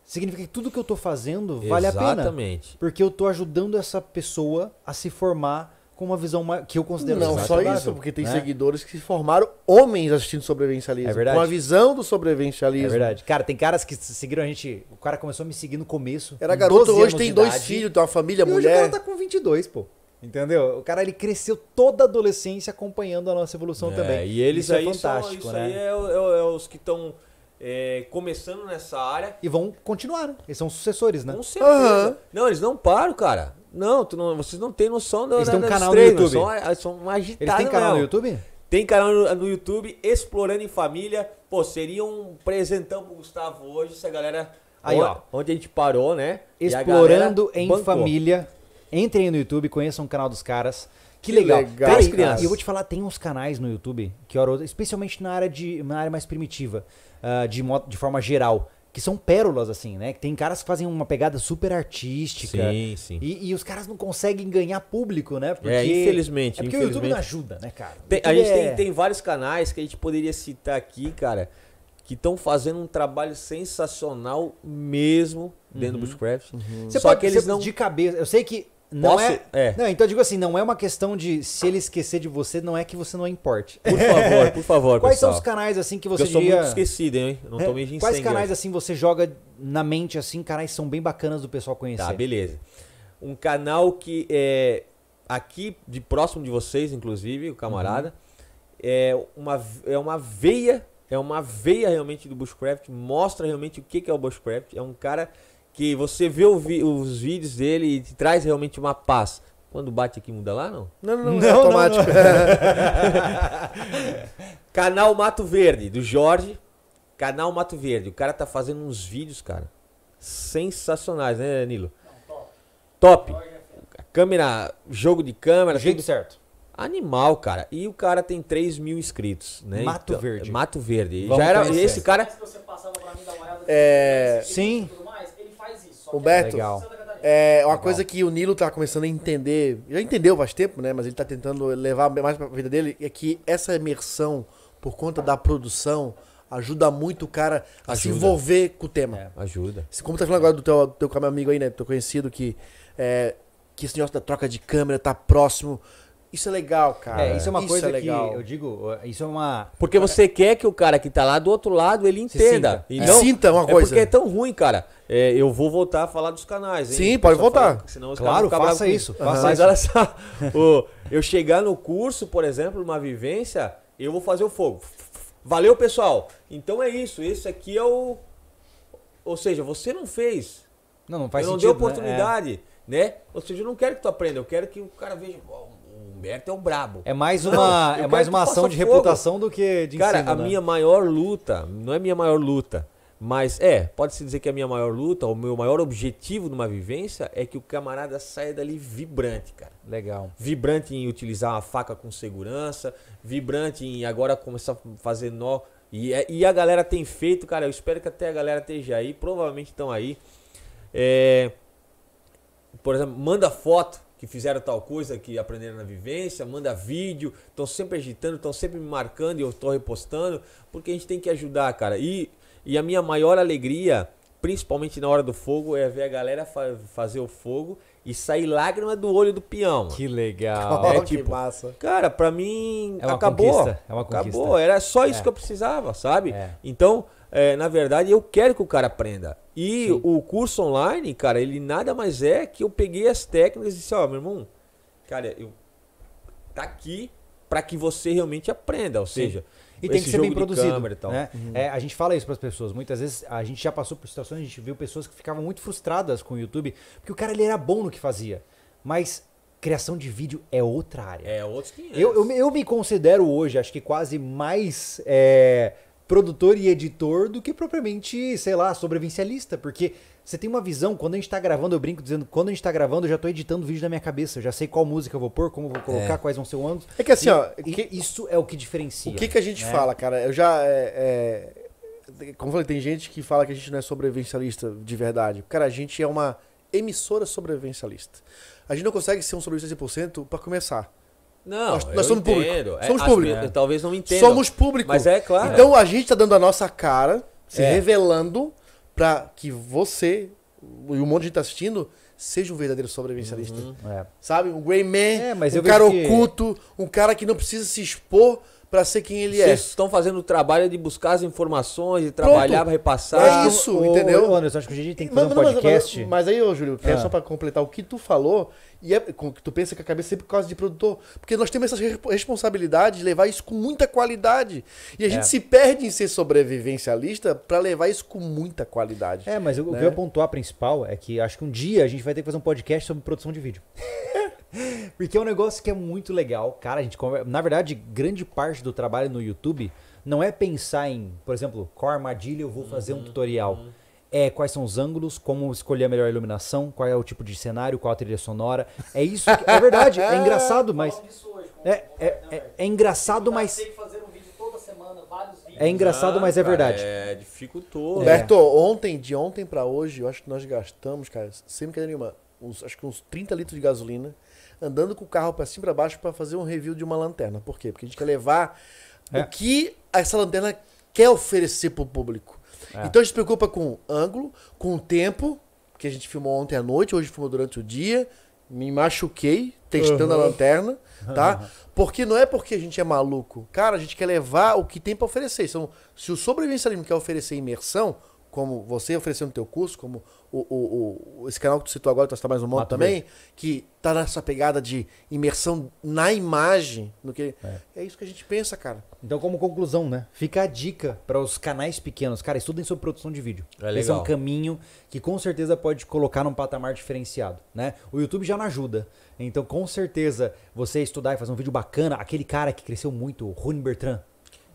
significa que tudo que eu estou fazendo vale Exatamente. a pena. Exatamente. Porque eu estou ajudando essa pessoa a se formar com uma visão que eu considero Não só isso, porque tem né? seguidores que se formaram homens assistindo sobrevivencialismo. É verdade. Com a visão do sobrevivencialismo. É verdade. Cara, tem caras que seguiram a gente. O cara começou a me seguir no começo. Era garoto, hoje tem dois filhos, tem uma família, mulher. Hoje o cara tá com 22, pô. Entendeu? O cara ele cresceu toda a adolescência acompanhando a nossa evolução é, também. E eles é isso aí né? é fantástico, são, isso né? aí é, é, é os que estão é, começando nessa área. E vão continuar, né? Eles são sucessores, né? Com certeza. Uhum. Não, eles não param, cara. Não, não vocês não têm noção da, Eles têm um canal no YouTube. São, é, são agitados. Eles têm canal no YouTube? Tem canal no, no, YouTube Explorando em Família. Pô, seria um presentão pro Gustavo hoje se a galera. Aí, ó. Onde a gente parou, né? Explorando em bancou. Família. Entrem no YouTube, conheçam o canal dos caras. Que legal. legal. Três crianças. E eu vou te falar, tem uns canais no YouTube que, especialmente na área de, na área mais primitiva, ah, de, modo, de forma geral que são pérolas, assim, né? Que tem caras que fazem uma pegada super artística. Sim, sim. E, e os caras não conseguem ganhar público, né? É, porque, é, infelizmente. É porque infelizmente. o YouTube não ajuda, né, cara? Tem, a gente é... tem, tem vários canais que a gente poderia citar aqui, cara, que estão fazendo um trabalho sensacional mesmo dentro uhum. do Bushcraft. Uhum. Só pode, que eles não... De cabeça, eu sei que não Posso? É, é. Não, então eu digo assim, não é uma questão de se ele esquecer de você, não é que você não importe. Por favor, por favor, Quais pessoal. são os canais assim que você Porque eu diria... sou muito esquecido, hein? não tô é, meio Quais canais assim você joga na mente assim, canais são bem bacanas do pessoal conhecer? Tá, beleza. Um canal que é aqui de próximo de vocês, inclusive, o uhum. camarada, uhum. é uma é uma veia, é uma veia realmente do bushcraft, mostra realmente o que que é o bushcraft, é um cara que você vê vi os vídeos dele e te traz realmente uma paz. Quando bate aqui, muda lá, não? Não, não, não, é não é automático. Não, não. Canal Mato Verde, do Jorge. Canal Mato Verde. O cara tá fazendo uns vídeos, cara. Sensacionais, né, Danilo? Top. top. Câmera, jogo de câmera. Jeito tudo... certo. Animal, cara. E o cara tem 3 mil inscritos, né? Mato então, Verde. Mato Verde. Vamos Já era conhecer. esse cara. É... Sim. É Roberto, Legal. é uma Legal. coisa que o Nilo tá começando a entender, já entendeu faz tempo, né? Mas ele tá tentando levar mais pra vida dele, é que essa imersão por conta da produção ajuda muito o cara a ajuda. se envolver com o tema. É, ajuda. Como tá falando agora do teu, do teu amigo aí, né? Teu conhecido que é, que esse negócio da troca de câmera tá próximo. Isso é legal, cara. É, isso é uma isso coisa é que eu digo, isso é uma. Porque você quer que o cara que tá lá do outro lado ele entenda. Sinta. E é. não, sinta uma é coisa. É porque é tão ruim, cara. É, eu vou voltar a falar dos canais, hein? Sim, pode voltar. Falar, senão os claro, faça isso. Uhum. Faça Mas isso. olha só, o, eu chegar no curso, por exemplo, numa vivência, eu vou fazer o fogo. Valeu, pessoal. Então é isso. Esse aqui é o. Ou seja, você não fez. Não, não faz eu sentido. Não né? deu oportunidade, né? É. né? Ou seja, eu não quero que tu aprenda, eu quero que o cara veja. Oh, Humberto é o brabo. É mais uma, não, é mais uma ação de reputação do que de Cara, ensino, a né? minha maior luta, não é minha maior luta, mas é, pode-se dizer que a minha maior luta, o meu maior objetivo numa vivência é que o camarada saia dali vibrante, cara. Legal. Vibrante em utilizar uma faca com segurança, vibrante em agora começar a fazer nó. E, é, e a galera tem feito, cara, eu espero que até a galera esteja aí, provavelmente estão aí. É, por exemplo, manda foto que fizeram tal coisa, que aprenderam na vivência, manda vídeo, estão sempre agitando, estão sempre me marcando e eu estou repostando, porque a gente tem que ajudar, cara. E, e a minha maior alegria, principalmente na hora do fogo, é ver a galera fa fazer o fogo e sair lágrima do olho do peão. Que legal. é, tipo, que massa. Cara, pra mim é acabou. Conquista. É uma conquista. Acabou, era só isso é. que eu precisava, sabe? É. Então, é, na verdade, eu quero que o cara aprenda. E Sim. o curso online, cara, ele nada mais é que eu peguei as técnicas e disse, ó, oh, meu irmão, cara, eu tá aqui para que você realmente aprenda, ou Sim. seja, e tem que ser bem produzido. Né? Uhum. É, a gente fala isso para as pessoas. Muitas vezes a gente já passou por situações, a gente viu pessoas que ficavam muito frustradas com o YouTube, porque o cara ele era bom no que fazia, mas criação de vídeo é outra área. É outros 500. Eu, eu, eu me considero hoje, acho que quase mais é, produtor e editor do que propriamente, sei lá, sobrevivencialista, porque você tem uma visão, quando a gente tá gravando, eu brinco dizendo, quando a gente tá gravando, eu já tô editando o vídeo na minha cabeça, eu já sei qual música eu vou pôr, como eu vou colocar, é. quais vão ser os ângulos. É que assim, e, ó, que, isso é o que diferencia. O que que a gente né? fala, cara? Eu já é, é, como eu falei, tem gente que fala que a gente não é sobrevivencialista de verdade. Cara, a gente é uma emissora sobrevivencialista. A gente não consegue ser um sobrevivencialista 100% para começar. Não, nós, nós somos entendo. É, público. Somos é, público. É. Talvez não entendam. Somos público. Mas é claro. Então a gente está dando a nossa cara, se é. revelando para que você e um monte de gente tá assistindo seja um verdadeiro sobrevivencialista. Uhum. Sabe? Um Grey Man, é, um cara que... oculto, um cara que não precisa se expor para ser quem ele Vocês é. Vocês estão fazendo o trabalho de buscar as informações, de trabalhar, repassar. É isso, entendeu? O Anderson, acho que a gente tem que fazer mas, um podcast. Mas, mas, aí, ô, Júlio, é só para completar o que tu falou, e é com que tu pensa que a cabeça sempre por causa de produtor, porque nós temos essa responsabilidade de levar isso com muita qualidade. E a gente é. se perde em ser sobrevivencialista para levar isso com muita qualidade. É, mas né? o que né? eu ia pontuar principal é que acho que um dia a gente vai ter que fazer um podcast sobre produção de vídeo. Porque é um negócio que é muito legal, cara. A gente conversa... Na verdade, grande parte do trabalho no YouTube não é pensar em, por exemplo, qual armadilha eu vou fazer uhum, um tutorial. Uhum. É quais são os ângulos, como escolher a melhor iluminação, qual é o tipo de cenário, qual a trilha sonora. É isso que... É verdade, é engraçado, mas. É, é, né, é, é engraçado, mas. É engraçado, ah, mas é cara, verdade. É dificultoso. Humberto, é. ontem, de ontem para hoje, eu acho que nós gastamos, cara, sem brincadeira nenhuma, uns, acho que uns 30 litros de gasolina andando com o carro para cima e para baixo para fazer um review de uma lanterna. Por quê? Porque a gente quer levar é. o que essa lanterna quer oferecer para o público. É. Então a gente se preocupa com ângulo, com tempo, que a gente filmou ontem à noite, hoje filmou durante o dia. Me machuquei testando uhum. a lanterna, tá? Porque não é porque a gente é maluco. Cara, a gente quer levar o que tem para oferecer. Então, se o sobrevivencialismo quer oferecer imersão, como você oferecendo teu curso, como o, o, o, esse canal que tu citou agora, tu está mais um monte também, que tá nessa pegada de imersão na imagem, no que é. é. isso que a gente pensa, cara. Então, como conclusão, né? Fica a dica para os canais pequenos, cara, estudem sobre produção de vídeo. É legal. Esse é um caminho que com certeza pode colocar num patamar diferenciado, né? O YouTube já não ajuda. Então, com certeza, você estudar e fazer um vídeo bacana, aquele cara que cresceu muito, o Rune Bertrand,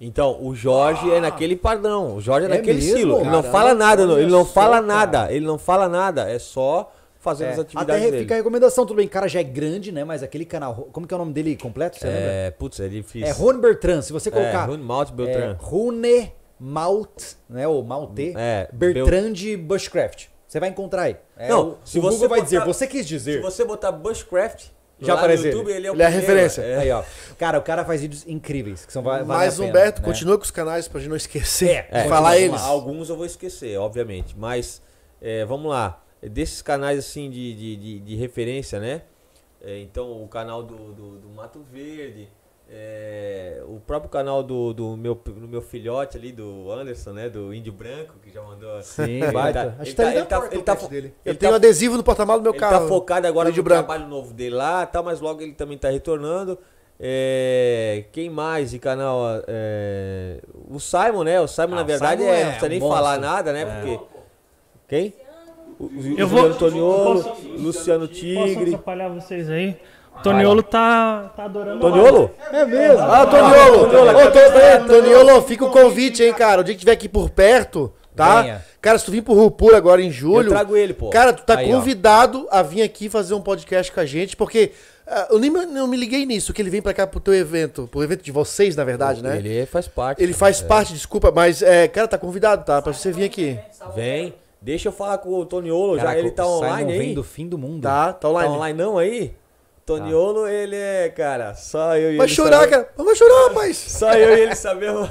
então, o Jorge é ah, é naquele padrão, o Jorge é, é naquele mesmo? estilo. Ele Caramba, não fala nada, não. ele não só, fala nada, cara. ele não fala nada, é só fazendo é, as atividades até dele. fica a recomendação, tudo bem, o cara já é grande, né, mas aquele canal, como que é o nome dele completo, você é, lembra? putz, é difícil. É Rune Bertrand, se você é, colocar... É, Rune Malt é Bertrand. É, Rune Malt, né, ou Malte, hum, é, Bertrand Bel... Bushcraft. Você vai encontrar aí. É, não, o, se o você Google botar, vai dizer, você quis dizer. Se você botar Bushcraft, já apareceu. ele é, ele é a referência. É. Aí, ó. Cara, o cara faz vídeos incríveis, que são vale Mas, pena, Humberto, né? continua com os canais pra gente não esquecer. É, falar eles. Alguns eu vou esquecer, obviamente. Mas, é, vamos lá. Desses canais, assim, de, de, de, de referência, né? É, então, o canal do, do, do Mato Verde é, o próprio canal do, do, meu, do meu filhote ali, do Anderson, né? Do Índio Branco, que já mandou. Sim, tá- baita. Acho que tá, tá- ele tá, ele tá, ele Eu tá tenho tá, um adesivo no porta-malas do meu ele carro. Ele tá focado agora no branco. trabalho novo dele lá, tá, mas logo ele também tá retornando. É, quem mais de canal? É, o Simon, né? O Simon, ah, na verdade, Simon é, é não precisa nem falar nada, né? É. Porque. Quem? O, o, eu o vou, Antoniolo, posso, Luciano Tigre. Posso atrapalhar vocês aí? Toniolo tá, tá adorando. Toniolo? É, é mesmo. Ah, Toniolo. Ô, tá Toniolo, Toniolo, fica o convite, hein, cara. O dia que tiver aqui por perto, tá? Venha. Cara, se tu vir pro Rupur agora em julho. Eu trago ele, pô. Cara, tu tá Aí, convidado ó. a vir aqui fazer um podcast com a gente, porque ah, eu nem me, não me liguei nisso, que ele vem pra cá pro teu evento, pro evento de vocês, na verdade, né? Ele faz parte. Ele né? faz é. parte, desculpa, mas, é, cara, tá convidado, tá? Pra você vir aqui. Vem. Deixa eu falar com o Toniolo, já ele tá online vem aí. do fim do mundo. Tá, tá online. Tá online não aí? Toniolo, tá. ele é, cara, só eu e Vai ele. Vai chorar, sabe... cara. Vamos chorar, rapaz. Só eu e ele sabemos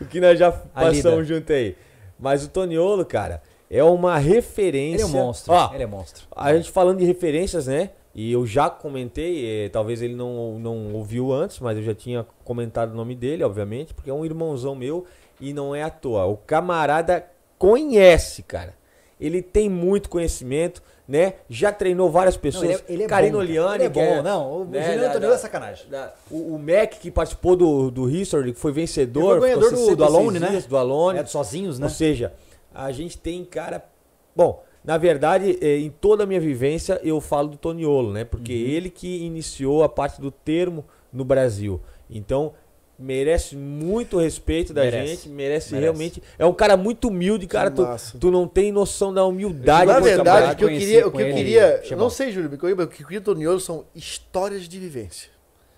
o que nós já passamos junto aí. Mas o Toniolo, cara, é uma referência. Ele é um monstro. Ó, ele é monstro. A gente falando de referências, né? E eu já comentei, é, talvez ele não, não ouviu antes, mas eu já tinha comentado o nome dele, obviamente, porque é um irmãozão meu e não é à toa. O camarada conhece, cara. Ele tem muito conhecimento né? Já treinou várias pessoas. Não, ele, é, ele é Carino bom, Liani, ele é bom, é, não. O né, Juliano Antonello é sacanagem. Da, o, o, Mac, que participou do, do History, que foi vencedor. Foi ganhador do, do Alone, né? Do Alone. É, sozinhos, né? Ou seja, a gente tem cara. Bom, na verdade, eh, em toda a minha vivência, eu falo do Toniolo, né? Porque uhum. ele que iniciou a parte do termo no Brasil. Então, merece muito respeito da merece, gente, merece, merece, realmente. É um cara muito humilde, cara. Tu, tu, não tem noção da humildade. Na verdade, o que eu queria, o que eu queria, ele, não sei, Júlio, o que eu queria do Nioso são histórias de vivência.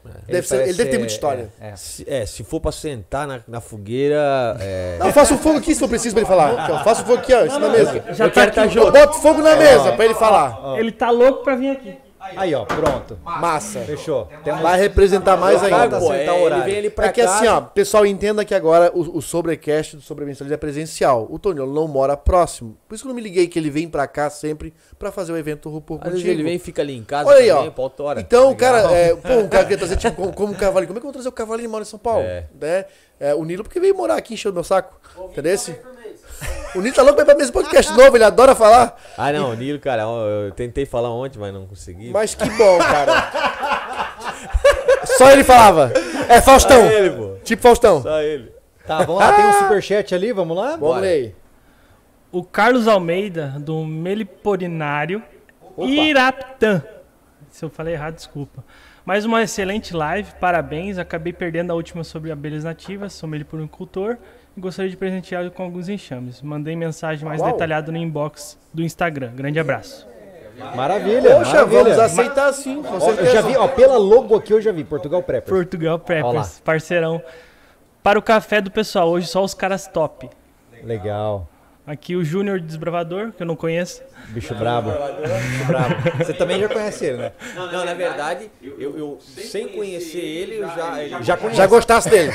É. Deve ele, ser, ele, deve ter muita história. É, é. Se, é se, for pra sentar na, na fogueira. É... Não, eu faço fogo aqui se for preciso pra ele falar. Eu faço fogo aqui, ó, isso na mesa. Já eu tá quero aqui, tá bota Eu boto fogo na mesa pra ele falar. Ele tá louco pra vir aqui. Aí, ó, pronto. Massa. Fechou. Vai representar mais ainda. Pô, tá é, ele vem ali pra é que assim, casa. assim, ó, pessoal, entenda que agora o, o sobrecast do Sobremensalismo é presencial. O Toninho não mora próximo. Por isso que eu não me liguei que ele vem pra cá sempre pra fazer o evento Rupor contigo. ele vem e fica ali em casa Olha aí, ó. pra outra hora. Então, Legal. Tá cara, é, pô, um cara que trazer, tipo, como, como o Cavalinho. Como é que eu vou trazer o Cavalinho e mora em São Paulo? É. Né? É, o Nilo, porque veio morar aqui, encheu meu saco. Entendeu? O Nilo tá louco pra ir pra esse podcast novo, ele adora falar. Ah, não, o Nilo, cara, eu tentei falar ontem, mas não consegui. Mas que bom, cara. Só ele falava. É Faustão. Só ele, pô. Tipo Faustão. Só ele. Tá, vamos lá, tem um ah! superchat ali, vamos lá? Bora aí. O Carlos Almeida, do Meliporinário Opa. Iraptã. Se eu falei errado, desculpa. Mais uma excelente live, parabéns. Acabei perdendo a última sobre abelhas nativas, sou meliporicultor. cultor e gostaria de presenteá-lo com alguns enxames. Mandei mensagem mais Uau. detalhada no inbox do Instagram. Grande abraço. Maravilha. Poxa, maravilha. vamos aceitar sim, Eu já vi, ó, pela logo aqui eu já vi, Portugal Preppers. Portugal Preppers, parceirão. Para o café do pessoal, hoje só os caras top. Legal. Aqui o Júnior Desbravador, que eu não conheço. Bicho brabo. brabo. Você também já conhece ele, né? Não, na, não, na verdade, eu, eu, sem conhecer ele, eu já, já, já, já gostasse dele.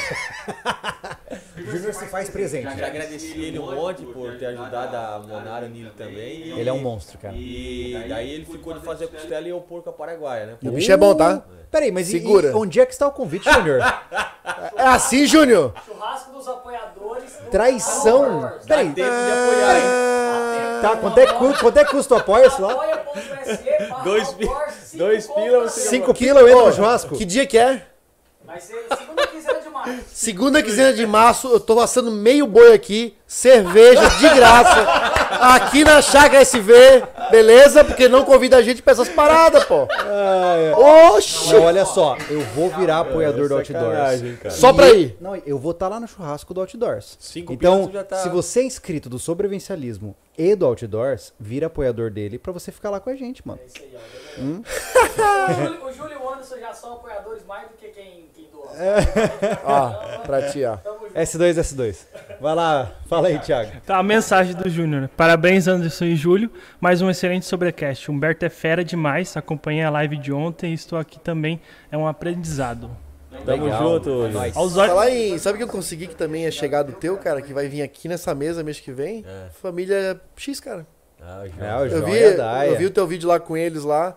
Júnior se faz presente. Já, já agradeci ele um monte por ter ajudado a Monara o Nilo também. E, ele é um monstro, cara. E daí ele ficou de fazer costela e eu porco a paraguaia, né? O bicho é bom, tá? É. Peraí, mas Segura. E, e onde é que está o convite, Júnior? é assim, Júnior? Churrasco dos apoiadores. Traição. Peraí. Tá, quanto é, cu, quanto é custo o apoia-se lá? Dois, pi- dois pila, você já Cinco pila eu entro no churrasco? Que dia que é? Vai ser é segunda quinzena de março. Segunda quinzena de março, eu tô assando meio boi aqui, cerveja de graça, aqui na Chácara SV. Beleza? Porque não convida a gente pra essas paradas, pô. Ai, é. Oxi! Não, olha só, eu vou virar apoiador é, do Outdoors. Cara. Só pra ir. Não, eu vou estar tá lá no churrasco do Outdoors. Cinco então, tá... se você é inscrito do Sobrevivencialismo e do Outdoors, vira apoiador dele pra você ficar lá com a gente, mano. É isso aí, ó. Hum? o Júlio e o Anderson já são apoiadores mais do que quem ó, pra ti, ó. S2, S2. Vai lá, fala aí, Thiago. Tá, a mensagem do Júnior. Né? Parabéns, Anderson e Júlio. Mais um excelente sobrecast. Humberto é fera demais. Acompanhei a live de ontem e estou aqui também. É um aprendizado. Tamo Legal. junto. É nice. Falar aí. sabe que eu consegui que também é chegado teu, cara, que vai vir aqui nessa mesa mês que vem? É. Família X, cara. Ah, é, eu, vi, é. eu vi o teu vídeo lá com eles lá.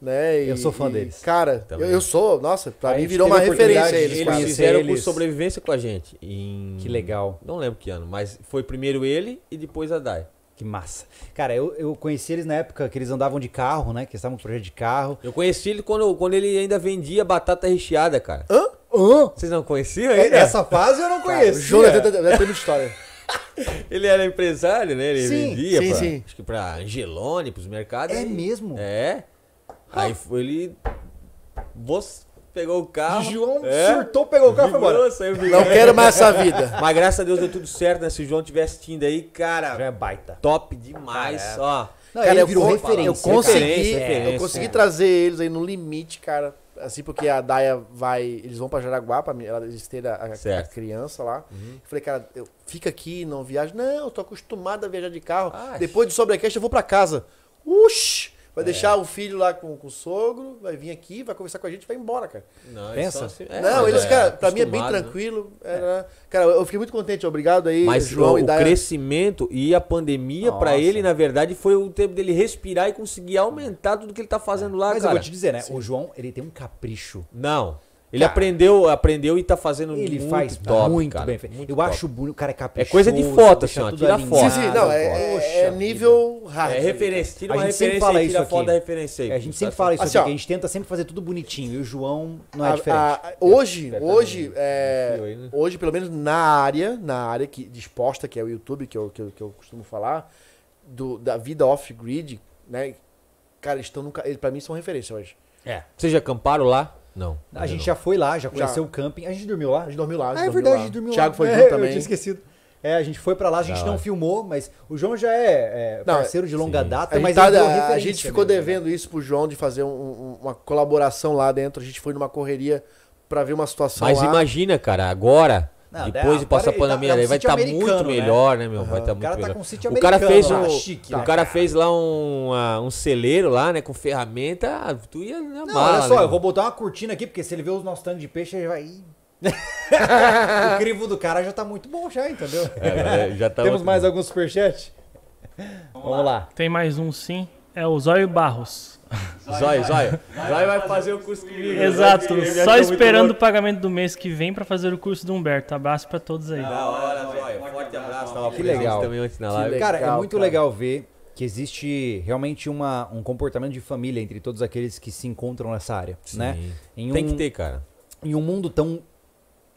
Né? E, eu sou fã e, deles. Cara, eu, eu, sou, nossa, pra a mim virou uma referência eles. Eles fizeram eles. sobrevivência com a gente. Em... Que legal. Não lembro que ano, mas foi primeiro ele e depois a Dai. Que massa. Cara, eu, eu conheci eles na época que eles andavam de carro, né? Que eles estavam com projeto de carro. Eu conheci ele quando, quando ele ainda vendia batata recheada, cara. Hã? Hã? Vocês não conheciam ainda? É, Essa fase eu não conheço. juro, deve ter história. ele era empresário, né? Ele sim, vendia sim, pra, sim. Acho que pra Angelone, pros mercados. É mesmo? É. Aí foi, ele. Você pegou o carro. João é, surtou, pegou o carro e foi embora. Não quero mais essa vida. Mas graças a Deus deu tudo certo, né? Se o João tivesse tindo aí, cara. Já é baita. Top demais, cara, é. ó. Não, cara, ele virou eu, referência. Eu consegui, referência, é, eu consegui é. trazer eles aí no limite, cara. Assim, porque a Daia vai. Eles vão pra Jaraguá, pra ela ter a, a, a, criança lá. Uhum. Falei, cara, eu, fica aqui, não viaja. Não, eu tô acostumado a viajar de carro. Ai. Depois de sobrecast, eu vou pra casa. Uxi! Vai é. deixar o filho lá com, com o sogro, vai vir aqui, vai conversar com a gente, vai embora, cara. Não, Pensa. Assim, é, não, eles, é, cara, pra mim é bem né? tranquilo. É, é. Né? Cara, eu fiquei muito contente, obrigado aí, mas João o, e o crescimento e a pandemia para ele, na verdade, foi o tempo dele respirar e conseguir aumentar tudo que ele tá fazendo lá, mas cara. Mas eu vou te dizer, né? Sim. O João, ele tem um capricho. Não. Ele cara, aprendeu, aprendeu e tá fazendo ele muito faz top, muito cara, bem feito. Muito eu top. acho bonito, o cara é caprichoso. É coisa de foto, assim, ó, tira alinhado, foto. Sim, sim, não, é, é Poxa, é nível hard. É tá referência, tira a uma gente referência sempre fala isso tira aqui. foto da referência. Aí, é, a gente sempre tá fala isso assim, aqui, ó, a gente tenta sempre fazer tudo bonitinho, e o João não é a, diferente. A, a, hoje, é, hoje, né? hoje, pelo menos na área, na área que disposta, que é o YouTube, que eu, que eu, que eu costumo falar, do, da vida off-grid, né, cara, eles estão, para mim, são referência hoje. É. Vocês já acamparam lá? Não. A gente não. já foi lá, já conheceu já. o camping. A gente dormiu lá. A gente dormiu lá. Ah, é verdade, lá. a gente dormiu Thiago lá. Thiago foi é, junto também. Eu tinha esquecido. É, a gente foi para lá, a gente não, não filmou, mas o João já é, é, é- parceiro não, de longa sim. data, a mas tá, a, gente ficou mesmo, né? devendo né? isso pro João de fazer um, uma colaboração lá dentro. A gente foi numa correria para ver uma situação Mas lá. imagina, cara, agora não, Depois de passar a pandemia, tá, é ele, tá, vai estar tá muito né? melhor, né, meu? Uhum. Vai estar tá muito cara tá melhor. Tá com sítio o cara fez né? um, chique, o né, cara fez lá um, uh, um celeiro lá, né, com ferramenta, ah, tu ia na Não, olha só, né, eu vou botar uma cortina aqui, porque se ele vê os nossos tanques de peixe, ele vai... o crivo do cara já tá muito bom já, entendeu? É, é já tá Temos mais bom. alguns superchat? Vamos, Vamos lá. lá. Tem mais um sim, é o Zóio Barros. Zóio, Zóio. Zóio vai fazer o curso comigo. Exato, só esperando o pagamento do mês que vem para fazer o curso do Humberto. Abraço para todos aí. Da hora, Zóio. Forte abraço. Tava que legal. também antes na live. Cara, é muito cara. legal ver que existe realmente uma, um comportamento de família entre todos aqueles que se encontram nessa área, Sim. né? Um, Tem que ter, cara. Em um mundo tão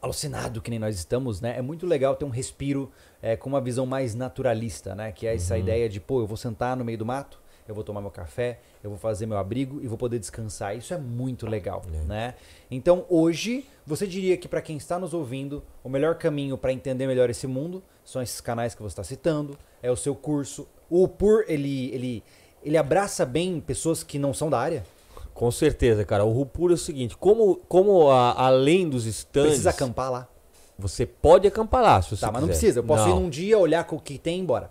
alucinado que nem nós estamos, né? É muito legal ter um respiro é, com uma visão mais naturalista, né? Que é essa uhum. ideia de, pô, eu vou sentar no meio do mato, eu vou tomar meu café, eu vou fazer meu abrigo e vou poder descansar. Isso é muito legal, é. né? Então, hoje, você diria que para quem está nos ouvindo, o melhor caminho para entender melhor esse mundo são esses canais que você está citando, é o seu curso. O Upur, ele, ele, ele abraça bem pessoas que não são da área? Com certeza, cara. O Rupur é o seguinte, como, como a, além dos stands... Precisa acampar lá? Você pode acampar lá, se você Tá, mas quiser. não precisa. Eu posso não. ir num dia, olhar o que tem e ir embora.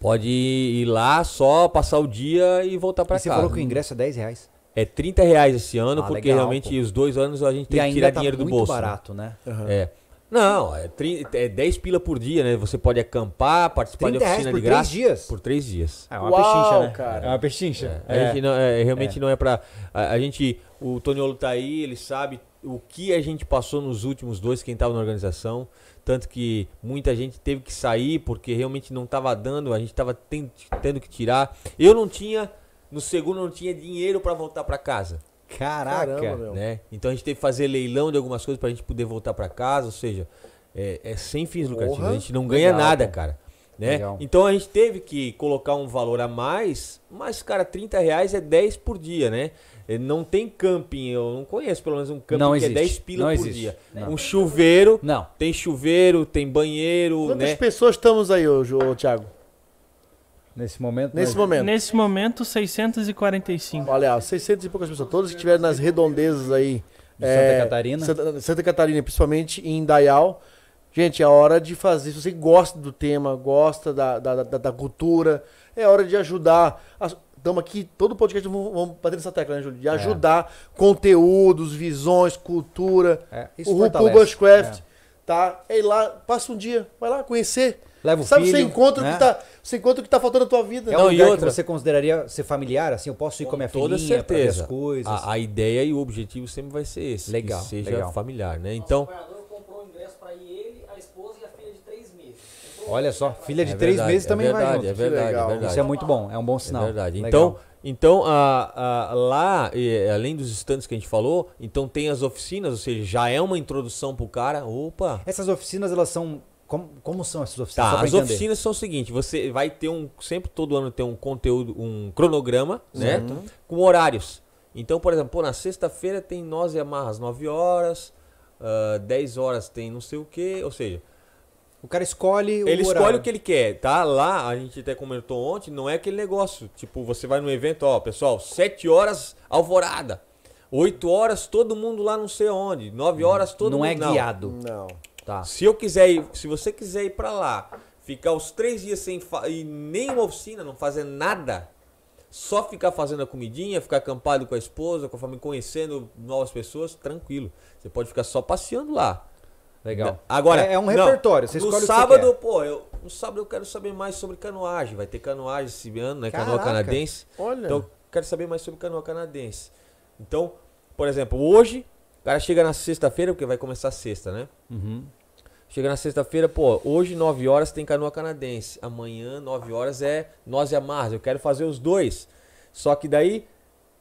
Pode ir lá só, passar o dia e voltar para casa. Você falou que o ingresso é 10 reais. É 30 reais esse ano, ah, porque legal, realmente pô. os dois anos a gente tem que tirar tá dinheiro do bolso. muito né? Barato, né? Uhum. É. Não, é, 30, é 10 pila por dia, né? Você pode acampar, participar de oficina de graça. Por 3 dias? Por 3 dias. É uma Uau, pechincha, né? cara. É uma pechincha. É. É. A gente não, é, é realmente é. não é pra. A, a, gente. O Toniolo tá aí, ele sabe o que a gente passou nos últimos dois, quem tava na organização. Tanto que muita gente teve que sair porque realmente não estava dando, a gente estava tendo que tirar. Eu não tinha, no segundo, não tinha dinheiro para voltar para casa. Caraca, Caramba, né? Então a gente teve que fazer leilão de algumas coisas para a gente poder voltar para casa, ou seja, é, é sem fins lucrativos. A gente não ganha legal, nada, cara. Né? Então a gente teve que colocar um valor a mais, mas, cara, 30 reais é 10 por dia, né? Não tem camping, eu não conheço pelo menos um camping não que é existe. é 10 pila não por existe. dia. Não. Um chuveiro, não. tem chuveiro, tem banheiro, Quantas né? pessoas estamos aí hoje, Thiago? Nesse momento? Nesse né? momento. Nesse momento, 645. Olha, 600 e poucas pessoas. Todas que estiverem nas redondezas aí. De é, Santa Catarina. Santa, Santa, Catarina, principalmente em Dayal. Gente, é hora de fazer. Se você gosta do tema, gosta da, da, da, da cultura, é hora de ajudar. As, estamos aqui, todo podcast vamos, vamos bater nessa tecla, né, Júlio? De é. ajudar é. conteúdos, visões, cultura. É, isso o Google Bushcraft, é. tá? É ir lá, passa um dia, vai lá conhecer. Leva o Sabe, filho, você encontra né? o que né? tá, você encontra o que tá faltando na tua vida. É, não, e outra, você consideraria ser familiar? Assim, eu posso ir com, com a minha toda filhinha certeza. pra as coisas. A, a, ideia e o objetivo sempre vai ser esse. Legal. seja legal. familiar, né? Então... ingresso Olha só, filha de é três meses também é verdade, vai junto. É verdade, é verdade. Isso é muito bom, é um bom é sinal. É verdade. Então, então a, a, lá, e, além dos estandes que a gente falou, então tem as oficinas, ou seja, já é uma introdução pro cara. Opa! Essas oficinas, elas são como, como, são essas oficinas? Tá, as entender. oficinas são o seguinte: você vai ter um. Sempre todo ano tem um conteúdo, um cronograma, né? certo. né? Com horários. Então, por exemplo, pô, na sexta-feira tem nós e amarras 9 horas, uh, ah, 10 horas tem não sei o quê. Ou seja, o cara escolhe o Ele horário. escolhe o que ele quer, tá? Lá, a gente até comentou ontem, não é aquele negócio. Tipo, você vai num evento, ó, pessoal, 7 horas, alvorada. 8 horas, todo mundo lá não sei onde. 9 horas, todo não é mundo... É não é guiado. Não. Tá. tá. Se eu quiser ir, se você quiser ir para lá, ficar os três dias sem e uma oficina, não fazer nada, só ficar fazendo a comidinha, ficar acampado com a esposa, com a família, conhecendo novas pessoas, tranquilo. Você pode ficar só passeando lá. Legal. Agora. É, é um repertório. Não, você escolhe no sábado, pô, eu, no sábado eu quero saber mais sobre canoagem. Vai ter canoagem esse ano, né? canoa canadense. Olha. Então, eu quero saber mais sobre canoa canadense. Então, por exemplo, hoje, o cara chega na sexta-feira, porque vai começar sexta, né? Uhum. Chega na sexta-feira, pô, hoje 9 horas tem canoa canadense. Amanhã 9 horas é nós e amarras. Eu quero fazer os dois. Só que daí,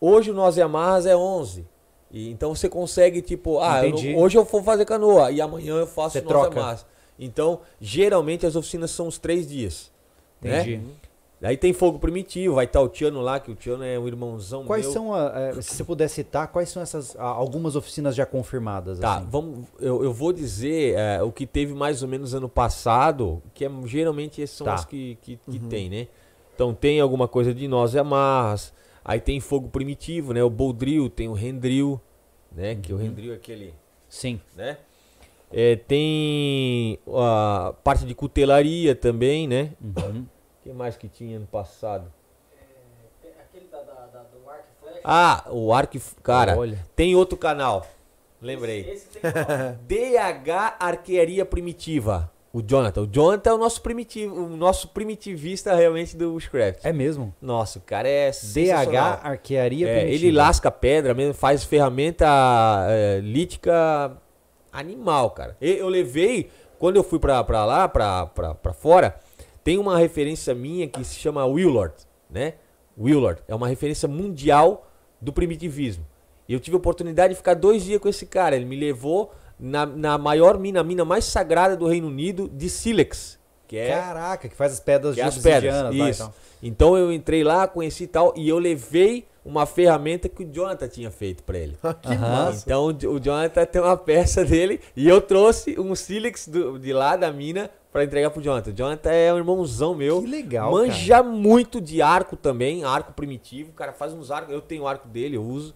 hoje o nós e amarras é 11. E, então você consegue, tipo, ah, eu hoje eu vou fazer canoa e amanhã eu faço você nossa troca. massa. Então, geralmente as oficinas são os três dias. Né? Entendi. Né? Aí tem fogo primitivo, vai estar o Tiano lá, que o Tiano é um irmãozão quais meu. são, a, é, se você puder citar, quais são essas algumas oficinas já confirmadas? Tá, assim? vamos, eu, eu vou dizer é, o que teve mais ou menos ano passado, que é, geralmente esses são tá. as que, que, que uhum. tem, né? Então tem alguma coisa de nós e é amarras, Aí tem fogo primitivo, né? O boldril, tem o rendril, né? Que o uhum. rendril é aquele... Sim. Né? É, tem a parte de cutelaria também, né? Uhum. O que mais que tinha ano passado? É, aquele do Ah, o Arc. Cara, Olha. tem outro canal. Lembrei. Esse, esse DH Arquearia Primitiva. O Jonathan. O Jonathan é o nosso primitivo, o nosso primitivista realmente do Bushcraft. É mesmo? Nossa, o cara é DH Arquearia é, Ele lasca pedra mesmo, faz ferramenta é, lítica animal, cara. Eu levei, quando eu fui pra, pra lá, pra, pra, pra fora, tem uma referência minha que se chama Willard, né? Willard. É uma referência mundial do primitivismo. E eu tive a oportunidade de ficar dois dias com esse cara. Ele me levou na, na maior mina, a mina mais sagrada do Reino Unido, de sílex. Que é, Caraca, que faz as pedras de é as pedras, isso. Lá, então. então eu entrei lá, conheci tal, e eu levei uma ferramenta que o Jonathan tinha feito para ele. Ah, que uhum. Então o Jonathan tem uma peça dele e eu trouxe um sílex do, de lá da mina para entregar pro Jonathan. O Jonathan é um irmãozão meu. Que legal, Manja cara. muito de arco também, arco primitivo. O cara faz uns arcos, eu tenho o arco dele, eu uso.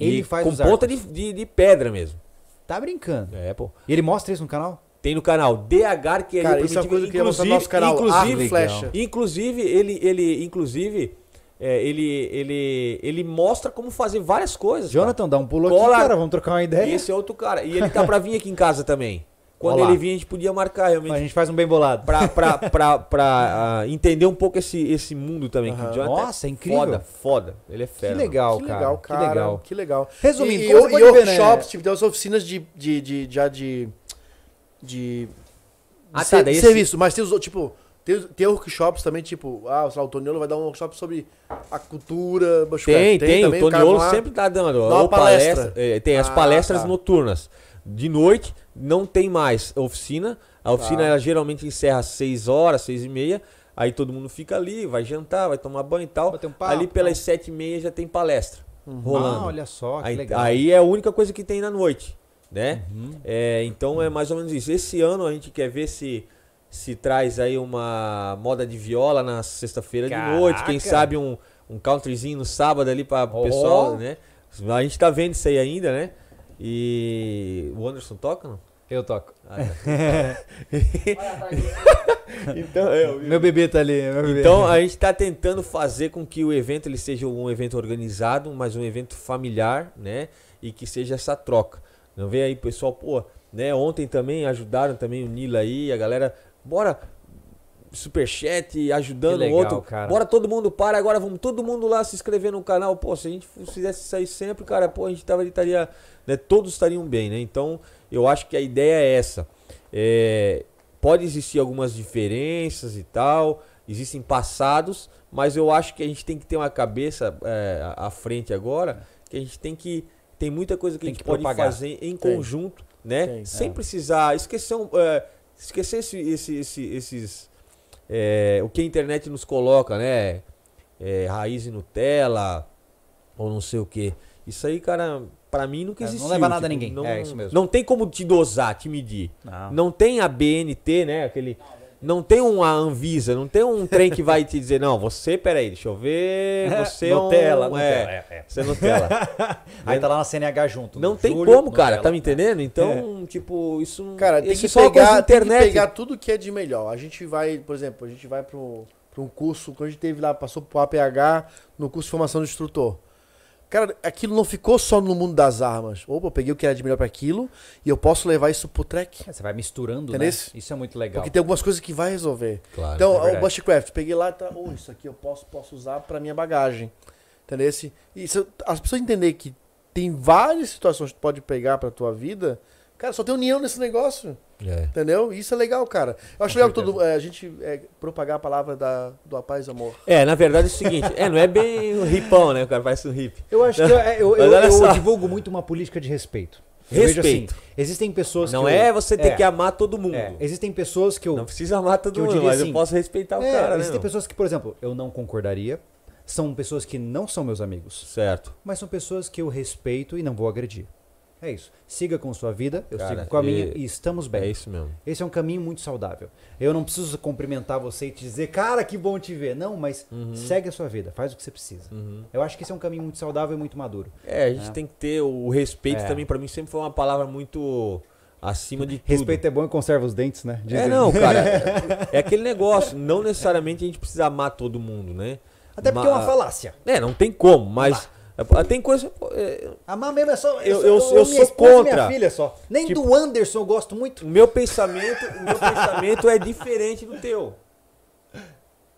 Ele e faz com ponta de, de, de pedra mesmo. Tá brincando. É, pô. E ele mostra isso no canal? Tem no canal DH que é isso é coisa que inclusive, nosso canal. Inclusive, flecha. inclusive ele, ele, inclusive, é, ele, ele, ele mostra como fazer várias coisas. Jonathan, cara. dá um pulo Cola, aqui, cara. Vamos trocar uma ideia. Esse é outro cara. E ele tá pra vir aqui em casa também. Quando Olá. ele vinha, a gente podia marcar realmente. A gente faz um bem bolado. Pra, pra, pra, pra uh, entender um pouco esse, esse mundo também. Uhum. Que é Nossa, é incrível. Foda, foda. Ele é fera. Que legal, que cara. legal cara. Que legal, Que legal. Resumindo, e, e, e né? workshops, né? tipo, tem as oficinas de, de, de, já de... De, ah, de tá, ser, serviço, esse... mas tem os, tipo... Tem, tem workshops também, tipo, ah, sei lá, o Toniolo vai dar um workshop sobre a cultura, tem, tem, tem o Toniolo sempre tá dando. Dá uma palestra. palestra. É, tem as ah, palestras tá. noturnas. De noite não tem mais oficina. A tá. oficina tá. ela geralmente encerra às 6 horas, 6 e meia. Aí todo mundo fica ali, vai jantar, vai tomar banho e tal. Um papo, ali pelas tá? 7 e meia já tem palestra uhum. rolando. Ah, olha só, que aí, legal. Aí é a única coisa que tem na noite, né? Uhum. É, então é mais ou menos isso. Esse ano a gente quer ver se se traz aí uma moda de viola na sexta-feira de noite. Quem sabe um, um countryzinho no sábado ali para o oh. pessoal, né? A gente tá vendo isso aí ainda, né? E o Anderson toca, não? Eu toco. Ah, tá. então, eu, meu bebê tá ali. Bebê. Então a gente está tentando fazer com que o evento ele seja um evento organizado, mas um evento familiar, né? E que seja essa troca. Não vem aí, pessoal, pô, né? Ontem também ajudaram também o Nila aí, a galera. Bora, superchat, ajudando o outro. Cara. Bora todo mundo para agora, vamos todo mundo lá se inscrever no canal. Pô, se a gente fizesse isso aí sempre, cara, pô, a gente tava, estaria, né, todos estariam bem, né? Então, eu acho que a ideia é essa. É, pode existir algumas diferenças e tal, existem passados, mas eu acho que a gente tem que ter uma cabeça é, à frente agora, que a gente tem que tem muita coisa que tem a gente que pode propagar. fazer em tem. conjunto, né? Tem, sem é. precisar esquecer um, é, esquecer esse, esse, esse, esses é, o que a internet nos coloca, né? É, raiz e Nutella, ou não sei o que. Isso aí, cara, para mim nunca existiu. É, não leva nada tipo, a ninguém. Não, é isso mesmo. Não tem como te dosar, te medir. Não, não tem a BNT, né? Aquele. Não, não tem uma Anvisa, não tem um trem que vai te dizer, não, você, peraí, deixa eu ver, é, você é um... Nutella, é, Nutella, é, é, é. Você é Nutella. Aí tá lá na CNH junto. Não tem Júlio, como, cara, Nutella, tá me entendendo? É. Então, é. tipo, isso... Cara, tem, isso que, só pegar, internet. tem que pegar tudo que é de melhor. A gente vai, por exemplo, a gente vai pro, pro um curso, quando a gente teve lá, passou pro APH, no curso de formação de instrutor. Cara, aquilo não ficou só no mundo das armas. Opa, eu peguei o que era de melhor para aquilo e eu posso levar isso pro track. É, você vai misturando, Entendeu? né? Isso é muito legal. Porque tem algumas coisas que vai resolver. Claro, então, é o Bushcraft, peguei lá e tá, oh, isso aqui eu posso, posso usar para minha bagagem. Entendeu? E se, as pessoas entenderem que tem várias situações que tu pode pegar pra tua vida, Cara, só tem união nesse negócio. É. Entendeu? Isso é legal, cara. Eu acho legal todo, é, a gente é, propagar a palavra da, do paz amor. É, na verdade é o seguinte, é, não é bem um ripão, né? O cara parece um hip. Eu acho não, que é, eu, eu, eu, eu divulgo muito uma política de respeito. Assim, respeito. Assim, existem pessoas não que. Não é você ter é, que amar todo mundo. É, existem pessoas que eu. Não precisa amar todo mundo, mas assim, eu posso respeitar o é, cara. Né, existem né, pessoas que, por exemplo, eu não concordaria. São pessoas que não são meus amigos. Certo. Mas são pessoas que eu respeito e não vou agredir. É isso. Siga com sua vida, eu Cara, sigo com a e, minha e estamos bem. É isso mesmo. Esse é um caminho muito saudável. Eu não preciso cumprimentar você e te dizer, cara, que bom te ver. Não, mas uhum. segue a sua vida, faz o que você precisa. Uhum. Eu acho que esse é um caminho muito saudável e muito maduro. É, a gente é. tem que ter o respeito é. também. Para mim sempre foi uma palavra muito acima de tudo. Respeito é bom e conserva os dentes, né? É não, cara. É, aquele negócio. Não necessariamente a gente precisa amar todo mundo, né? Até porque é uma falácia. É, não tem como, mas... É, tem coisa. É, Amar mesmo é só. É eu, eu, eu, eu sou contra. Minha filha só. Nem tipo, do Anderson eu gosto muito. Meu pensamento, meu pensamento é diferente do teu.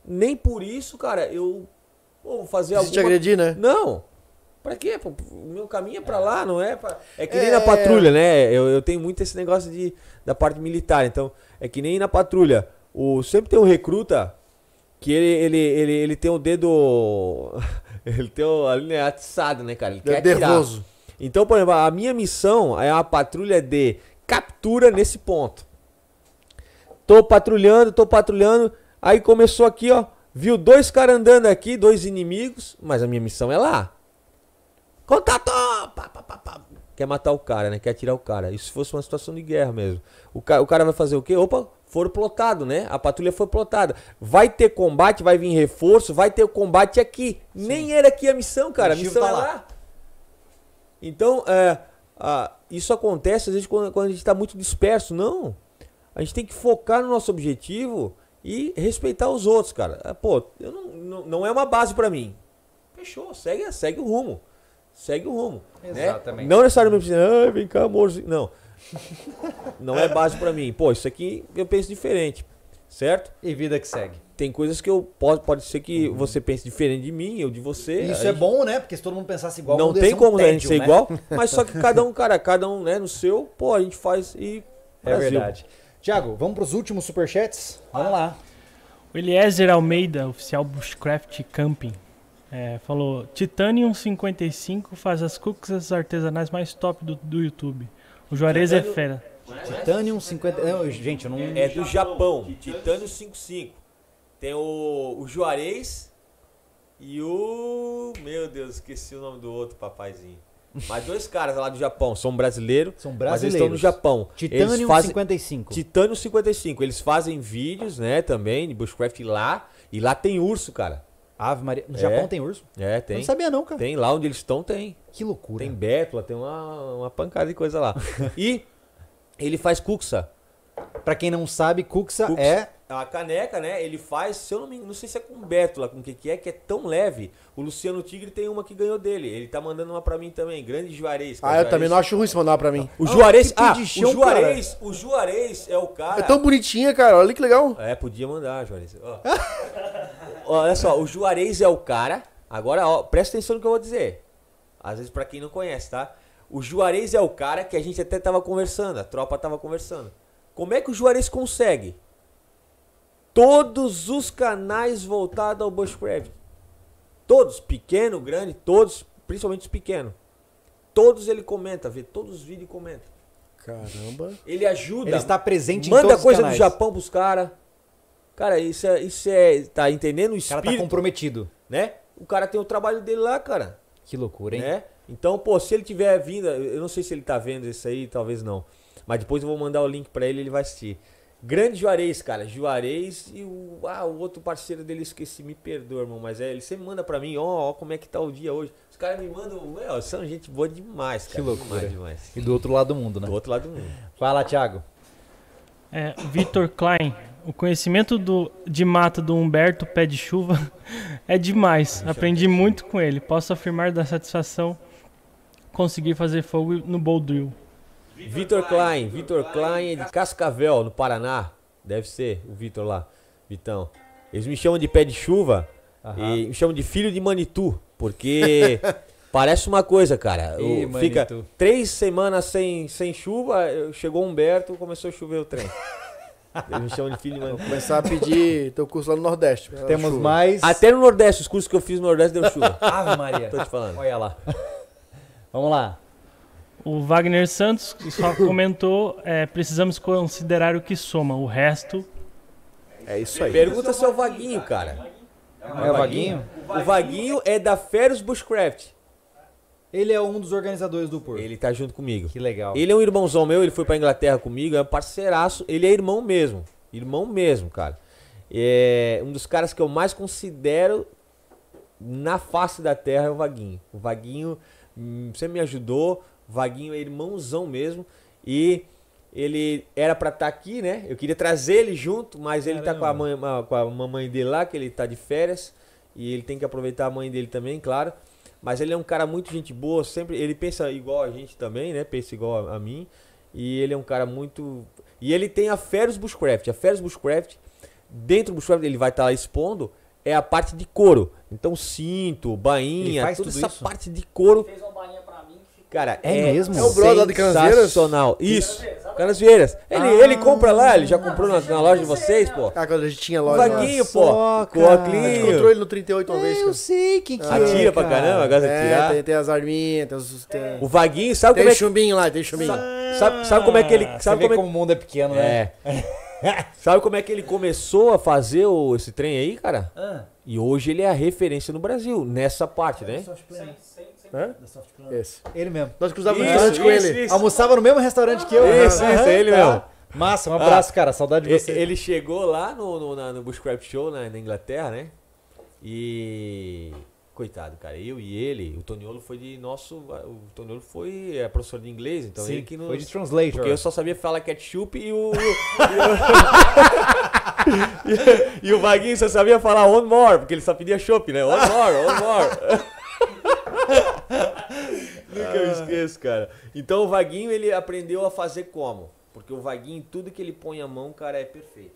Nem por isso, cara, eu vou fazer Preciso alguma. te agredir, né? Não. Pra quê? O meu caminho é pra lá, não é? Pra... É que nem na é. patrulha, né? Eu, eu tenho muito esse negócio de, da parte militar. Então, é que nem na patrulha. O, sempre tem um recruta que ele, ele, ele, ele tem o um dedo. Ele tem o, ali, é atiçado, né, cara? Ele é quer nervoso. Atirar. Então, por exemplo, a minha missão é uma patrulha de captura nesse ponto. Tô patrulhando, tô patrulhando. Aí começou aqui, ó. Viu dois caras andando aqui, dois inimigos, mas a minha missão é lá. Contato! Pá, pá, pá, pá quer matar o cara, né? Quer tirar o cara. Isso fosse uma situação de guerra mesmo. O, ca o cara vai fazer o quê? Opa, foram plotado, né? A patrulha foi plotada. Vai ter combate, vai vir reforço, vai ter combate aqui. Sim. Nem era aqui a missão, cara. A missão tá é lá. lá. Então, é, a, isso acontece às vezes quando, quando a gente está muito disperso. Não. A gente tem que focar no nosso objetivo e respeitar os outros, cara. É, pô, eu não, não, não é uma base para mim. Fechou, segue, segue o rumo segue o rumo. Né? Exatamente. Né? Não necessariamente, ah, vem cá, amorzinho. Não. Não é base para mim. Pô, isso aqui eu penso diferente, certo? E vida que segue. Tem coisas que eu posso, pode ser que uhum. você pense diferente de mim, eu de você. Isso é bom, né? Porque se todo mundo pensasse igual, não tem como um tédio, a gente ser né? igual. Mas só que cada um, cara, cada um, né, no seu, pô, a gente faz e. É verdade. Tiago, vamos para os últimos superchats? Vamos lá. O Eliezer Almeida, oficial Bushcraft Camping, é, falou: Titanium 55 faz as cookies artesanais mais top do, do YouTube. O Juarez Titanium, é fera. Titanium 50. É, gente, eu não. É do Japão. Titanium 55. Tem o, o Juarez e o. Meu Deus, esqueci o nome do outro papaizinho. Mas dois caras lá do Japão, são brasileiros, são brasileiros. mas eles estão no Japão. Titanium 55. Titanium 55. Eles fazem vídeos, né, também, de bushcraft lá. E lá tem urso, cara. Ave Maria. No é, Japão tem urso? É, tem. Eu não sabia não, cara. Tem, lá onde eles estão tem. Que loucura. Tem bétula, tem uma, uma pancada de coisa lá. e ele faz cuxa. Pra quem não sabe, cuxa, é. é... A caneca, né? Ele faz, se eu não me não sei se é com bétula, com o que que é, que é tão leve. O Luciano Tigre tem uma que ganhou dele. Ele tá mandando uma pra mim também, grande Juarez. Ah, cara. Ah, eu Juarez. também não acho ruim se mandar uma pra mim. O ah, Juarez, ah, chão, ah, o Juarez, cara. o Juarez é o cara... É tão bonitinha, cara, olha que legal. É, podia mandar, Juarez. Ó. olha só, o Juarez é o cara. Agora, ó, presta atenção no que eu vou dizer. Às vezes, para quem não conhece, tá? O Juarez é o cara que a gente até tava conversando, a tropa tava conversando. Como é que o Juarez consegue? Todos os canais voltados ao Bushcraft. Todos, pequeno, grande, todos, principalmente os pequenos. Todos ele comenta, vê todos os vídeos e comenta. Caramba. Ele ajuda. Ele está presente os canais. Manda coisa do Japão pros caras. Cara, isso é, isso é. Tá entendendo? O espírito, o cara tá comprometido. Né? O cara tem o trabalho dele lá, cara. Que loucura, hein? Né? Então, pô, se ele tiver vindo, eu não sei se ele tá vendo isso aí, talvez não. Mas depois eu vou mandar o link para ele, ele vai assistir. Grande Juarez, cara. Juarez e o, ah, o outro parceiro dele, esqueci, me perdoa, irmão. Mas é, ele sempre manda pra mim, ó, oh, ó, como é que tá o dia hoje. Os caras me mandam, meu, são gente boa demais, cara. Que loucura. Demais, demais. E do outro lado do mundo, né? Do outro lado do mundo. Fala, Thiago. É, Vitor Klein. O conhecimento do, de mata do Humberto Pé de Chuva é demais. Aprendi muito com ele. Posso afirmar da satisfação conseguir fazer fogo no Boldrill. Vitor Klein, Vitor Klein de Cascavel, no Paraná. Deve ser o Vitor lá, Vitão. Eles me chamam de pé de chuva e me chamam de filho de Manitu, porque parece uma coisa, cara. fica três semanas sem, sem chuva, chegou Humberto, começou a chover o trem. Eles me chamam de filho, Vou começar a pedir teu curso lá no Nordeste. Temos chuva. mais. Até no Nordeste, os cursos que eu fiz no Nordeste deu chuva. Ave Maria. Tô te falando. Olha lá. Vamos lá. O Wagner Santos só comentou: é, precisamos considerar o que soma, o resto. É isso aí. Pergunta se é o Vaguinho, cara. É o Vaguinho? O Vaguinho é da Ferus Bushcraft. Ele é um dos organizadores do Porto. Ele tá junto comigo. Que legal. Ele é um irmãozão meu, ele foi pra Inglaterra comigo, é um parceiraço. Ele é irmão mesmo. Irmão mesmo, cara. É um dos caras que eu mais considero na face da terra é o Vaguinho. O Vaguinho hum, sempre me ajudou. O Vaguinho é irmãozão mesmo. E ele era para estar tá aqui, né? Eu queria trazer ele junto, mas Caramba. ele tá com a, mãe, com a mamãe dele lá, que ele tá de férias. E ele tem que aproveitar a mãe dele também, claro. Mas ele é um cara muito gente boa, sempre ele pensa igual a gente também, né? Pensa igual a, a mim. E ele é um cara muito e ele tem a Ferus Bushcraft. A Ferus Bushcraft dentro do Bushcraft ele vai estar tá expondo é a parte de couro. Então cinto, bainha, toda essa isso? parte de couro. Ele fez uma bainha Cara, é, é mesmo? É o brother lá de Sensacional. Isso. Canasvieiras. Ele, ah, ele compra lá, ele já comprou na, na loja de vocês, pô. Ah, quando a gente tinha loja. Vaguinho, né? pô. Com o Aclinho. A gente encontrou ele no 38 uma vez. Eu sei que ah. que ah, é. Atira pra caramba, agora é, tirar. Tem, tem as arminhas, tem os. Tem... O Vaguinho, sabe tem como é. Tem chumbinho lá, tem chumbinho. sabe, sabe como é que ele. Ah, sabe como, é como o mundo é pequeno, né? É. sabe como é que ele começou a fazer o, esse trem aí, cara? Ah. E hoje ele é a referência no Brasil, nessa parte, né? Sim. Hã? Da Soft Esse. Ele mesmo. Nós cruzávamos isso, restaurante com ele. Isso. Almoçava no mesmo restaurante que eu. Isso, uhum. isso, é ele mesmo. Tá. Massa, um abraço, ah, cara. Saudade de você. Ele chegou lá no, no, na, no Bushcraft Show na, na, Inglaterra, né? E. Coitado, cara. Eu e ele, o Toniolo foi de nosso. O Toniolo foi é, professor de inglês, então Sim, ele que Foi de translator. Porque eu só sabia falar ketchup e o. e, e, o Vaguinho só sabia falar one more, porque ele só pedia chopp, né? One more, one more. nunca ah. eu esqueço, cara. Então o Vaguinho, ele aprendeu a fazer como? Porque o Vaguinho, tudo que ele põe a mão, cara, é perfeito.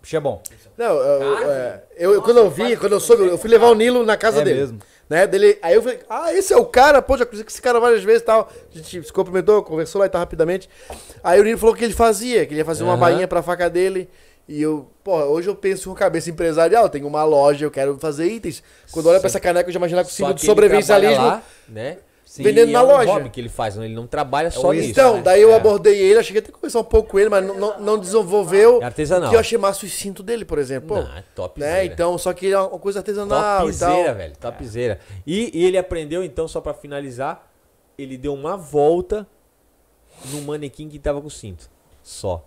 Bicho é bom. Não, eu, é, eu Nossa, quando eu vi, quando eu soube, eu fui levar o Nilo na casa é dele. Mesmo. Né? Dele, aí eu falei, ah, esse é o cara, pô, já cruzei com esse cara várias vezes e tal. A gente se cumprimentou, conversou lá e tal rapidamente. Aí o Nilo falou que ele fazia, que ele ia fazer uhum. uma bainha pra faca dele. E eu, pô hoje eu penso com cabeça empresarial, tenho uma loja, eu quero fazer itens. Quando olha pra essa caneca, eu já imagino lá com o símbolo de sobrevivencialismo. Lá, né? né? Sim, vendendo na é um loja. hobby que ele faz, né? ele não trabalha é só nisso. Então, né? daí eu é. abordei ele, achei que até conversar um pouco com ele, mas não, não desenvolveu. É artesanal. Que eu achei massa o cinto dele, por exemplo. Ah, topzera. Né? Então, só que é uma coisa artesanal topzera, velho, é. topzera. E, e ele aprendeu, então, só para finalizar, ele deu uma volta no manequim que tava com o cinto. Só.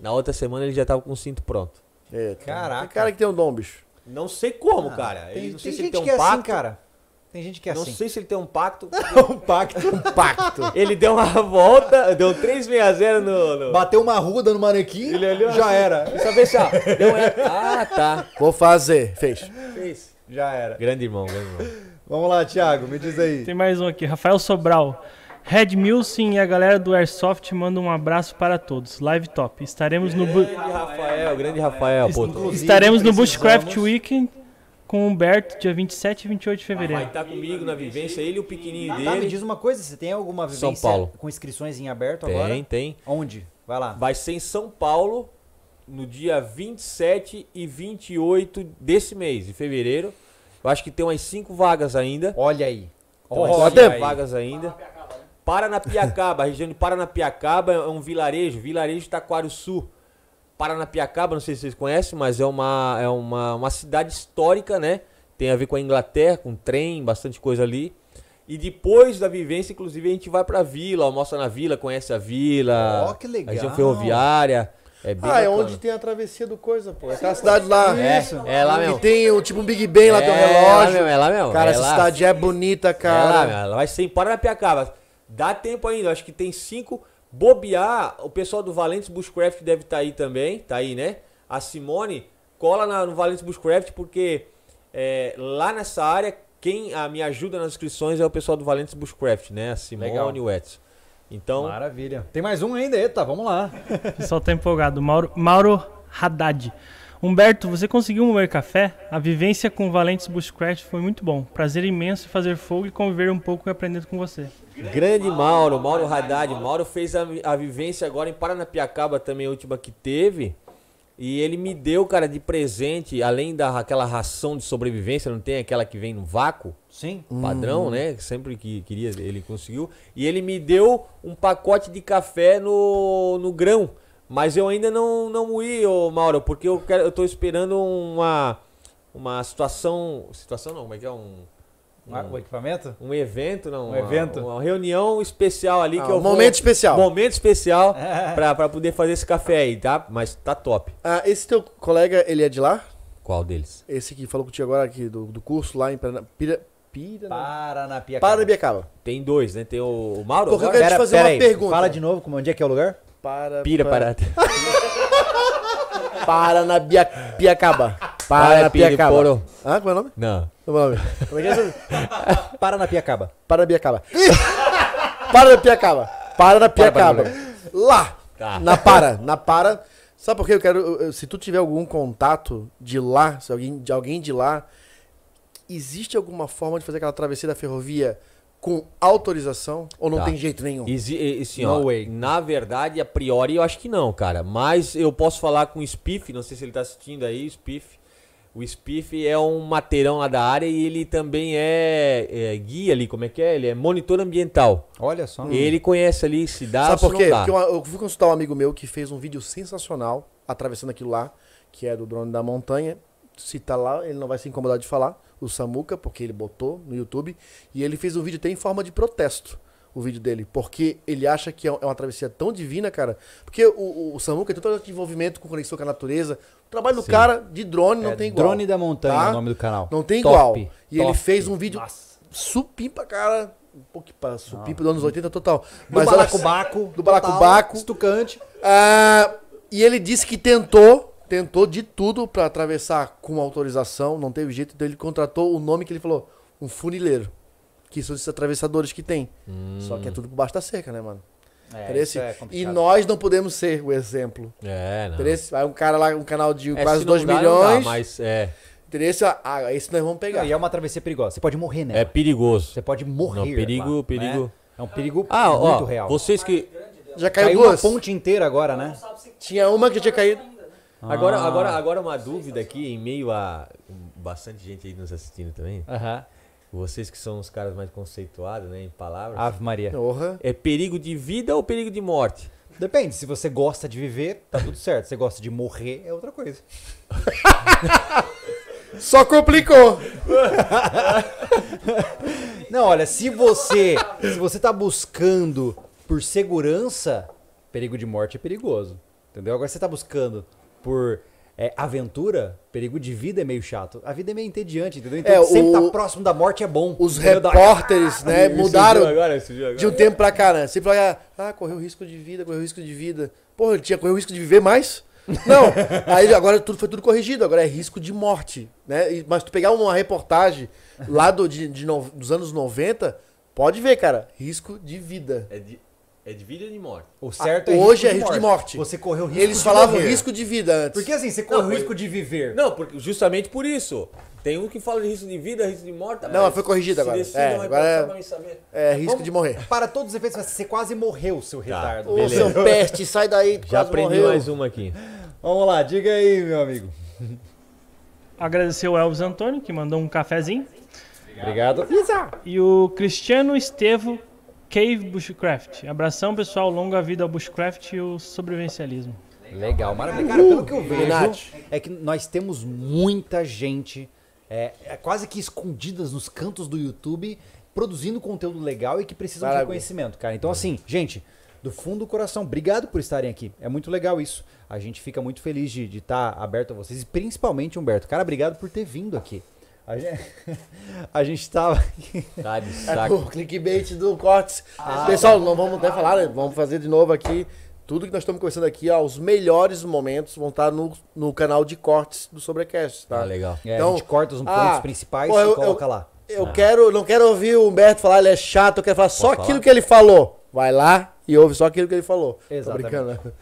Na outra semana ele já tava com o cinto pronto. Eita. Caraca. Tem cara que tem um dom, bicho. Não sei como, ah, cara. Tem, ele, não sei se ele tem um assim que pacto. assim, cara. Tem gente que é não assim. Não sei se ele tem um pacto. um pacto. um pacto. Ele deu uma volta, deu 360 no, no. Bateu uma ruda no manequim. Ele olhou. Já assim. era. eu ver se, ó. Deu Ah, tá. Vou fazer. Fez. Fez. Já era. Grande irmão, grande irmão. Vamos lá, Thiago, me diz aí. Tem mais um aqui. Rafael Sobral. Red Milson e a galera do Airsoft mandam um abraço para todos. Live top. Estaremos grande no. Grande Rafael, grande Rafael. Est Estaremos no Bushcraft Weekend com o Humberto, dia 27 e 28 de fevereiro. Ah, vai estar tá comigo na vivência, ele e o pequenininho dele. Tá, me diz uma coisa, você tem alguma vivência São Paulo. com inscrições em aberto tem, agora? Tem, tem. Onde? Vai lá. Vai ser em São Paulo, no dia 27 e 28 desse mês, de fevereiro. Eu acho que tem umas 5 vagas ainda. Olha aí. Então, Olha 5 vagas ainda. Paranapiacaba, né? Paranapiacaba, região de Paranapiacaba é um vilarejo, vilarejo de Taquaro Sul. Paranapiacaba, não sei se vocês conhecem, mas é uma, é uma, uma cidade histórica, né? Tem a ver com a Inglaterra, com trem, bastante coisa ali. E depois da vivência, inclusive, a gente vai pra vila, almoça na vila, conhece a vila. Ó, oh, que legal. A região ferroviária. É bem ah, é bacana. é onde tem a travessia do coisa, pô. É aquela cidade lá. É, é lá mesmo. E tem o, tipo um Big Ben lá, tem relógio. É, é lá mesmo, é lá mesmo. Cara, é essa lá. cidade é bonita, cara. É lá mesmo. Ela vai ser em Paranapiacaba. Dá tempo ainda, acho que tem cinco. Bobear, o pessoal do Valentes Bushcraft deve estar tá aí também, tá aí, né? A Simone cola na, no Valentes Bushcraft porque é, lá nessa área quem a, me ajuda nas inscrições é o pessoal do Valentes Bushcraft, né? A Simone Legal. e o Edson. Então, Maravilha. Tem mais um ainda, eita, vamos lá. Só tá empolgado. Mauro, Mauro Haddad. Humberto, você conseguiu moer café? A vivência com Valentes Bushcraft foi muito bom. Prazer imenso fazer fogo e conviver um pouco e aprender com você. Grande Mauro, Mauro Haddad. Mauro fez a, a vivência agora em Paranapiacaba também, a última que teve. E ele me deu, cara, de presente, além daquela ração de sobrevivência, não tem aquela que vem no vácuo? Sim. Padrão, hum. né? Sempre que queria, ele conseguiu. E ele me deu um pacote de café no, no grão. Mas eu ainda não, não moí, ô Mauro, porque eu, quero, eu tô esperando uma, uma situação. Situação não, como é que é? Um. Um, um equipamento? Um evento, não. Um uma, evento. Uma reunião especial ali ah, que eu um vou, Momento especial. Momento especial pra, pra poder fazer esse café aí, tá? Mas tá top. Ah, esse teu colega, ele é de lá? Qual deles? Esse que falou contigo agora aqui do, do curso lá em Paraná, Pira, Pira, né? Paranapiacaba. Paranapiacaba. Tem dois, né? Tem o, o Mauro. Porque eu quero te fazer pera uma aí. pergunta. Fala de novo, como, onde é que é o lugar? Para. Pira para... parada. para na Bia... Piacaba. Para, para na Piacaba. Poro. Ah, como é o nome? Não. Como é nome? É que é isso? para na Piacaba. Para na Piacaba. para na Piacaba. Para na Piacaba. Lá. Tá. Na para. Na para. Sabe por quê? Eu quero. se tu tiver algum contato de lá, se alguém, de alguém de lá, existe alguma forma de fazer aquela travessia da ferrovia com autorização ou não tá. tem jeito nenhum? Exi e, assim, no ó, way. Na verdade, a priori eu acho que não, cara. Mas eu posso falar com o Spiff, não sei se ele tá assistindo aí, Spiff. O Spiff é um mateirão lá da área e ele também é, é, guia ali, como é que é? Ele é monitor ambiental. Olha só. Hum. Ele conhece ali se dá Sabe por quê? Porque eu, eu fui consultar um amigo meu que fez um vídeo sensacional atravessando aquilo lá, que é do drone da montanha se tá lá, ele não vai se incomodar de falar, o Samuca, porque ele botou no YouTube. E ele fez um vídeo até em forma de protesto, o vídeo dele. Porque ele acha que é, é uma travessia tão divina, cara. Porque o, o, o Samuca tem todo envolvimento com conexão com a natureza. O trabalho Sim. do cara de drone não é, tem igual. Drone da montanha tá? é o nome do canal. Não tem top, igual. E top. ele fez um vídeo Nossa. supimpa, cara. Um pouco para supimpa dos anos 80 total. Mas do balacobaco. Do balacobaco. Estucante. Ah, e ele disse que tentou tentou de tudo para atravessar com autorização, não teve jeito, então ele contratou o nome que ele falou, um funileiro. Que são esses atravessadores que tem. Hum. Só que é tudo por baixo da cerca, né, mano? É, é e nós não podemos ser o exemplo. É, não. Interesse? Vai um cara lá, um canal de é, quase 2 milhões. Dá, mas é. Interesse, ah, esse nós vamos pegar. e é uma travessia perigosa. Você pode morrer, né? É perigoso. Você pode morrer. Não, perigo, lá, né? perigo. Né? É um perigo ah, muito ó, real. Vocês que. Já caiu, caiu duas. uma ponte inteira agora, né? Tinha uma que já tinha caído. Ah, agora, agora, agora uma dúvida aqui, em meio a bastante gente aí nos assistindo também. Aham. Vocês que são os caras mais conceituados, né, em palavras. Ave Maria. Orra. É perigo de vida ou perigo de morte? Depende, se você gosta de viver, tá tudo certo. Se você gosta de morrer, é outra coisa. Só complicou. Não, olha, se você, se você tá buscando por segurança, perigo de morte é perigoso. Entendeu? Agora se você tá buscando por é, aventura, perigo de vida é meio chato. A vida é meio entediante, entendeu? Então é, sempre estar tá próximo da morte é bom. Os repórteres, da... né, mudaram agora, de um tempo pra cá né? Sempre falaram, ah, correu risco de vida, correu risco de vida. Porra, tinha correu risco de viver mais? Não. Aí agora tudo foi tudo corrigido, agora é risco de morte, né? Mas tu pegar uma reportagem lá do, de, de no, dos anos 90, pode ver, cara, risco de vida. É de é de vida e de morte. O certo é ah, é hoje risco é risco de morte. morte. Você correu risco Eles de falavam morrer. risco de vida antes. Porque assim, você corre o risco de viver. Não, porque, justamente por isso. Tem um que fala de risco de vida, risco de morte. não, mas foi corrigido agora. Decidam, é, é, agora é, é, risco Vamos, de morrer. Para todos os efeitos, você quase morreu, seu tá, retardo. Tá, Ô, seu peste, sai daí. Já aprendi morreu. mais uma aqui. Vamos lá, diga aí, meu amigo. Agradecer o Elvis Antônio, que mandou um cafezinho. Obrigado. Obrigado. E o Cristiano Estevo Cave Bushcraft. Abração, pessoal. Longa vida ao Bushcraft e o sobrevivencialismo. Legal, maravilhoso. Uh, cara, pelo que eu vejo, é que nós temos muita gente é, é, quase que escondidas nos cantos do YouTube produzindo conteúdo legal e que precisam Maravilha. de reconhecimento, cara. Então, assim, gente, do fundo do coração, obrigado por estarem aqui. É muito legal isso. A gente fica muito feliz de estar tá aberto a vocês e principalmente, Humberto. Cara, obrigado por ter vindo aqui. A gente, a gente tava aqui. Tá de saco. É o clickbait do Cortes. Ah, Pessoal, não vamos até falar, né? Vamos fazer de novo aqui. Tudo que nós estamos conversando aqui, ó, os melhores momentos vão estar no, no canal de cortes do Sobrecast, tá? Ah, legal. É, então, a gente corta os ah, pontos principais pô, eu, e coloca eu, lá. Eu ah. quero, não quero ouvir o Humberto falar, ele é chato, eu quero falar só falar? aquilo que ele falou. Vai lá e ouve só aquilo que ele falou. Exatamente.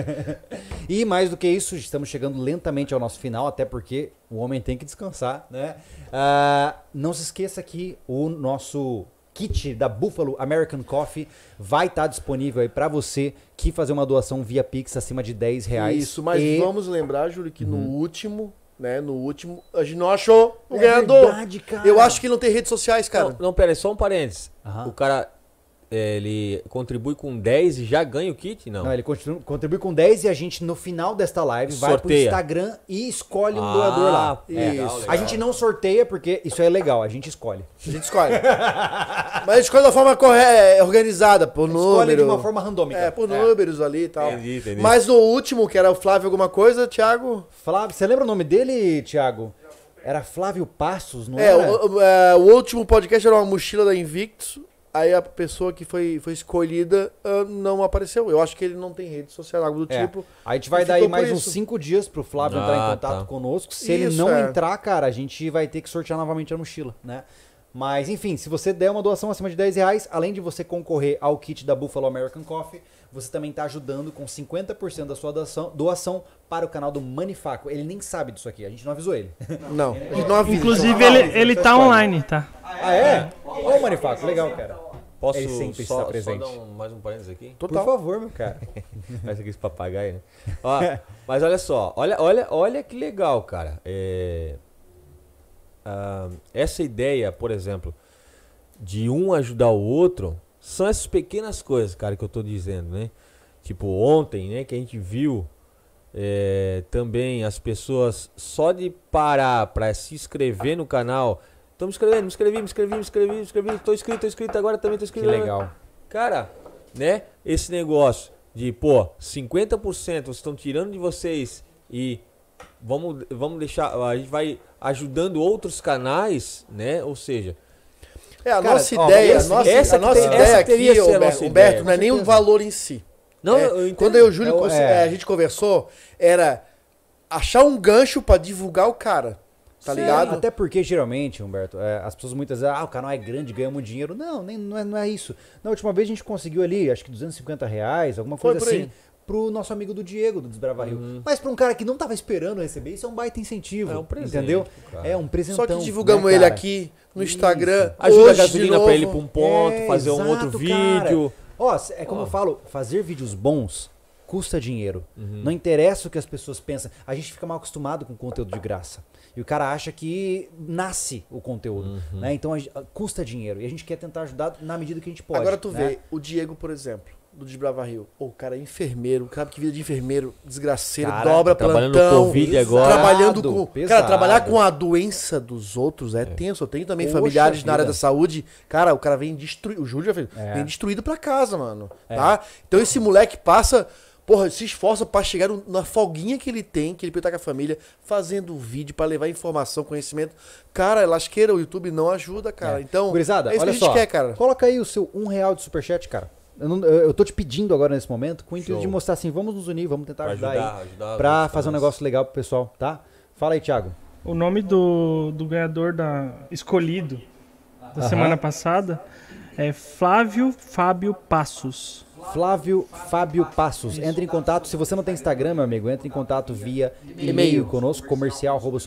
e mais do que isso, estamos chegando lentamente ao nosso final, até porque o homem tem que descansar, né? Uh, não se esqueça que o nosso kit da Buffalo American Coffee vai estar tá disponível aí para você que fazer uma doação via Pix acima de 10 reais. Isso, mas e... vamos lembrar, Júlio, que uhum. no último né? No último, a gente não achou o é ganhador. Verdade, eu acho que não tem redes sociais, cara. Não, não pera aí, só um parênteses. Uhum. O cara é, ele contribui com 10 e já ganha o kit? Não. Não, ele continua, contribui com 10 e a gente, no final desta live, sorteia. vai pro Instagram e escolhe um ah, doador lá. Isso. Legal, legal. A gente não sorteia porque isso é legal, a gente escolhe. A gente escolhe. Mas a gente escolhe da forma correta, é, organizada, por número. Escolhe de uma forma randômica. É, por é. números ali e tal. Entendi, entendi. Mas o último, que era o Flávio alguma coisa, Thiago? Flávio, você lembra o nome dele, Thiago? Era Flávio Passos, não é, era? O, é, o último podcast era uma mochila da Invictus aí a pessoa que foi, foi escolhida uh, não apareceu. Eu acho que ele não tem rede social, algo do é. tipo. A gente vai dar aí mais uns cinco dias pro Flávio ah, entrar em tá. contato tá. conosco. Se Isso, ele não é. entrar, cara, a gente vai ter que sortear novamente a mochila, né? Mas enfim, se você der uma doação acima de 10 reais, além de você concorrer ao kit da Buffalo American Coffee, você também está ajudando com 50% da sua doação, doação para o canal do Manifaco. Ele nem sabe disso aqui, a gente não avisou ele. Não, a gente não avisou. Inclusive, ele, ele, ah, ele tá online, tá? Ah, é? Ô, é. oh, Manifaco, legal, cara. Posso ele sempre só, presente. só dar um, mais um parênteses aqui? Total. Por favor, meu cara. Mas aqui esse papagaio, né? Ó, mas olha só, olha, olha, olha que legal, cara. É, uh, essa ideia, por exemplo, de um ajudar o outro são essas pequenas coisas, cara, que eu tô dizendo, né? Tipo, ontem, né, que a gente viu é, também as pessoas só de parar para se inscrever no canal. Tô me inscrevendo, me inscrevi, me inscrevi, me inscrevi, me inscrevi. Tô inscrito, tô inscrito, agora também tô inscrito. Que legal. Cara, né? Esse negócio de, pô, 50% estão tirando de vocês e vamos, vamos deixar, a gente vai ajudando outros canais, né? Ou seja, é, a Cara, nossa ó, ideia, essa nossa, essa, a nossa tem, ideia essa teria aqui, Humberto, Humberto não é nem o valor em si. Não, é, eu Quando eu e o Júlio é, é, a gente conversou, era achar um gancho para divulgar o cara. Tá Sim. ligado? Até porque, geralmente, Humberto, é, as pessoas muitas vezes, ah, o canal é grande, ganhamos dinheiro. Não, nem, não, é, não é isso. Na última vez a gente conseguiu ali, acho que 250 reais, alguma coisa assim, pro nosso amigo do Diego, do Desbrava Rio. Uhum. Mas pra um cara que não tava esperando receber, isso é um baita incentivo. É um presente. Entendeu? É um presente Só que divulgamos né, ele aqui, no Instagram. Isso. Ajuda Hoje a gasolina para ele para um ponto, é, fazer exato, um outro vídeo. Ó, é como eu falo, fazer vídeos bons custa dinheiro. Uhum. Não interessa o que as pessoas pensam. A gente fica mal acostumado com conteúdo de graça. E o cara acha que nasce o conteúdo. Uhum. Né? Então a, a, custa dinheiro. E a gente quer tentar ajudar na medida que a gente pode. Agora tu né? vê, o Diego, por exemplo do Desbrava Rio. Pô, o cara é enfermeiro, o cara que vida de enfermeiro, desgraceiro, cara, dobra tá trabalhando plantão. Covid agora. Trabalhando com. Pesado. Cara, trabalhar com a doença dos outros é, é. tenso. Eu tenho também Poxa familiares vida. na área da saúde. Cara, o cara vem destruído. O Júlio já fez. É. Vem destruído pra casa, mano. É. Tá? Então esse moleque passa. Porra, se esforça para chegar na folguinha que ele tem, que ele pode tá estar com a família, fazendo vídeo para levar informação, conhecimento. Cara, é lasqueira, o YouTube não ajuda, cara. É. Então, Gurizada, é isso olha que a gente só. quer, cara. Coloca aí o seu um real de superchat, cara. Eu, não, eu tô te pedindo agora nesse momento com o intuito Show. de mostrar assim, vamos nos unir, vamos tentar pra ajudar, ajudar aí ajudar pra fazer um negócio legal pro pessoal, tá? Fala aí, Thiago. O nome do, do ganhador da escolhido da Aham. semana passada é Flávio Fábio Passos. Flávio Fábio Passos. Entre em contato, se você não tem Instagram, meu amigo, entre em contato via e-mail conosco, comercial, arroba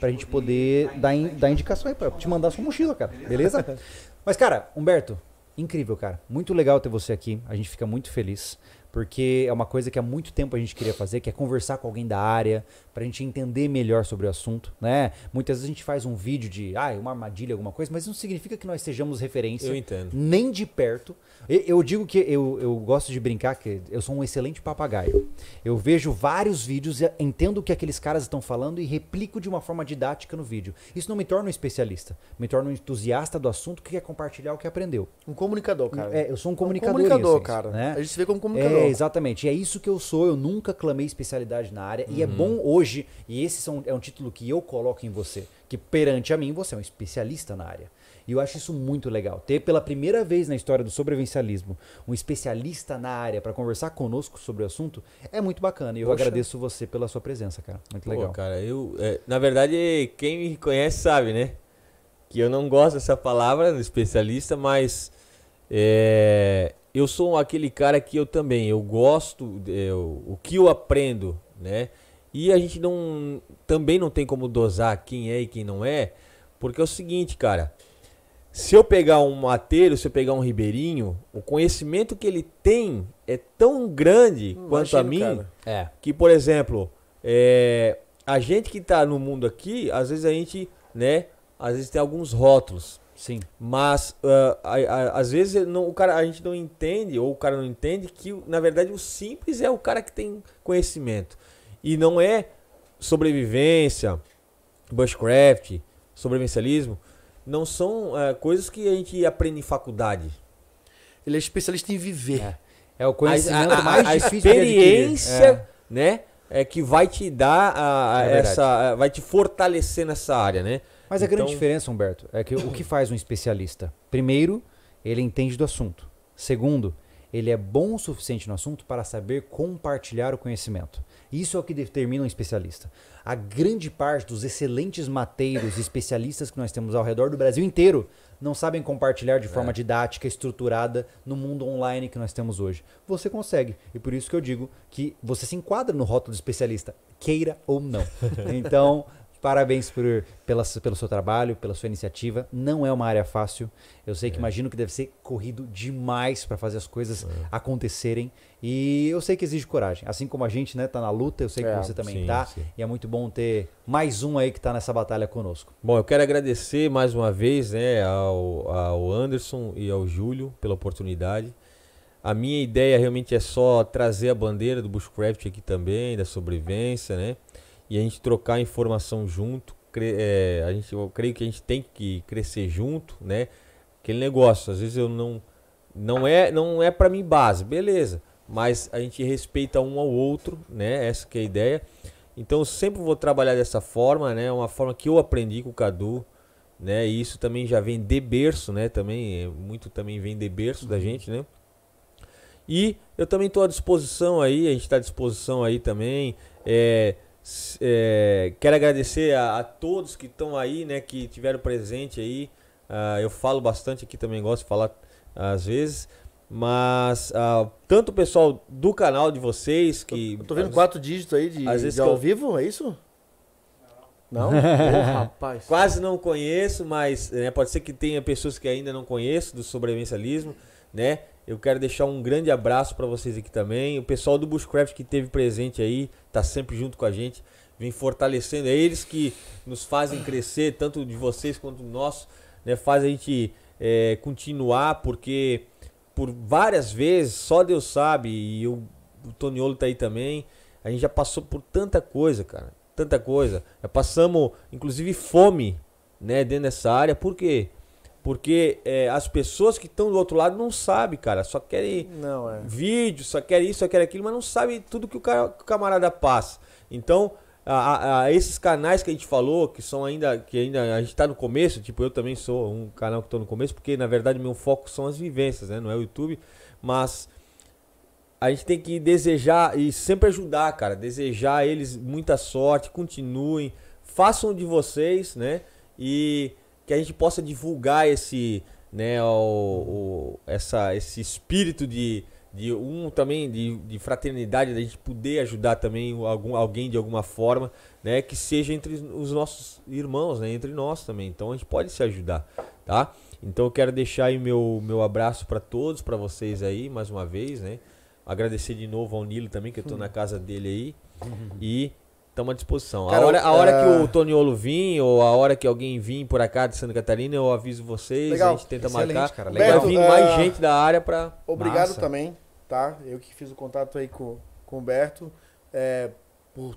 pra gente poder dar, in, dar indicação aí, pra te mandar sua mochila, cara, beleza? Mas, cara, Humberto, Incrível, cara. Muito legal ter você aqui. A gente fica muito feliz porque é uma coisa que há muito tempo a gente queria fazer, que é conversar com alguém da área, para a gente entender melhor sobre o assunto, né? Muitas vezes a gente faz um vídeo de, ah, uma armadilha, alguma coisa, mas não significa que nós sejamos referência. Eu entendo. Nem de perto. Eu, eu digo que eu, eu gosto de brincar, que eu sou um excelente papagaio. Eu vejo vários vídeos, entendo o que aqueles caras estão falando e replico de uma forma didática no vídeo. Isso não me torna um especialista, me torna um entusiasta do assunto que quer compartilhar o que aprendeu. Um comunicador, cara. É, eu sou um é comunicador. Um comunicador, isso, cara. Né? A gente se vê como comunicador. É, é, exatamente. E é isso que eu sou. Eu nunca clamei especialidade na área. Uhum. E é uhum. bom hoje, e esse são, é um título que eu coloco em você, que perante a mim você é um especialista na área. E eu acho isso muito legal. Ter pela primeira vez na história do sobrevivencialismo um especialista na área para conversar conosco sobre o assunto é muito bacana. E eu Poxa. agradeço você pela sua presença, cara. Muito Pô, legal. cara, eu. É, na verdade, quem me conhece sabe, né? Que eu não gosto dessa palavra, especialista, mas. É, eu sou aquele cara que eu também, eu gosto, eu, é, o que eu aprendo, né? E a gente não também não tem como dosar quem é e quem não é, porque é o seguinte, cara. Se eu pegar um mateiro, se eu pegar um ribeirinho, o conhecimento que ele tem é tão grande hum, quanto a mim, é. que por exemplo, é, a gente que está no mundo aqui, às vezes a gente, né? Às vezes tem alguns rótulos. Sim. Mas uh, às vezes não, o cara, a gente não entende, ou o cara não entende, que na verdade o simples é o cara que tem conhecimento. E não é sobrevivência, bushcraft, sobrevivencialismo. Não são uh, coisas que a gente aprende em faculdade. Ele é especialista em viver. É, é o conhecimento a, a, mais a, difícil a experiência, é. né? É que vai te dar a, é essa. Vai te fortalecer nessa área, né? Mas a grande então- diferença, Humberto, é que o que faz um especialista? Primeiro, ele entende do assunto. Segundo, ele é bom o suficiente no assunto para saber compartilhar o conhecimento. Isso é o que determina um especialista. A grande parte dos excelentes mateiros e especialistas que nós temos ao redor do Brasil inteiro não sabem compartilhar de forma é. didática, estruturada no mundo online que nós temos hoje. Você consegue. E por isso que eu digo que você se enquadra no rótulo de especialista, queira ou não. Então, Parabéns por, pela, pelo seu trabalho, pela sua iniciativa. Não é uma área fácil. Eu sei que é. imagino que deve ser corrido demais para fazer as coisas é. acontecerem. E eu sei que exige coragem. Assim como a gente né, tá na luta, eu sei é, que você também sim, tá. Sim. E é muito bom ter mais um aí que tá nessa batalha conosco. Bom, eu quero agradecer mais uma vez né, ao, ao Anderson e ao Júlio pela oportunidade. A minha ideia realmente é só trazer a bandeira do Bushcraft aqui também, da sobrevivência, né? e a gente trocar informação junto. É, a gente, eu creio que a gente tem que crescer junto, né? Aquele negócio, às vezes eu não. Não é, não é para mim base, beleza. Mas a gente respeita um ao outro, né? Essa que é a ideia. Então eu sempre vou trabalhar dessa forma, né? É uma forma que eu aprendi com o Cadu, né? E isso também já vem de berço, né? Também é, muito também vem de berço uhum. da gente, né? E eu também estou à disposição aí, a gente está à disposição aí também. É, é, quero agradecer a, a todos que estão aí, né, que tiveram presente aí. Uh, eu falo bastante aqui também, gosto de falar às vezes. Mas uh, tanto o pessoal do canal de vocês que. Eu tô vendo às, quatro dígitos aí de, às vezes de ao eu... vivo, é isso? Não? rapaz. Quase não conheço, mas né, pode ser que tenha pessoas que ainda não conheço do sobrevivencialismo, né? Eu quero deixar um grande abraço para vocês aqui também. O pessoal do Bushcraft que teve presente aí, tá sempre junto com a gente, vem fortalecendo. É eles que nos fazem crescer, tanto de vocês quanto nós, né? Faz a gente é, continuar, porque por várias vezes, só Deus sabe, e eu, o Toniolo tá aí também. A gente já passou por tanta coisa, cara. Tanta coisa. Já passamos, inclusive, fome, né? Dentro dessa área. Por quê? Porque porque é, as pessoas que estão do outro lado não sabem, cara. Só querem não, é. vídeo, só querem isso, só querem aquilo, mas não sabem tudo que o, cara, que o camarada passa. Então, a, a, esses canais que a gente falou, que são ainda. que ainda a gente está no começo, tipo, eu também sou um canal que estou no começo, porque na verdade meu foco são as vivências, né? Não é o YouTube. Mas a gente tem que desejar e sempre ajudar, cara. Desejar eles muita sorte, continuem, façam de vocês, né? E que a gente possa divulgar esse, né, o, o essa, esse espírito de, de um também de, de fraternidade, da gente poder ajudar também algum, alguém de alguma forma, né, que seja entre os nossos irmãos, né, entre nós também. Então a gente pode se ajudar, tá? Então eu quero deixar aí meu meu abraço para todos, para vocês aí mais uma vez, né? Agradecer de novo ao Nilo também que eu tô na casa dele aí. Uhum. E Estamos à disposição. Cara, a hora, a hora que é- o Toniolo vir, ou a hora que alguém vir por cá de Santa Catarina, eu aviso vocês. Legal. A gente tenta Excelente, marcar. Cara, legal. Vai vir mais é, gente da área para. Obrigado Massa. também, tá? Eu que fiz o contato aí com, com o Humberto é, por,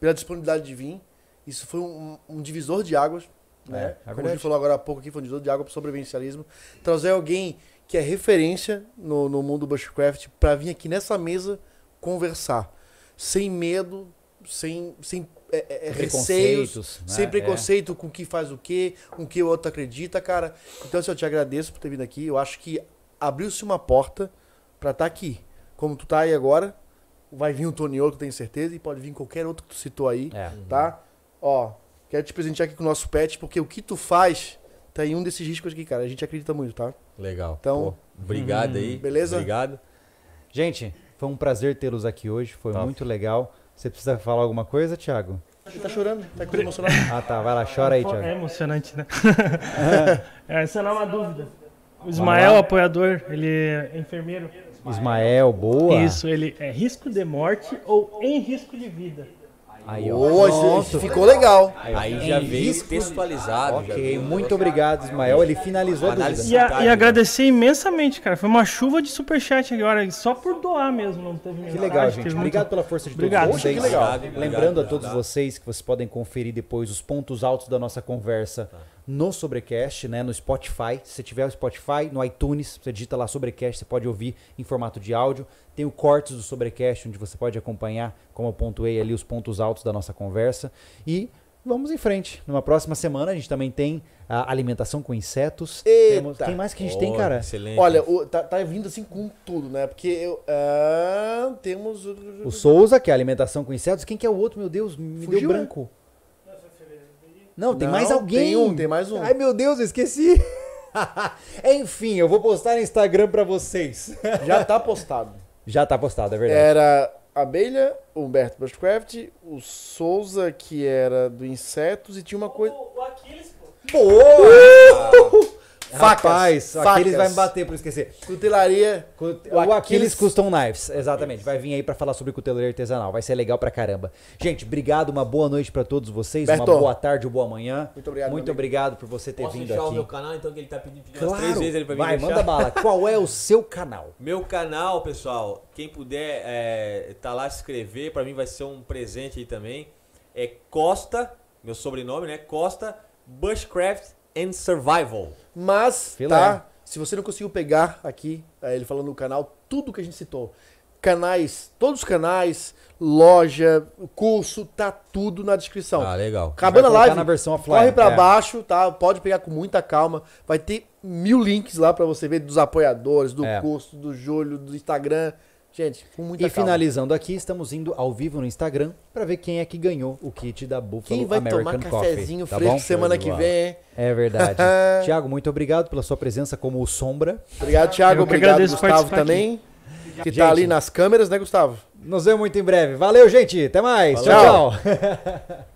pela disponibilidade de vir. Isso foi um, um divisor de águas. É, né? Como a gente falou agora há pouco aqui, foi um divisor de água para o sobrevivencialismo. Trazer alguém que é referência no, no mundo do Bushcraft para vir aqui nessa mesa conversar. Sem medo, sem, sem é, é, é receios, né? sem é. preconceito é. com que faz o quê, com que o outro acredita, cara. Então, assim, eu te agradeço por ter vindo aqui. Eu acho que abriu-se uma porta para estar tá aqui. Como tu tá aí agora, vai vir o outro, tenho certeza, e pode vir qualquer outro que tu citou aí, é. tá? Ó, quero te presentear aqui com o nosso pet, porque o que tu faz tá em um desses riscos aqui, cara. A gente acredita muito, tá? Legal. Então, Pô, obrigado hum, aí. Beleza? Obrigado. Gente, foi um prazer tê-los aqui hoje, foi Top. muito legal. Você precisa falar alguma coisa, Thiago? Ele tá chorando, tá com emocionado. Ah tá, vai lá, chora aí, é Thiago. É emocionante, né? é, essa não é uma dúvida. O Ismael, apoiador, ele é enfermeiro. Ismael, boa. Isso, ele é risco de morte ou em risco de vida. Aí, ó. Boa, isso- isso ficou legal. Aí já veio textualizado. Ok, veio- muito obrigado, Ismael. Ele finalizou a Análise- E, a- e agradecer imensamente, cara. Foi uma chuva de superchat agora, só por doar mesmo. Não teve Que legal, gente. Obrigado pela força de todos Obrigado. Poxa, vocês. que legal. Obrigado, Lembrando a obrigado. todos vocês que vocês podem conferir depois os pontos altos da nossa conversa tá no Sobrecast, né, no Spotify. Se você tiver o Spotify, no iTunes, você digita lá Sobrecast, você pode ouvir em formato de áudio. Tem o cortes do Sobrecast, onde você pode acompanhar, como eu pontuei ali, os pontos altos da nossa conversa. E vamos em frente. Numa próxima semana a gente também tem a alimentação com insetos. Eita. Tem mais que a gente oh, tem, cara? Excelente. Olha, o, tá, tá, vindo assim com tudo, né? Porque eu, ah, temos... O Souza, que é alimentação com insetos. Quem que é o outro? Meu Deus, me Fugiu, deu branco. Né? Não, tem Não, mais alguém. Tem um, tem mais um. Ai, meu Deus, eu esqueci. Enfim, eu vou postar no Instagram para vocês. Já tá postado. Já tá postado, é verdade. Era Abelha, Humberto Bushcraft, o Souza, que era do Insetos, e tinha uma coisa. O, o Aquiles, pô. Boa! Uh! Ah. Facas. Rapaz, facas. Aquiles vai me bater por esquecer. Cutelaria. Cut... O, Aquiles... o Aquiles Custom Knives, exatamente. Vai vir aí para falar sobre cutelaria artesanal. Vai ser legal pra caramba. Gente, obrigado, uma boa noite para todos vocês. Berto. Uma boa tarde, ou boa manhã. Muito obrigado. Muito obrigado por você ter Posso vindo aqui. o meu canal, então, que ele tá pedindo, claro. três vezes ele vai Vai, deixar. manda bala. Qual é o seu canal? Meu canal, pessoal, quem puder é, tá lá se inscrever, para mim vai ser um presente aí também. É Costa, meu sobrenome, né? Costa Bushcraft and Survival. Mas, Filé. tá? Se você não conseguiu pegar aqui, eh, ele falando no canal, tudo que a gente citou. Canais, todos os canais, loja, curso, tá tudo na descrição. Ah, legal. Acabando a live, na versão offline, corre para é. baixo, tá? Pode pegar com muita calma. Vai ter mil links lá para você ver dos apoiadores, do é. curso, do Júlio, do Instagram. Gente, com muita E calma. finalizando aqui, estamos indo ao vivo no Instagram para ver quem é que ganhou o kit da Buffalo Quem vai American tomar Coffee, cafezinho tá fresco bom? semana que vem? É verdade. Tiago, muito obrigado pela sua presença como o Sombra. Obrigado, Thiago. Obrigado, Gustavo também. Que tá ali nas câmeras, né, Gustavo? Nos vemos muito em breve. Valeu, gente. Até mais. Tchau, tchau.